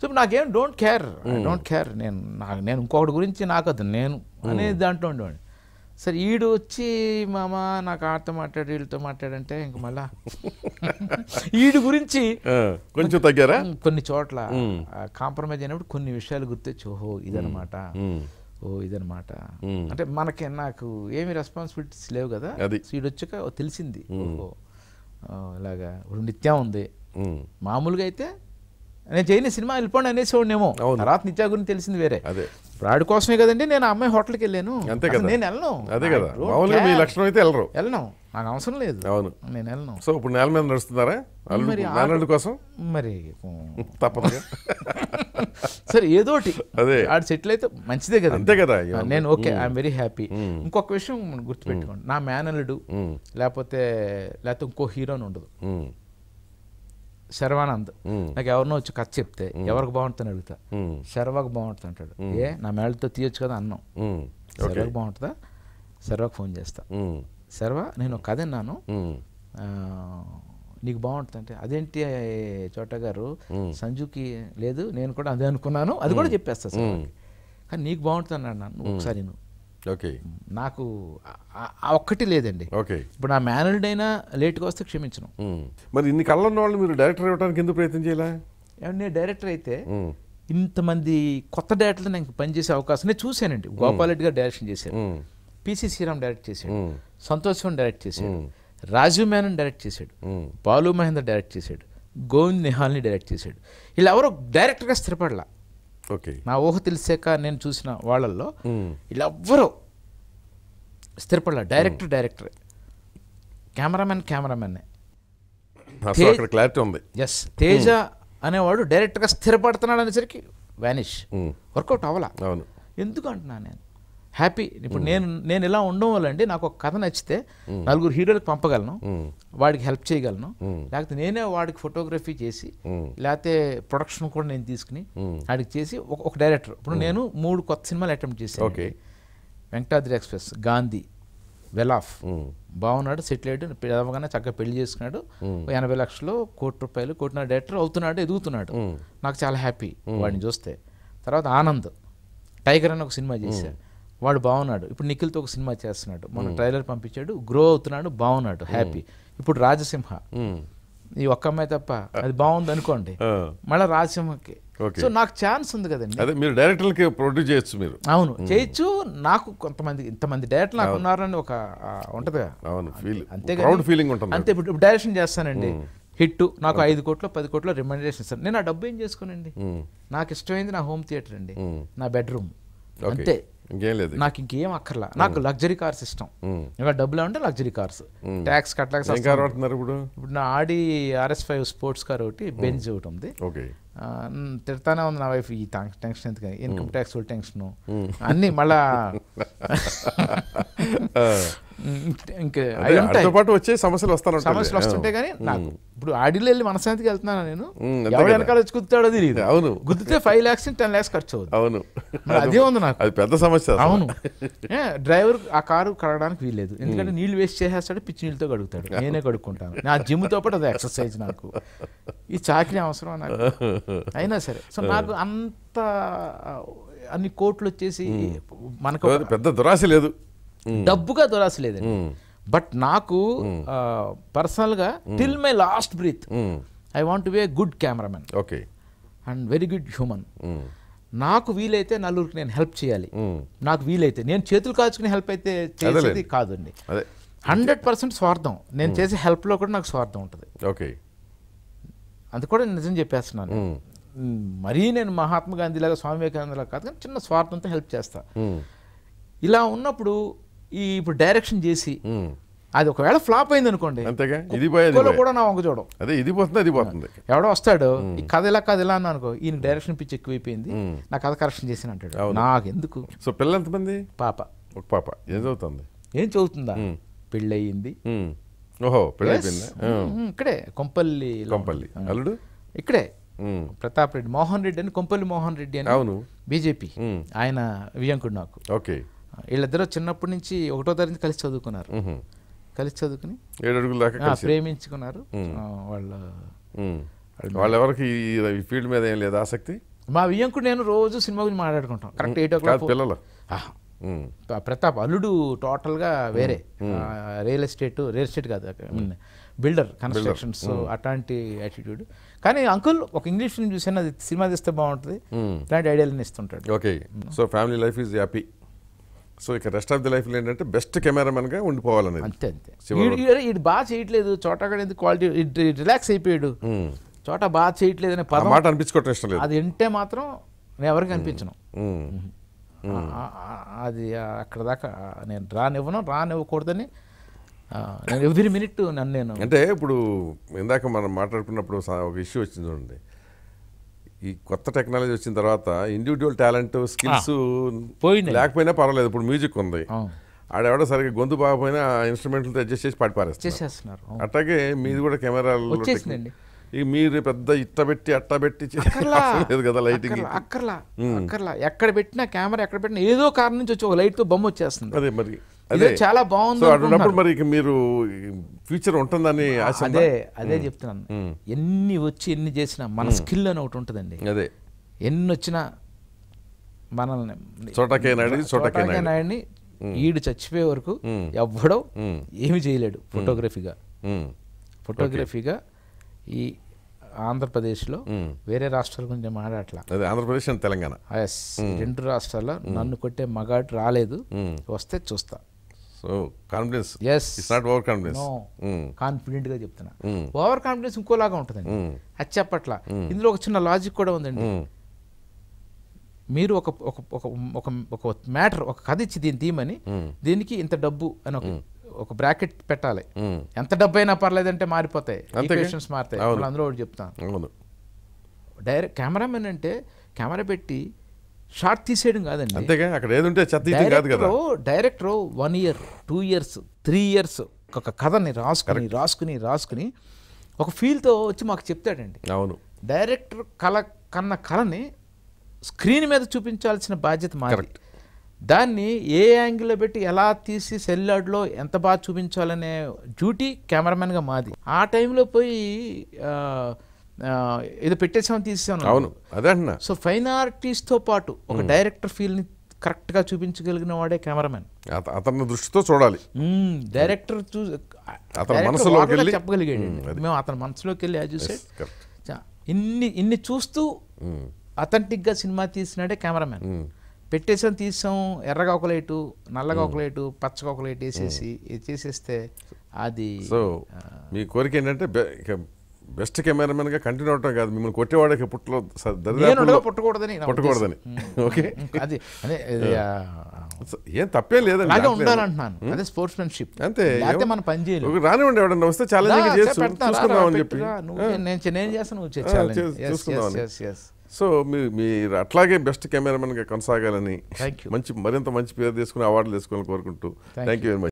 సో నాకేం డోంట్ కేర్ డోంట్ కేర్ నేను నాకు నేను ఇంకొకటి గురించి నాకు అది నేను hmm. అనేది దాంట్లో ఉండేవాడిని సరే ఈడు వచ్చి మామ నాకు ఆటతో మాట్లాడు వీళ్ళతో మాట్లాడంటే ఇంక మళ్ళా ఈడు గురించి కొంచెం తగ్గారా కొన్ని చోట్ల కాంప్రమైజ్ hmm. అయినప్పుడు కొన్ని విషయాలు గుర్తొచ్చి ఓహో ఇదనమాట hmm. ఓ ఇదనమాట అంటే మనకి నాకు ఏమి రెస్పాన్సిబిలిటీస్ లేవు కదా వీడు వచ్చాక తెలిసింది ఓహో ఇలాగా ఇప్పుడు నిత్యం ఉంది మామూలుగా అయితే నేను చేయని సినిమా వెళ్ళిపోండి అనేసి వాడినేమో తర్వాత నిత్యా గురించి తెలిసింది వేరే అదే రాడి కోసమే కదండి నేను ఆ అమ్మాయి హోటల్కి వెళ్ళాను అంతే కదా నేను వెళ్ళను అదే కదా మామూలుగా మీ లక్షణం అయితే వెళ్ళరు వెళ్ళను నాకు అవసరం లేదు అవును నేను వెళ్ళను సో ఇప్పుడు నేల మీద నడుస్తున్నారా నాన్నడు కోసం మరి తప్పదు సరే ఏదోటి అదే ఆడు సెటిల్ అయితే మంచిదే కదా అంతే కదా నేను ఓకే ఐఎమ్ వెరీ హ్యాపీ ఇంకొక విషయం గుర్తుపెట్టుకోండి నా మేనల్డు లేకపోతే లేకపోతే ఇంకో హీరోని ఉండదు శర్వానంద్ నాకు ఎవరినో వచ్చి కథ చెప్తే ఎవరికి బాగుంటుందని అడుగుతా శర్వకు బాగుంటుంది అంటాడు ఏ నా మేళతో తీయొచ్చు కదా అన్నాం శర్వకు బాగుంటుందా శర్వాకు ఫోన్ చేస్తా శర్వ నేను కథ విన్నాను నీకు బాగుంటుంది అంటే అదేంటి చోట గారు సంజుకి లేదు నేను కూడా అదే అనుకున్నాను అది కూడా చెప్పేస్తా సార్ కానీ నీకు బాగుంటుంది అన్నాడు నన్ను ఒకసారి నువ్వు ఓకే నాకు ఒక్కటి లేదండి ఓకే ఇప్పుడు నా మేనల్డ్ అయినా లేట్గా వస్తే క్షమించను మరి ఇన్ని ఉన్న వాళ్ళు మీరు డైరెక్టర్ ఇవ్వడానికి ఎందుకు ప్రయత్నం చేయాలా నేను డైరెక్టర్ అయితే ఇంతమంది కొత్త డైరెక్టర్లు నేను పనిచేసే అవకాశం నేను చూశానండి గోపాలరెడ్డి గారు డైరెక్షన్ చేశాను పిసి శ్రీరామ్ డైరెక్ట్ చేశాడు సంతోష్ డైరెక్ట్ చేశాడు రాజీవ్ మేనన్ డైరెక్ట్ చేశాడు బాలు మహేందర్ డైరెక్ట్ చేశాడు గోవింద్ నిహాల్ని డైరెక్ట్ చేశాడు వీళ్ళు ఎవరో డైరెక్టర్గా స్థిరపడలా ఓకే నా ఊహ తెలిసాక నేను చూసిన వాళ్ళల్లో ఇలా ఎవ్వరూ స్థిరపడలే director director cameraman cameraman clarity ఉంది ఎస్ తేజ అనేవాడు డైరెక్ట్గా స్థిరపడుతున్నాడు అనేసరికి వ్యానిష్ వర్కౌట్ అవ్వాలా అవును ఎందుకు అంటున్నాను నేను హ్యాపీ ఇప్పుడు నేను నేను ఇలా ఉండడం వల్ల అండి నాకు ఒక కథ నచ్చితే నలుగురు హీరోలకు పంపగలను వాడికి హెల్ప్ చేయగలను లేకపోతే నేనే వాడికి ఫోటోగ్రఫీ చేసి లేకపోతే ప్రొడక్షన్ కూడా నేను తీసుకుని వాడికి చేసి ఒక డైరెక్టర్ ఇప్పుడు నేను మూడు కొత్త సినిమాలు అటెంప్ట్ చేశాను okay Venkatadri express Gandhi well off బాగున్నాడు సెటిల్ అయ్యాడు చక్కగా పెళ్లి చేసుకున్నాడు ఎనభై లక్షలు కోటి రూపాయలు కోటిన డైరెక్టర్ అవుతున్నాడు ఎదుగుతున్నాడు నాకు చాలా హ్యాపీ వాడిని చూస్తే తర్వాత ఆనంద్ టైగర్ అని ఒక సినిమా చేశారు వాడు బాగున్నాడు ఇప్పుడు నిఖిల్తో ఒక సినిమా చేస్తున్నాడు మన ట్రైలర్ పంపించాడు గ్రో అవుతున్నాడు బాగున్నాడు హ్యాపీ ఇప్పుడు రాజసింహ ఈ ఒక్క అమ్మాయి తప్ప అది బాగుంది అనుకోండి మళ్ళీ రాజసింహకి సో నాకు ఛాన్స్ ఉంది కదండి అదే మీరు డైరెక్టర్లకి ప్రొడ్యూస్ చేయొచ్చు మీరు అవును చేయొచ్చు నాకు కొంతమంది ఇంతమంది డైరెక్టర్ నాకు ఉన్నారని ఒక ఉంటది అవును అంతే ఫీలింగ్ ఉంటుంది అంతే ఇప్పుడు డైరెక్షన్ చేస్తానండి హిట్ నాకు ఐదు కోట్లు పది కోట్లు రిమండేషన్ ఇస్తాను నేను ఆ డబ్బు ఏం చేసుకోనండి నాకు ఇష్టమైంది నా హోమ్ థియేటర్ అండి నా బెడ్రూమ్ అంతే ఇంకేం లేదు నాకు ఇంకేం అక్కర్లా నాకు లగ్జరీ కార్స్ ఇష్టం ఇంకా డబ్బులు అంటే లగ్జరీ కార్స్ ట్యాక్స్ కట్టలేక ఇప్పుడు ఇప్పుడు నా Audi RS five sports car ఒకటి బెంజ్ ఒకటి ఉంది ఓకే తిడతానే ఉంది నా వైఫ్ ఈ టెన్షన్ ఎందుకని ఇన్కమ్ ట్యాక్స్ టెన్షను అన్నీ మళ్ళా పాటు వచ్చే సమస్యలు వస్తాను సమస్యలు వస్తుంటే కానీ నాకు ఇప్పుడు ఆడిలో వెళ్ళి మనశాంతికి వెళ్తున్నాను నేను ఎవరు వెనకాల వచ్చి గుర్తాడో తెలియదు అవును గుర్తితే ఫైవ్ ల్యాక్స్ టెన్ ల్యాక్స్ ఖర్చు అవుతుంది అవును అదే ఉంది నాకు అది పెద్ద సమస్య అవును డ్రైవర్ ఆ కారు కడగడానికి వీల్లేదు ఎందుకంటే నీళ్ళు వేస్ట్ చేసేస్తాడు పిచ్చి నీళ్ళతో కడుగుతాడు నేనే కడుక్కుంటాను నా జిమ్ తో పాటు అది ఎక్సర్సైజ్ నాకు ఈ చాకరీ అవసరం నాకు అయినా సరే సో నాకు అంత అన్ని కోట్లు వచ్చేసి మనకు పెద్ద దురాశ లేదు డబ్బుగా దురాశ లేదు బట్ నాకు పర్సనల్గా till my last breath I want be a good cameraman okay and very good human నాకు వీలైతే నలుగురికి నేను హెల్ప్ చేయాలి నాకు వీలైతే నేను చేతులు కాచుకుని హెల్ప్ అయితే చేసేది కాదండి హండ్రెడ్ పర్సెంట్ స్వార్థం నేను చేసే హెల్ప్లో కూడా నాకు స్వార్థం ఉంటుంది ఓకే అది కూడా నిజం చెప్పేస్తున్నాను మరీ నేను మహాత్మా గాంధీలాగా స్వామి వివేకానందలా కాదు కానీ చిన్న స్వార్థంతో హెల్ప్ చేస్తా ఇలా ఉన్నప్పుడు ఈ ఇప్పుడు డైరెక్షన్ చేసి అది ఒకవేళ ఫ్లాప్ అయింది అనుకోండి కూడా నా వంక చూడడం అదే ఇది పోతుంది అది పోతుంది ఎవడో వస్తాడు ఈ కథ ఇలా కథ ఇలా అనుకో ఈయన డైరెక్షన్ పిచ్చి ఎక్కువైపోయింది నా కథ కరెక్షన్ చేసిన అంటాడు నాకు ఎందుకు సో పిల్లలు ఎంతమంది పాప ఒక పాప ఏం చదువుతుంది ఏం చదువుతుందా పెళ్ళయింది ఓహో ఇక్కడే కొంపల్లి కొంపల్లి అల్లుడు ఇక్కడే ప్రతాప్ రెడ్డి మోహన్ రెడ్డి అని కొంపల్లి మోహన్ రెడ్డి అని అవును బీజేపీ ఆయన వియంకుడు నాకు ఓకే వీళ్ళిద్దరూ చిన్నప్పటి నుంచి ఒకటో తరగతి కలిసి చదువుకున్నారు కలిసి చదువుకుని ఏడు అడుగులు దాకా ప్రేమించుకున్నారు వాళ్ళ వాళ్ళెవరికి ఈ ఫీల్డ్ మీద ఏం లేదు ఆసక్తి మా వియంకుడు నేను రోజు సినిమా గురించి మాట్లాడుకుంటాం కరెక్ట్ ఎయిట్ ఓ క్లాక్ పిల్లలు ప్రతాప్ అల్లుడు టోటల్గా వేరే రియల్ ఎస్టేట్ రియల్ ఎస్టేట్ కాదు బిల్డర్ కన్స్ట్రక్షన్స్ అట్లాంటి యాటిట్యూడ్ కానీ అంకుల్ ఒక ఇంగ్లీష్ ఫిల్మ్ చూసిన అది సినిమా తీస్తే బాగుంటుంది ఇలాంటి ఐడియాలను ఇస్తుంటాడు okay so family life is happy so ఇక రెస్ట్ ఆఫ్ ది లైఫ్ ఏంటంటే బెస్ట్ కెమెరామెన్గా ఉండిపోవాలని అంతే అంతే ఇది బాగా చేయట్లేదు చోటగా క్వాలిటీ రిలాక్స్ అయిపోయాడు చోట బాగా చేయట్లేదు అనే మాట అనిపించుకోవటం ఇష్టం లేదు అది వింటే మాత్రం నేను ఎవరికి అనిపించను అది అక్కడ దాకా నేను రానివ్వను రానివ్వకూడదని ఎవ్రీ మినిట్ నన్ను నేను అంటే ఇప్పుడు ఇందాక మనం మాట్లాడుకున్నప్పుడు ఒక ఇష్యూ వచ్చింది చూడండి ఈ కొత్త టెక్నాలజీ వచ్చిన తర్వాత ఇండివిజువల్ టాలెంట్ స్కిల్స్ పోయింది లేకపోయినా పర్వాలేదు ఇప్పుడు మ్యూజిక్ ఉంది ఆడెవడో సరిగ్గా గొంతు బాగపోయినా ఇన్స్ట్రుమెంట్లతో అడ్జస్ట్ చేసి పాడి పారేస్తారు అట్లాగే మీది కూడా కెమెరాలు వచ్చేసిందండి ఇక మీరు పెద్ద ఇట్ట పెట్టి అట్ట పెట్టి లేదు కదా లైటింగ్ అక్కర్లా అక్కర్లా ఎక్కడ పెట్టినా కెమెరా ఎక్కడ పెట్టినా ఏదో కారణం నుంచి వచ్చి ఒక లైట్ తో బొమ్మ వచ్చేస్తుంది అదే మరి అదే చాలా బాగుంది మరి మీరు ఫ్యూచర్ ఉంటుందని ఆశ అదే అదే చెప్తున్నాను ఎన్ని వచ్చి ఎన్ని చేసినా మన స్కిల్ అని ఒకటి ఉంటుందండి అదే ఎన్ని వచ్చినా మనల్ని చోటకే నాయుడు చోటకే నాయుడిని ఈడు చచ్చిపోయే వరకు ఎవ్వడో ఏమి చేయలేడు ఫోటోగ్రఫీగా ఫోటోగ్రఫీగా ఈ ఆంధ్రప్రదేశ్లో వేరే రాష్ట్రాల గురించి మాట్లాడట్లా ఆంధ్రప్రదేశ్ అండ్ తెలంగాణ ఎస్ రెండు రాష్ట్రాల్లో నన్ను కొట్టే మగాడు రాలేదు వస్తే చూస్తా so confidence yes it's not over confidence confident గా చెప్తున్నా ఓవర్ కాన్ఫిడెన్స్ ఇంకోలాగా ఉంటుందండి అది చెప్పట్ల ఇందులో ఒక చిన్న లాజిక్ కూడా ఉందండి మీరు ఒక ఒక ఒక ఒక మ్యాటర్ ఒక కథ ఇచ్చి దీన్ని తీయమని దీనికి ఇంత డబ్బు అని ఒక ఒక బ్రాకెట్ పెట్టాలి ఎంత డబ్బు అయినా పర్లేదంటే మారిపోతాయి ఈక్వేషన్స్ మారుతాయి అందరూ ఒకటి చెప్తాను డైరెక్ట్ కెమెరామెన్ అంటే కెమెరా పెట్టి షార్ట్ తీసేయడం కాదండి అంతేగా అక్కడ ఏదంటే కాదు కదా director one year two years three years ఒక కథని రాసుకుని రాసుకుని రాసుకుని ఒక ఫీల్తో వచ్చి మాకు చెప్తాడండి అవును డైరెక్టర్ కళ కన్న కళని స్క్రీన్ మీద చూపించాల్సిన బాధ్యత మాది దాన్ని ఏ యాంగిల్లో పెట్టి ఎలా తీసి సెల్లాడ్లో ఎంత బాగా చూపించాలనే డ్యూటీ కెమెరామెన్గా మాది ఆ టైంలో పోయి ఏదో పెట్టేసామని తీసాను అవును అదే అంటున్నా సో ఫైన్ ఆర్టిస్ట్తో పాటు ఒక డైరెక్టర్ ఫీల్ని కరెక్ట్గా చూపించగలిగిన వాడే కెమెరామెన్ అతని దృష్టితో చూడాలి డైరెక్టర్ చూ అతని చెప్పగలిగాడు మేము అతని మనసులోకి వెళ్ళి యాజ్ ఇన్ని ఇన్ని చూస్తూ అథెంటిక్గా సినిమా తీసినాడే కెమెరామెన్ పెట్టేసాం తీసాం ఎర్రగా ఒక లైటు నల్లగా ఒక లైటు పచ్చగా ఒక లైట్ వేసేసి చేసేస్తే అది సో మీ కోరిక ఏంటంటే బెస్ట్ కెమెరామెన్ గా కంటిన్యూ అవటం కాదు మిమ్మల్ని కొట్టేవాడికి పుట్టలో పుట్టకూడదని పుట్టకూడదని ఓకే అది అదే ఏం తప్పే లేదండి అలాగే ఉండాలంటున్నాను అదే స్పోర్ట్స్ మెన్షిప్ అంతే అయితే మనం పని చేయలేదు రానివ్వండి ఎవడన్నా వస్తే ఛాలెంజింగ్ చేసి చూసుకుందాం అని చెప్పి నేను నేను చేస్తాను నువ్వు ఛాలెంజ్ సో మీరు మీరు అట్లాగే బెస్ట్ కెమెరామెన్గా కొనసాగాలని మంచి మరింత మంచి పేరు తీసుకుని అవార్డులు తీసుకోవాలని కోరుకుంటూ థ్యాంక్ యూ వెరీ మచ్